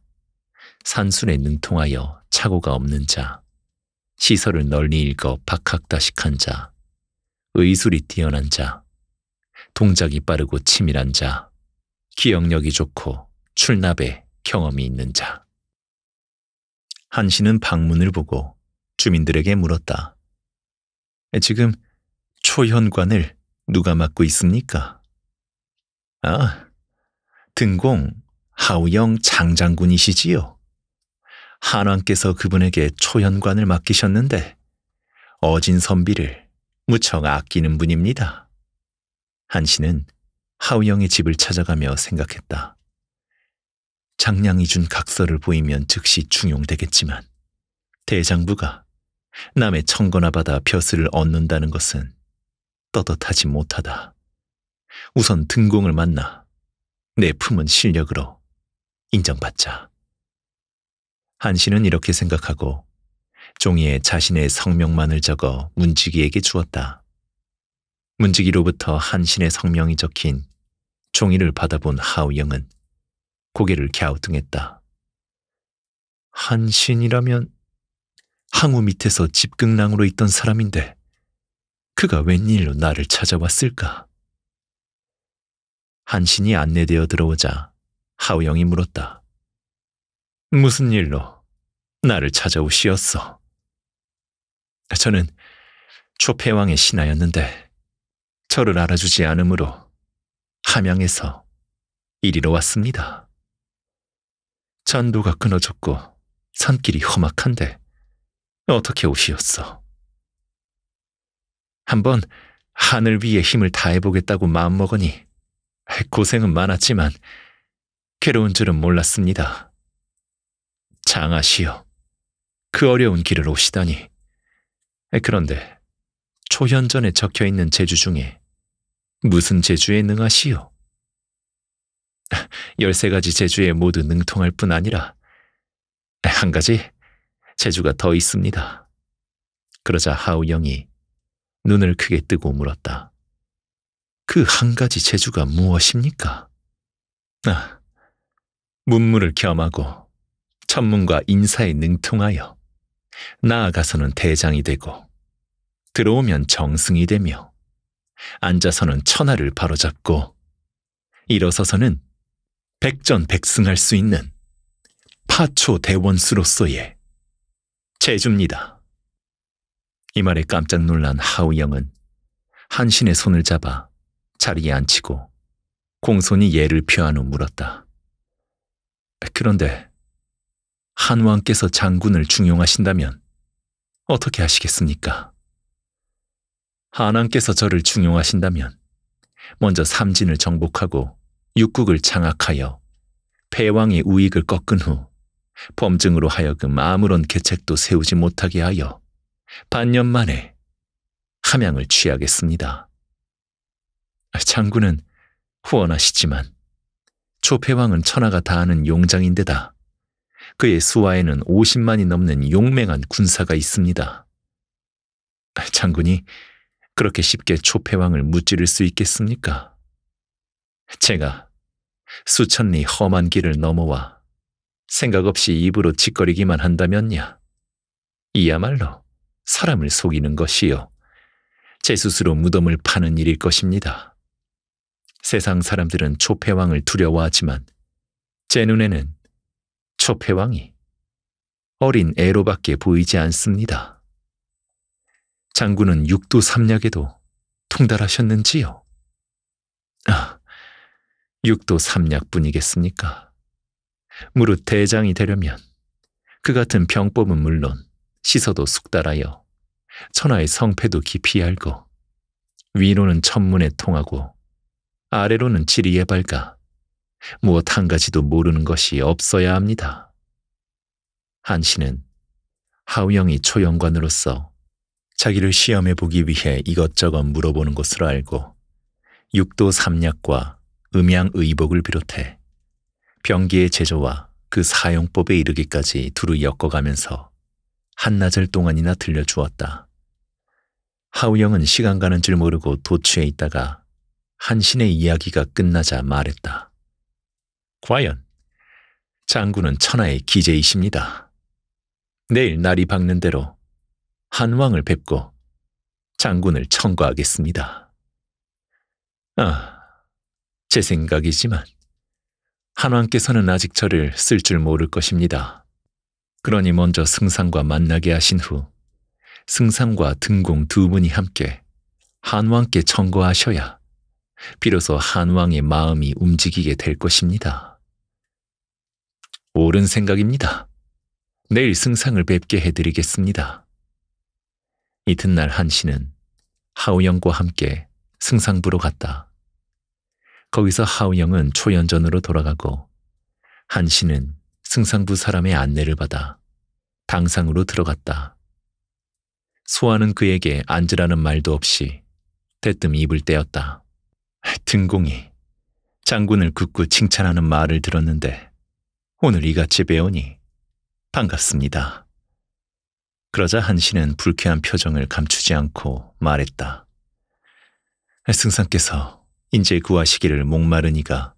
산순에 능통하여 착오가 없는 자, 시설을 널리 읽어 박학다식한 자, 의술이 뛰어난 자, 동작이 빠르고 치밀한 자, 기억력이 좋고 출납에 경험이 있는 자. 한 씨는 방문을 보고 주민들에게 물었다. 지금 초현관을 누가 맡고 있습니까? 아, 등공 하우영 장장군이시지요. 한왕께서 그분에게 초연관을 맡기셨는데 어진 선비를 무척 아끼는 분입니다. 한신은 하우영의 집을 찾아가며 생각했다. 장량이 준 각서를 보이면 즉시 중용되겠지만 대장부가 남의 청거나 받아 벼슬을 얻는다는 것은 떳떳하지 못하다. 우선 등공을 만나 내 품은 실력으로 인정받자. 한신은 이렇게 생각하고 종이에 자신의 성명만을 적어 문지기에게 주었다. 문지기로부터 한신의 성명이 적힌 종이를 받아본 하우영은 고개를 갸우뚱했다. 한신이라면 항우 밑에서 집극낭으로 있던 사람인데 그가 웬일로 나를 찾아왔을까? 한신이 안내되어 들어오자 하우영이 물었다. 무슨 일로 나를 찾아오시었어 저는 초패왕의 신하였는데 저를 알아주지 않으므로 함양에서 이리로 왔습니다. 전도가 끊어졌고 산길이 험악한데 어떻게 오시었어 한번 하늘 위에 힘을 다해보겠다고 마음먹으니 고생은 많았지만 괴로운 줄은 몰랐습니다. 장하시여 그 어려운 길을 오시다니. 그런데 초현전에 적혀 있는 제주 중에 무슨 제주에 능하시요? 열세 가지 제주에 모두 능통할 뿐 아니라 한 가지 제주가 더 있습니다. 그러자 하우영이 눈을 크게 뜨고 물었다. 그 한 가지 제주가 무엇입니까? 아, 문물을 겸하고 천문과 인사에 능통하여 나아가서는 대장이 되고 들어오면 정승이 되며 앉아서는 천하를 바로잡고 일어서서는 백전백승할 수 있는 파초 대원수로서의 재주입니다. 이 말에 깜짝 놀란 하우영은 한신의 손을 잡아 자리에 앉히고 공손히 예를 표한 후 물었다. 그런데 한왕께서 장군을 중용하신다면 어떻게 하시겠습니까? 한왕께서 저를 중용하신다면 먼저 삼진을 정복하고 육국을 장악하여 패왕의 우익을 꺾은 후 범증으로 하여금 아무런 계책도 세우지 못하게 하여 반년 만에 함양을 취하겠습니다. 아, 장군은 후원하시지만 조패왕은 천하가 다하는 용장인데다 그의 수하에는 50만이 넘는 용맹한 군사가 있습니다. 장군이 그렇게 쉽게 초패왕을 무찌를 수 있겠습니까? 제가 수천리 험한 길을 넘어와 생각 없이 입으로 짓거리기만 한다면야. 이야말로 사람을 속이는 것이요. 제 스스로 무덤을 파는 일일 것입니다. 세상 사람들은 초패왕을 두려워하지만 제 눈에는 초패왕이 어린 애로밖에 보이지 않습니다. 장군은 육도 삼략에도 통달하셨는지요? 아, 육도 삼략뿐이겠습니까? 무릇 대장이 되려면 그 같은 병법은 물론 시서도 숙달하여 천하의 성패도 깊이 알고 위로는 천문에 통하고 아래로는 지리에 밝아 무엇 한 가지도 모르는 것이 없어야 합니다. 한 씨는 하우영이 초영관으로서 자기를 시험해 보기 위해 이것저것 물어보는 것으로 알고 육도 삼약과 음양의복을 비롯해 병기의 제조와 그 사용법에 이르기까지 두루 엮어가면서 한나절 동안이나 들려주었다. 하우영은 시간 가는 줄 모르고 도취해 있다가 한신의 이야기가 끝나자 말했다. 과연 장군은 천하의 기재이십니다. 내일 날이 밝는 대로 한왕을 뵙고 장군을 청구하겠습니다. 아, 제 생각이지만 한왕께서는 아직 저를 쓸 줄 모를 것입니다. 그러니 먼저 승상과 만나게 하신 후 승상과 등공 두 분이 함께 한왕께 청구하셔야 비로소 한왕의 마음이 움직이게 될 것입니다. 옳은 생각입니다. 내일 승상을 뵙게 해드리겠습니다. 이튿날 한 씨는 하우영과 함께 승상부로 갔다. 거기서 하우영은 초연전으로 돌아가고 한 씨는 승상부 사람의 안내를 받아 당상으로 들어갔다. 소아는 그에게 앉으라는 말도 없이 대뜸 입을 떼었다. 등공이 장군을 굳고 칭찬하는 말을 들었는데 오늘 이같이 배우니 반갑습니다. 그러자 한 씨는 불쾌한 표정을 감추지 않고 말했다. 승상께서 인제 구하시기를 목마르니가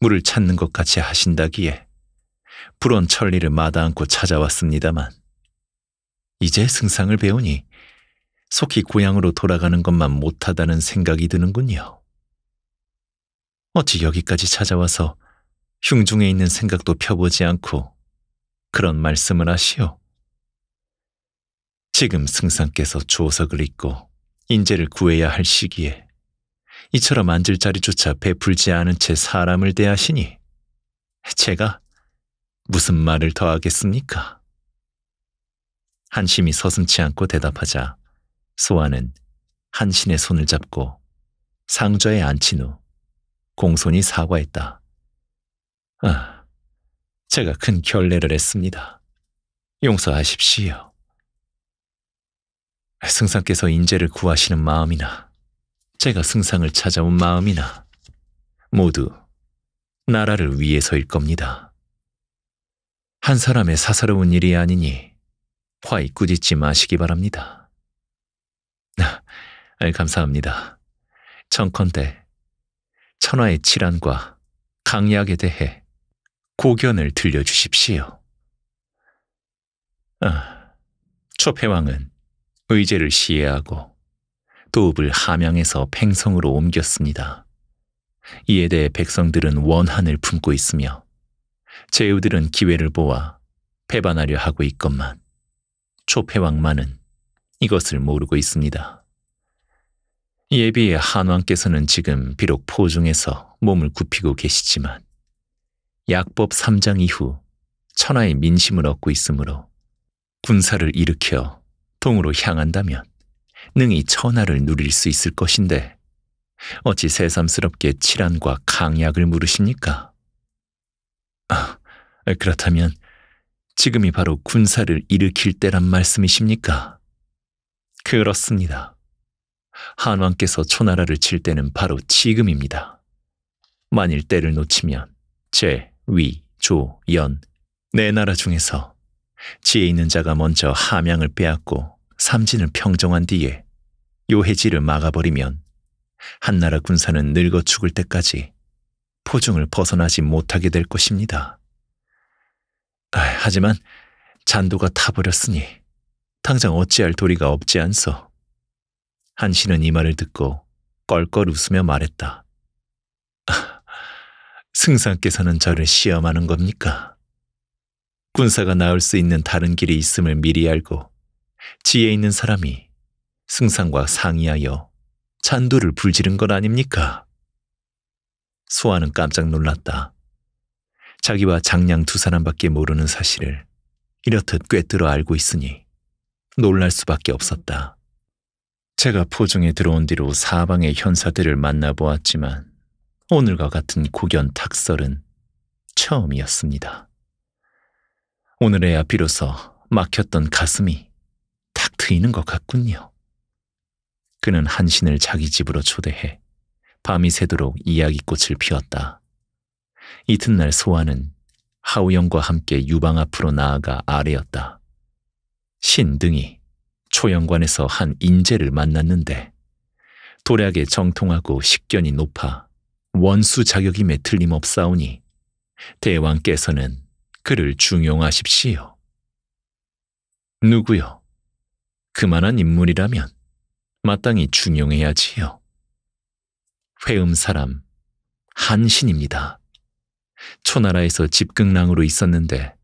물을 찾는 것 같이 하신다기에 불온 천리를 마다않고 찾아왔습니다만 이제 승상을 배우니 속히 고향으로 돌아가는 것만 못하다는 생각이 드는군요. 어찌 여기까지 찾아와서 흉중에 있는 생각도 펴보지 않고 그런 말씀을 하시오. 지금 승상께서 주호석을 잇고 인재를 구해야 할 시기에 이처럼 앉을 자리조차 베풀지 않은 채 사람을 대하시니 제가 무슨 말을 더하겠습니까? 한심이 서슴치 않고 대답하자 소아는 한신의 손을 잡고 상좌에 앉힌 후 공손히 사과했다. 아, 제가 큰 결례를 했습니다. 용서하십시오. 승상께서 인재를 구하시는 마음이나 제가 승상을 찾아온 마음이나 모두 나라를 위해서일 겁니다. 한 사람의 사사로운 일이 아니니 화이 꾸짖지 마시기 바랍니다. 아, 감사합니다. 청컨대 천하의 치란과 강약에 대해 고견을 들려주십시오. 아, 초패왕은 의제를 시해하고 도읍을 함양에서 팽성으로 옮겼습니다. 이에 대해 백성들은 원한을 품고 있으며 제후들은 기회를 보아 배반하려 하고 있건만 초패왕만은 이것을 모르고 있습니다. 예비의 한왕께서는 지금 비록 포중에서 몸을 굽히고 계시지만 약법 3장 이후 천하의 민심을 얻고 있으므로 군사를 일으켜 동으로 향한다면 능히 천하를 누릴 수 있을 것인데 어찌 새삼스럽게 칠한과 강약을 물으십니까? 아, 그렇다면 지금이 바로 군사를 일으킬 때란 말씀이십니까? 그렇습니다. 한왕께서 초나라를 칠 때는 바로 지금입니다. 만일 때를 놓치면 제 위, 조, 연, 네 나라 중에서 지혜 있는 자가 먼저 함양을 빼앗고 삼진을 평정한 뒤에 요해지를 막아버리면 한나라 군사는 늙어 죽을 때까지 포중을 벗어나지 못하게 될 것입니다. 아, 하지만 잔도가 타버렸으니 당장 어찌할 도리가 없지 않소. 한신은 이 말을 듣고 껄껄 웃으며 말했다. 아, 승상께서는 저를 시험하는 겁니까? 군사가 나올 수 있는 다른 길이 있음을 미리 알고 지혜 있는 사람이 승상과 상의하여 잔도를 불지른 것 아닙니까? 소아는 깜짝 놀랐다. 자기와 장량 두 사람밖에 모르는 사실을 이렇듯 꿰뚫어 알고 있으니 놀랄 수밖에 없었다. 제가 포중에 들어온 뒤로 사방의 현사들을 만나보았지만 오늘과 같은 고견 탁설은 처음이었습니다. 오늘에야 비로소 막혔던 가슴이 탁 트이는 것 같군요. 그는 한신을 자기 집으로 초대해 밤이 새도록 이야기꽃을 피웠다. 이튿날 소아는 하우영과 함께 유방 앞으로 나아가 아래였다. 신 등이 초영관에서 한 인재를 만났는데 도략에 정통하고 식견이 높아 원수 자격이 매틀림 없사오니 대왕께서는 그를 중용하십시오. 누구요? 그만한 인물이라면 마땅히 중용해야지요. 회음 사람 한신입니다. 초나라에서 집극랑으로 있었는데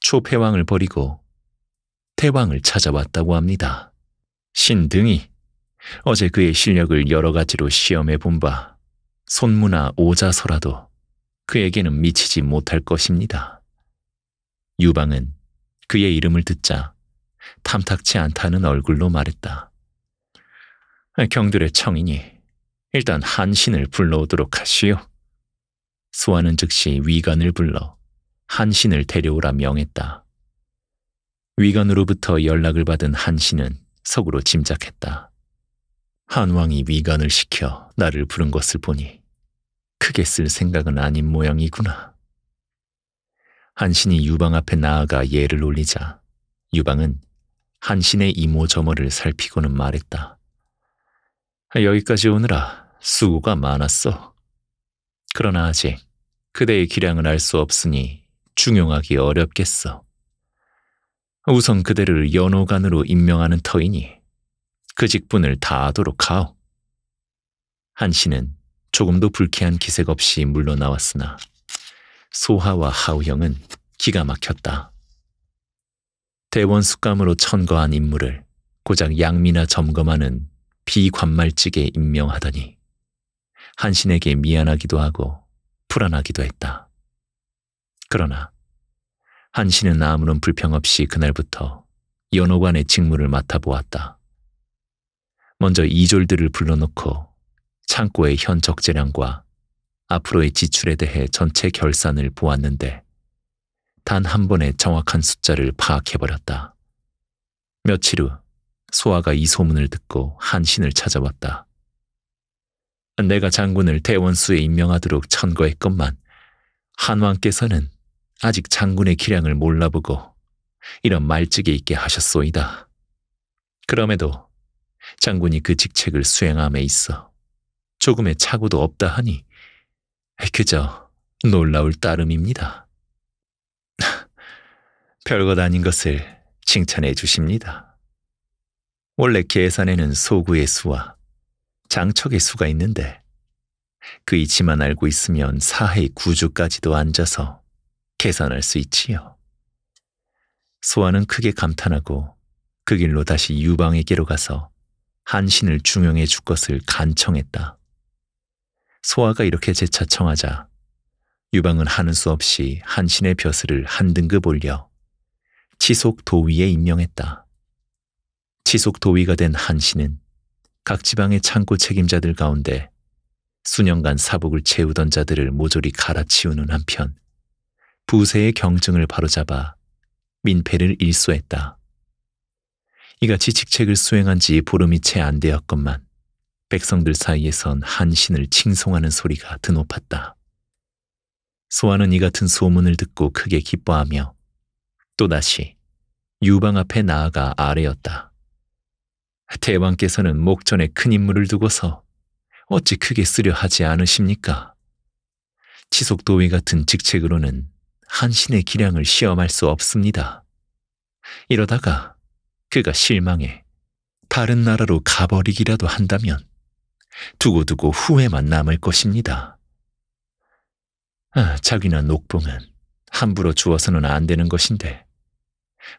초패왕을 버리고 대왕을 찾아왔다고 합니다. 신등이 어제 그의 실력을 여러 가지로 시험해 본바 손무나 오자서라도 그에게는 미치지 못할 것입니다. 유방은 그의 이름을 듣자 탐탁치 않다는 얼굴로 말했다. 경들의 청이니 일단 한신을 불러오도록 하시오. 수완은 즉시 위관을 불러 한신을 데려오라 명했다. 위관으로부터 연락을 받은 한신은 속으로 짐작했다. 한왕이 위관을 시켜 나를 부른 것을 보니 크게 쓸 생각은 아닌 모양이구나. 한신이 유방 앞에 나아가 예를 올리자 유방은 한신의 이모저모를 살피고는 말했다. 여기까지 오느라 수고가 많았어. 그러나 아직 그대의 기량을 알 수 없으니 중용하기 어렵겠어. 우선 그대를 연호관으로 임명하는 터이니 그 직분을 다하도록 하오. 한 씨는 조금도 불쾌한 기색 없이 물러나왔으나 소하와 하우형은 기가 막혔다. 대원 숙감으로 천거한 인물을 고작 양미나 점검하는 비관말직에 임명하더니 한신에게 미안하기도 하고 불안하기도 했다. 그러나 한신은 아무런 불평 없이 그날부터 연호관의 직무를 맡아보았다. 먼저 이졸들을 불러놓고 창고의 현 적재량과 앞으로의 지출에 대해 전체 결산을 보았는데 단 한 번의 정확한 숫자를 파악해버렸다. 며칠 후 소아가 이 소문을 듣고 한신을 찾아왔다. 내가 장군을 대원수에 임명하도록 천거했건만 한왕께서는 아직 장군의 기량을 몰라보고 이런 말찍이 있게 하셨소이다. 그럼에도 장군이 그 직책을 수행함에 있어 조금의 착오도 없다 하니 그저 놀라울 따름입니다. 별 것 아닌 것을 칭찬해 주십니다. 원래 계산에는 소구의 수와 장척의 수가 있는데 그 이치만 알고 있으면 사의 구주까지도 앉아서 계산할 수 있지요. 소아는 크게 감탄하고 그 길로 다시 유방에게로 가서 한신을 중용해 줄 것을 간청했다. 소아가 이렇게 재차 청하자 유방은 하는 수 없이 한신의 벼슬을 한 등급 올려 치속 도위에 임명했다. 치속 도위가 된 한신은 각 지방의 창고 책임자들 가운데 수년간 사복을 채우던 자들을 모조리 갈아치우는 한편 부세의 경증을 바로잡아 민폐를 일소했다. 이같이 직책을 수행한 지 보름이 채 안 되었건만 백성들 사이에선 한신을 칭송하는 소리가 드높았다. 소아는 이 같은 소문을 듣고 크게 기뻐하며 또다시 유방 앞에 나아가 아래였다. 대왕께서는 목전에 큰 인물을 두고서 어찌 크게 쓰려 하지 않으십니까? 지속도위 같은 직책으로는 한신의 기량을 시험할 수 없습니다. 이러다가 그가 실망해 다른 나라로 가버리기라도 한다면 두고두고 후회만 남을 것입니다. 아, 자기나 녹봉은 함부로 주어서는 안 되는 것인데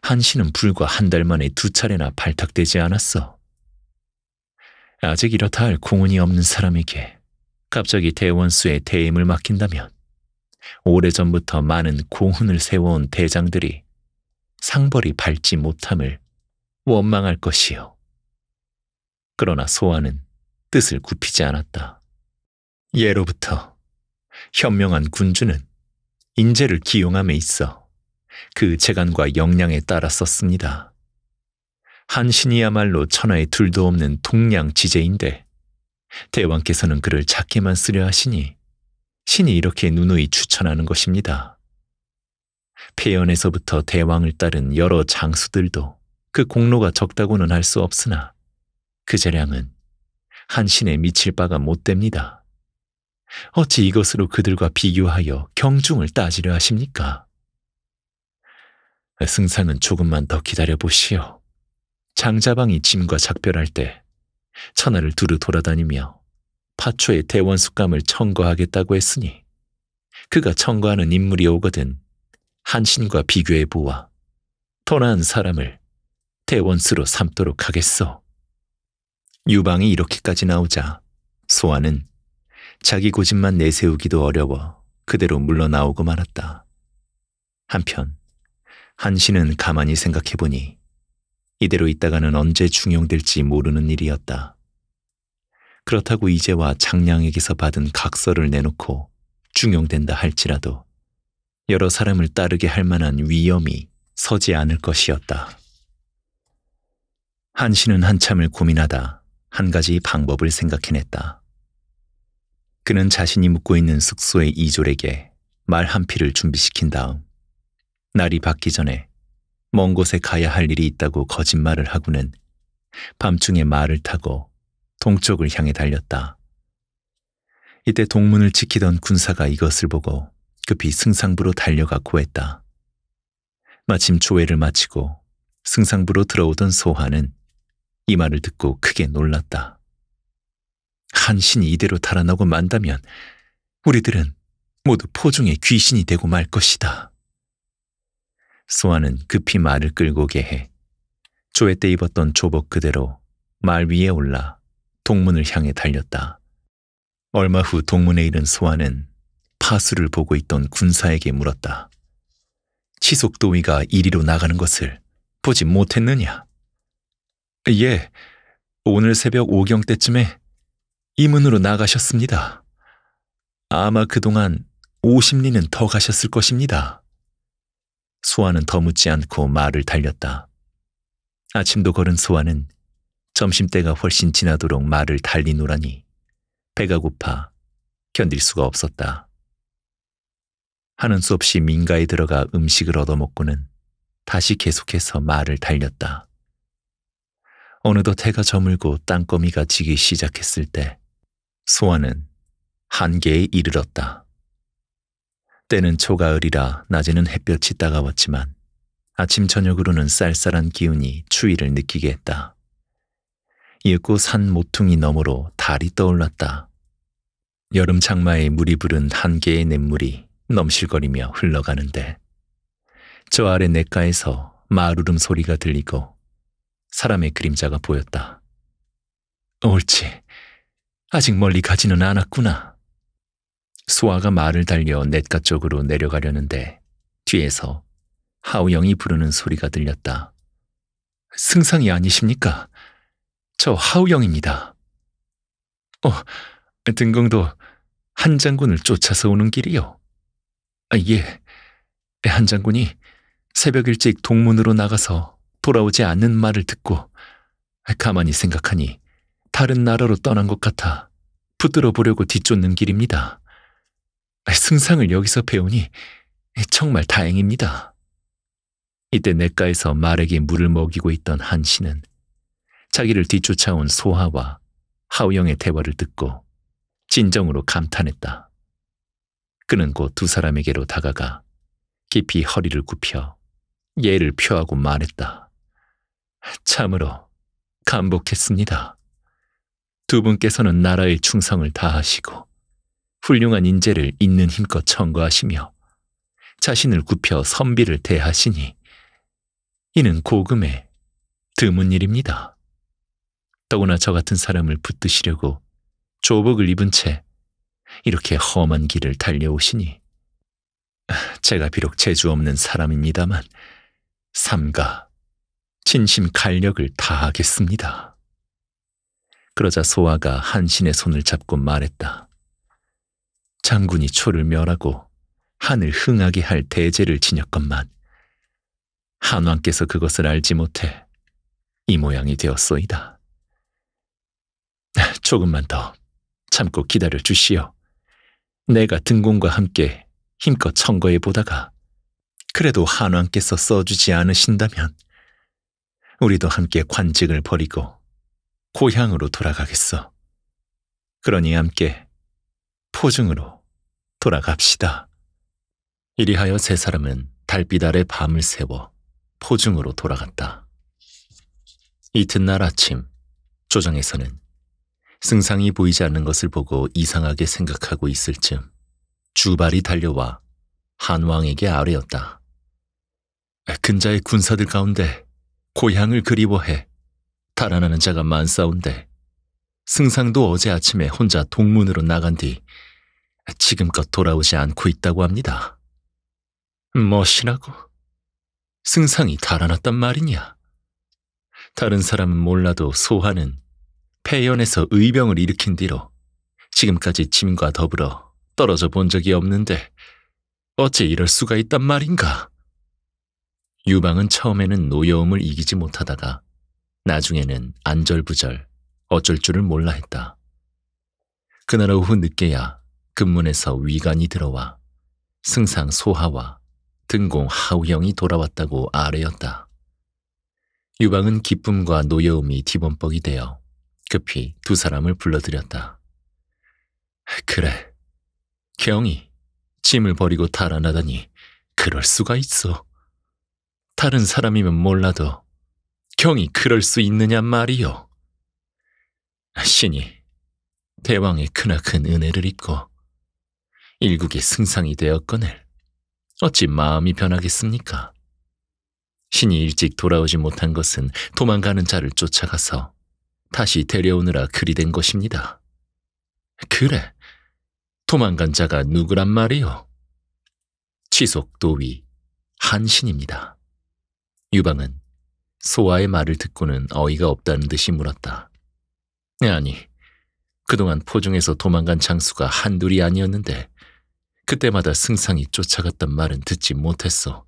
한 씨는 불과 한 달 만에 두 차례나 발탁되지 않았어. 아직 이렇다 할 공훈이 없는 사람에게 갑자기 대원수의 대임을 맡긴다면 오래전부터 많은 공훈을 세워온 대장들이 상벌이 밟지 못함을 원망할 것이요. 그러나 소아는 뜻을 굽히지 않았다. 예로부터 현명한 군주는 인재를 기용함에 있어 그 재간과 역량에 따라 썼습니다. 한신이야말로 천하에 둘도 없는 동양 지제인데 대왕께서는 그를 작게만 쓰려 하시니 신이 이렇게 누누이 추천하는 것입니다. 폐연에서부터 대왕을 따른 여러 장수들도 그 공로가 적다고는 할 수 없으나 그 재량은 한 신에 미칠 바가 못 됩니다. 어찌 이것으로 그들과 비교하여 경중을 따지려 하십니까? 승상은 조금만 더 기다려보시오. 장자방이 짐과 작별할 때 천하를 두루 돌아다니며 파초의 대원숙감을 청거하겠다고 했으니 그가 청거하는 인물이 오거든 한신과 비교해 보아 토 나은 사람을 태원수로 삼도록 하겠소. 유방이 이렇게까지 나오자 소아는 자기 고집만 내세우기도 어려워 그대로 물러나오고 말았다. 한편 한신은 가만히 생각해보니 이대로 있다가는 언제 중용될지 모르는 일이었다. 그렇다고 이제와 장량에게서 받은 각서를 내놓고 중용된다 할지라도 여러 사람을 따르게 할 만한 위험이 서지 않을 것이었다. 한신은 한참을 고민하다 한 가지 방법을 생각해냈다. 그는 자신이 묵고 있는 숙소의 이졸에게 말한 피를 준비시킨 다음 날이 밝기 전에 먼 곳에 가야 할 일이 있다고 거짓말을 하고는 밤중에 말을 타고 동쪽을 향해 달렸다. 이때 동문을 지키던 군사가 이것을 보고 급히 승상부로 달려가 고했다. 마침 조회를 마치고 승상부로 들어오던 소화는 이 말을 듣고 크게 놀랐다. 한 신이 이대로 달아나고 만다면 우리들은 모두 포중의 귀신이 되고 말 것이다. 소아는 급히 말을 끌고 오게 해 조회 때 입었던 조복 그대로 말 위에 올라 동문을 향해 달렸다. 얼마 후 동문에 이른 소아는 파수를 보고 있던 군사에게 물었다. 치속도위가 이리로 나가는 것을 보지 못했느냐? 예, 오늘 새벽 5경 때쯤에 이 문으로 나가셨습니다. 아마 그동안 50리는 더 가셨을 것입니다. 소아는 더 묻지 않고 말을 달렸다. 아침도 걸은 소아는 점심때가 훨씬 지나도록 말을 달리노라니 배가 고파 견딜 수가 없었다. 하는 수 없이 민가에 들어가 음식을 얻어먹고는 다시 계속해서 말을 달렸다. 어느덧 해가 저물고 땅거미가 지기 시작했을 때 소화는 한계에 이르렀다. 때는 초가을이라 낮에는 햇볕이 따가웠지만 아침 저녁으로는 쌀쌀한 기운이 추위를 느끼게 했다. 이윽고 산 모퉁이 너머로 달이 떠올랐다. 여름 장마에 물이 부른 한계의 냇물이 넘실거리며 흘러가는데 저 아래 냇가에서 마루름 소리가 들리고 사람의 그림자가 보였다. 옳지. 아직 멀리 가지는 않았구나. 소아가 말을 달려 냇가 쪽으로 내려가려는데 뒤에서 하우영이 부르는 소리가 들렸다. 승상이 아니십니까? 저 하우영입니다. 어, 등공도 한 장군을 쫓아서 오는 길이요. 아, 예, 한 장군이 새벽 일찍 동문으로 나가서 돌아오지 않는 말을 듣고 가만히 생각하니 다른 나라로 떠난 것 같아 붙들어 보려고 뒤쫓는 길입니다. 승상을 여기서 배우니 정말 다행입니다. 이때 냇가에서 말에게 물을 먹이고 있던 한 씨는 자기를 뒤쫓아온 소하와 하우영의 대화를 듣고 진정으로 감탄했다. 그는 곧 두 사람에게로 다가가 깊이 허리를 굽혀 예를 표하고 말했다. 참으로 감복했습니다. 두 분께서는 나라의 충성을 다하시고 훌륭한 인재를 있는 힘껏 청구하시며 자신을 굽혀 선비를 대하시니 이는 고금에 드문 일입니다. 더구나 저 같은 사람을 붙드시려고 조복을 입은 채 이렇게 험한 길을 달려오시니 제가 비록 재주 없는 사람입니다만 삼가 진심 간력을 다하겠습니다. 그러자 소아가 한신의 손을 잡고 말했다. 장군이 초를 멸하고 한을 흥하게 할 대제를 지녔건만 한왕께서 그것을 알지 못해 이 모양이 되었소이다. 조금만 더 참고 기다려 주시오. 내가 등공과 함께 힘껏 청거해 보다가 그래도 한왕께서 써주지 않으신다면 우리도 함께 관직을 버리고 고향으로 돌아가겠어. 그러니 함께 포중으로 돌아갑시다. 이리하여 세 사람은 달빛 아래 밤을 세워 포중으로 돌아갔다. 이튿날 아침 조정에서는 승상이 보이지 않는 것을 보고 이상하게 생각하고 있을 즈음 주발이 달려와 한왕에게 아뢰었다. 근자의 군사들 가운데 고향을 그리워해 달아나는 자가 만사운데 승상도 어제 아침에 혼자 동문으로 나간 뒤 지금껏 돌아오지 않고 있다고 합니다. 멋이라고 승상이 달아났단 말이냐. 다른 사람은 몰라도 소화는 폐연에서 의병을 일으킨 뒤로 지금까지 짐과 더불어 떨어져 본 적이 없는데 어찌 이럴 수가 있단 말인가. 유방은 처음에는 노여움을 이기지 못하다가 나중에는 안절부절 어쩔 줄을 몰라 했다. 그날 오후 늦게야 근문에서 위관이 들어와 승상 소하와 등공 하우형이 돌아왔다고 아래였다. 유방은 기쁨과 노여움이 티범벅이 되어 급히 두 사람을 불러들였다. 그래, 경이 짐을 버리고 달아나다니 그럴 수가 있어. 다른 사람이면 몰라도 경이 그럴 수 있느냐 말이오 신이 대왕의 크나큰 은혜를 입고 일국의 승상이 되었거늘 어찌 마음이 변하겠습니까? 신이 일찍 돌아오지 못한 것은 도망가는 자를 쫓아가서 다시 데려오느라 그리 된 것입니다. 그래, 도망간 자가 누구란 말이오지속도위 한신입니다. 유방은 소아의 말을 듣고는 어이가 없다는 듯이 물었다. 네, 아니, 그동안 포중에서 도망간 장수가 한둘이 아니었는데 그때마다 승상이 쫓아갔던 말은 듣지 못했어.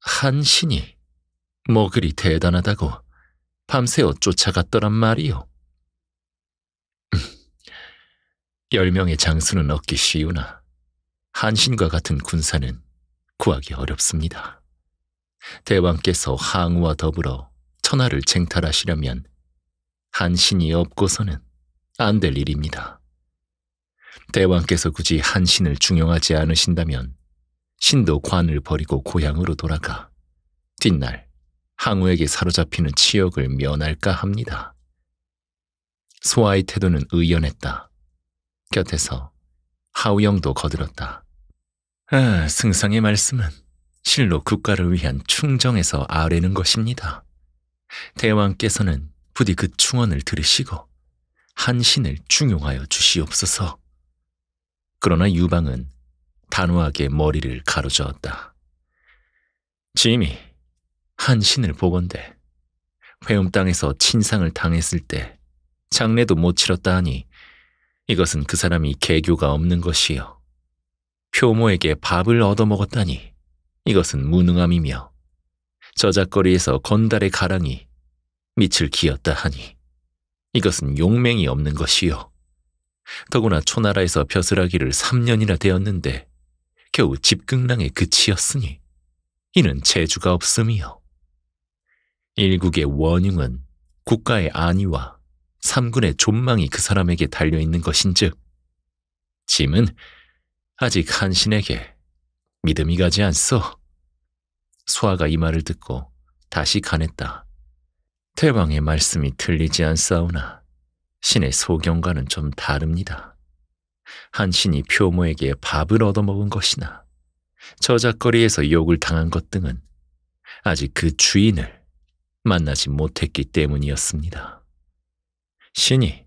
한 신이 뭐 그리 대단하다고 밤새워 쫓아갔더란 말이오열 음, 명의 장수는 얻기 쉬우나 한신과 같은 군사는 구하기 어렵습니다. 대왕께서 항우와 더불어 천하를 쟁탈하시려면 한 신이 없고서는 안 될 일입니다. 대왕께서 굳이 한 신을 중용하지 않으신다면 신도 관을 버리고 고향으로 돌아가 뒷날 항우에게 사로잡히는 치욕을 면할까 합니다. 소아의 태도는 의연했다. 곁에서 하우영도 거들었다. 아, 승상의 말씀은 실로 국가를 위한 충정에서 아뢰는 것입니다. 대왕께서는 부디 그 충언을 들으시고 한신을 중용하여 주시옵소서. 그러나 유방은 단호하게 머리를 가로저었다. 짐이 한신을 보건대 회음 땅에서 친상을 당했을 때 장례도 못 치렀다 하니 이것은 그 사람이 개교가 없는 것이요. 표모에게 밥을 얻어먹었다니 이것은 무능함이며 저작거리에서 건달의 가랑이 밑을 기었다 하니 이것은 용맹이 없는 것이요. 더구나 초나라에서 벼슬하기를 3년이나 되었는데 겨우 집극랑의 그치였으니 이는 재주가 없음이요. 일국의 원흉은 국가의 안위와 삼군의 존망이 그 사람에게 달려있는 것인즉 짐은 아직 한신에게 믿음이 가지 않소. 소아가이 말을 듣고 다시 간했다. 태방의 말씀이 틀리지 않사오나 신의 소경과는 좀 다릅니다. 한 신이 표모에게 밥을 얻어먹은 것이나 저작거리에서 욕을 당한 것 등은 아직 그 주인을 만나지 못했기 때문이었습니다. 신이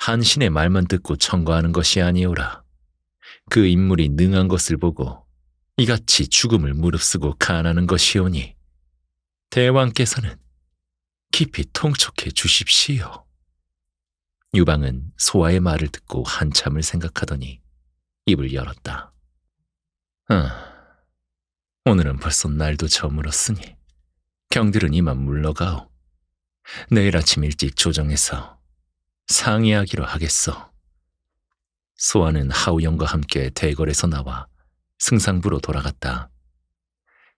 한 신의 말만 듣고 청구하는 것이 아니오라. 그 인물이 능한 것을 보고 이같이 죽음을 무릅쓰고 가난한 것이오니 대왕께서는 깊이 통촉해 주십시오. 유방은 소아의 말을 듣고 한참을 생각하더니 입을 열었다. 아, 오늘은 벌써 날도 저물었으니 경들은 이만 물러가오. 내일 아침 일찍 조정해서 상의하기로 하겠소. 소아는 하우영과 함께 대궐에서 나와 승상부로 돌아갔다.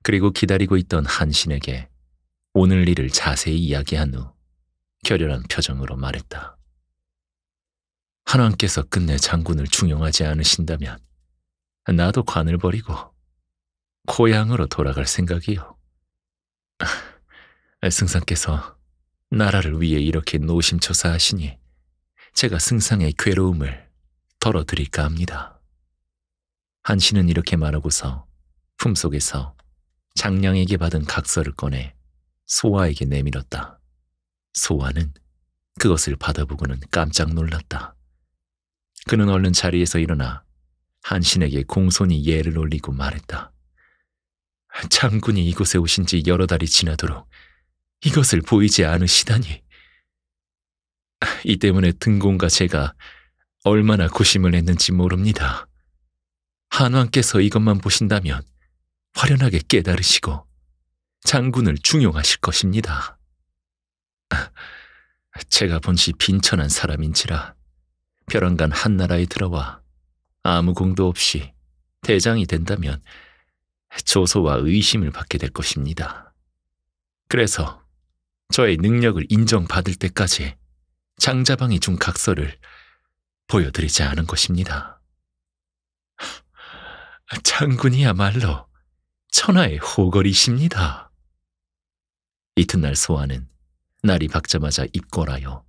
그리고 기다리고 있던 한신에게 오늘 일을 자세히 이야기한 후 결연한 표정으로 말했다. 한왕께서 끝내 장군을 중용하지 않으신다면 나도 관을 버리고 고향으로 돌아갈 생각이요. 아, 승상께서 나라를 위해 이렇게 노심초사하시니 제가 승상의 괴로움을 덜어드릴까 합니다. 한신은 이렇게 말하고서 품속에서 장량에게 받은 각서를 꺼내 소아에게 내밀었다. 소아는 그것을 받아보고는 깜짝 놀랐다. 그는 얼른 자리에서 일어나 한신에게 공손히 예를 올리고 말했다. 장군이 이곳에 오신 지 여러 달이 지나도록 이것을 보이지 않으시다니. 이 때문에 등공과 제가 얼마나 고심을 했는지 모릅니다. 한왕께서 이것만 보신다면 화련하게 깨달으시고 장군을 중용하실 것입니다. 제가 본시 빈천한 사람인지라 벼랑간 한나라에 들어와 아무 공도 없이 대장이 된다면 조소와 의심을 받게 될 것입니다. 그래서 저의 능력을 인정받을 때까지 장자방이 준 각서를 보여드리지 않은 것입니다. 장군이야말로 천하의 호걸이십니다. 이튿날 소아는 날이 밝자마자 입궐하여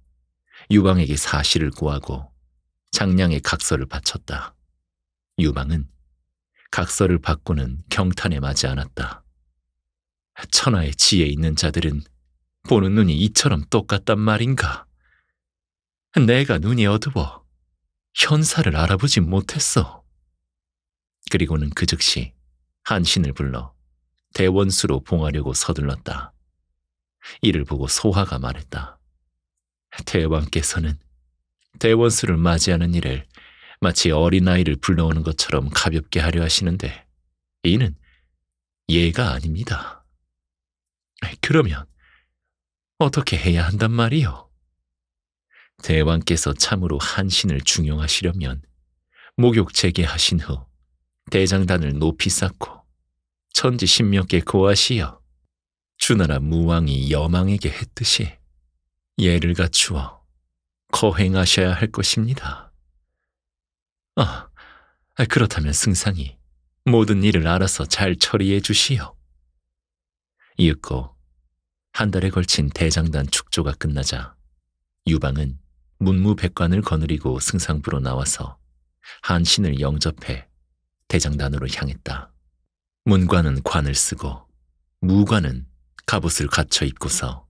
유방에게 사실을 구하고 장량의 각서를 바쳤다. 유방은 각서를 바꾸는 경탄에 맞지 않았다. 천하의 지혜 있는 자들은 보는 눈이 이처럼 똑같단 말인가? 내가 눈이 어두워 현사를 알아보지 못했어. 그리고는 그 즉시 한신을 불러 대원수로 봉하려고 서둘렀다. 이를 보고 소화가 말했다. 대왕께서는 대원수를 맞이하는 일을 마치 어린아이를 불러오는 것처럼 가볍게 하려 하시는데 이는 예가 아닙니다. 그러면 어떻게 해야 한단 말이요? 대왕께서 참으로 한신을 중용하시려면 목욕 재개하신 후 대장단을 높이 쌓고 천지 십몇개 고하시어 주나라 무왕이 여망에게 했듯이 예를 갖추어 거행하셔야 할 것입니다. 아, 그렇다면 승상이 모든 일을 알아서 잘 처리해 주시오. 이윽고 한 달에 걸친 대장단 축조가 끝나자 유방은 문무백관을 거느리고 승상부로 나와서 한신을 영접해 대장단으로 향했다. 문관은 관을 쓰고 무관은 갑옷을 갖춰 입고서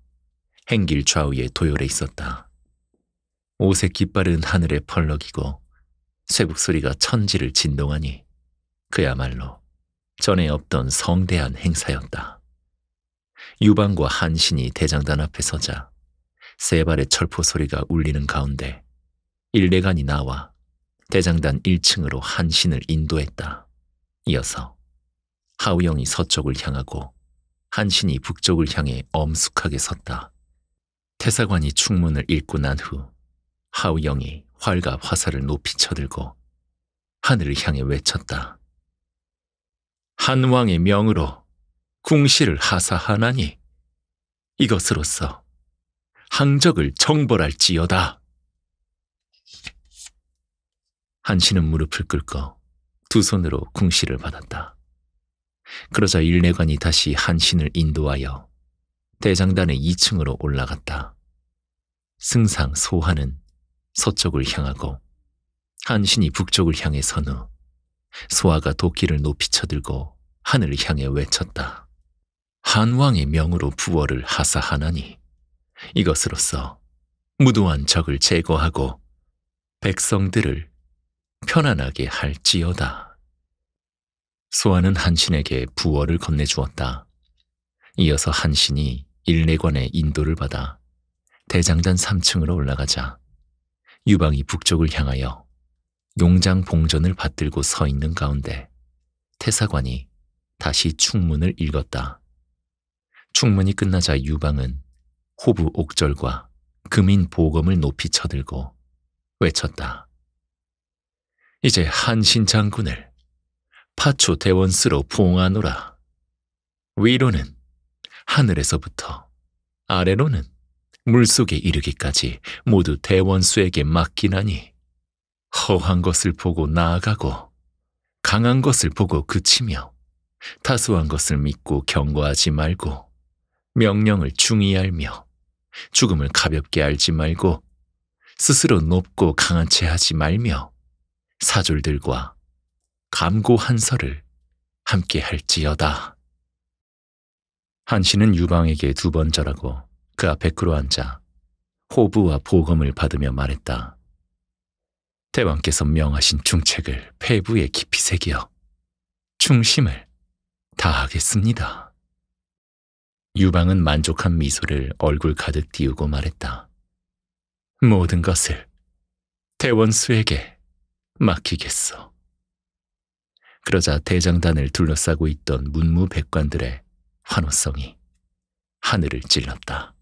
행길 좌우에 도열해 있었다. 옷의 깃발은 하늘에 펄럭이고 쇠북 소리가 천지를 진동하니 그야말로 전에 없던 성대한 행사였다. 유방과 한신이 대장단 앞에 서자 세 발의 철포 소리가 울리는 가운데 일레관이 나와 대장단 1층으로 한 신을 인도했다. 이어서 하우영이 서쪽을 향하고 한신이 북쪽을 향해 엄숙하게 섰다. 태사관이 충문을 읽고 난 후 하우영이 활과 화살을 높이 쳐들고 하늘을 향해 외쳤다. 한왕의 명으로 궁시를 하사하나니 이것으로써 항적을 정벌할지어다. 한씨는 무릎을 꿇고 두 손으로 궁시를 받았다. 그러자 일내관이 다시 한신을 인도하여 대장단의 2층으로 올라갔다. 승상 소하는 서쪽을 향하고 한신이 북쪽을 향해 선 후 소아가 도끼를 높이 쳐들고 하늘을 향해 외쳤다. 한왕의 명으로 부월을 하사하나니 이것으로써 무도한 적을 제거하고 백성들을 편안하게 할지어다. 소아는 한신에게 부어를 건네주었다. 이어서 한신이 일내관의 인도를 받아 대장단 3층으로 올라가자 유방이 북쪽을 향하여 용장 봉전을 받들고 서 있는 가운데 태사관이 다시 충문을 읽었다. 충문이 끝나자 유방은 호부 옥절과 금인 보검을 높이 쳐들고 외쳤다. 이제 한신 장군을 파초 대원스로 봉하노라. 위로는 하늘에서부터 아래로는 물속에 이르기까지 모두 대원수에게 맡기나니 허한 것을 보고 나아가고 강한 것을 보고 그치며 다소한 것을 믿고 경고하지 말고 명령을 중히 알며 죽음을 가볍게 알지 말고 스스로 높고 강한 채 하지 말며 사졸들과 감고 한서를 함께 할지어다. 한신은 유방에게 두 번 절하고 그 앞에 끌어앉아 호부와 보검을 받으며 말했다. 대왕께서 명하신 중책을 폐부에 깊이 새겨 중심을 다하겠습니다. 유방은 만족한 미소를 얼굴 가득 띄우고 말했다. 모든 것을 대원수에게 막히겠어. 그러자 대장단을 둘러싸고 있던 문무백관들의 환호성이 하늘을 찔렀다.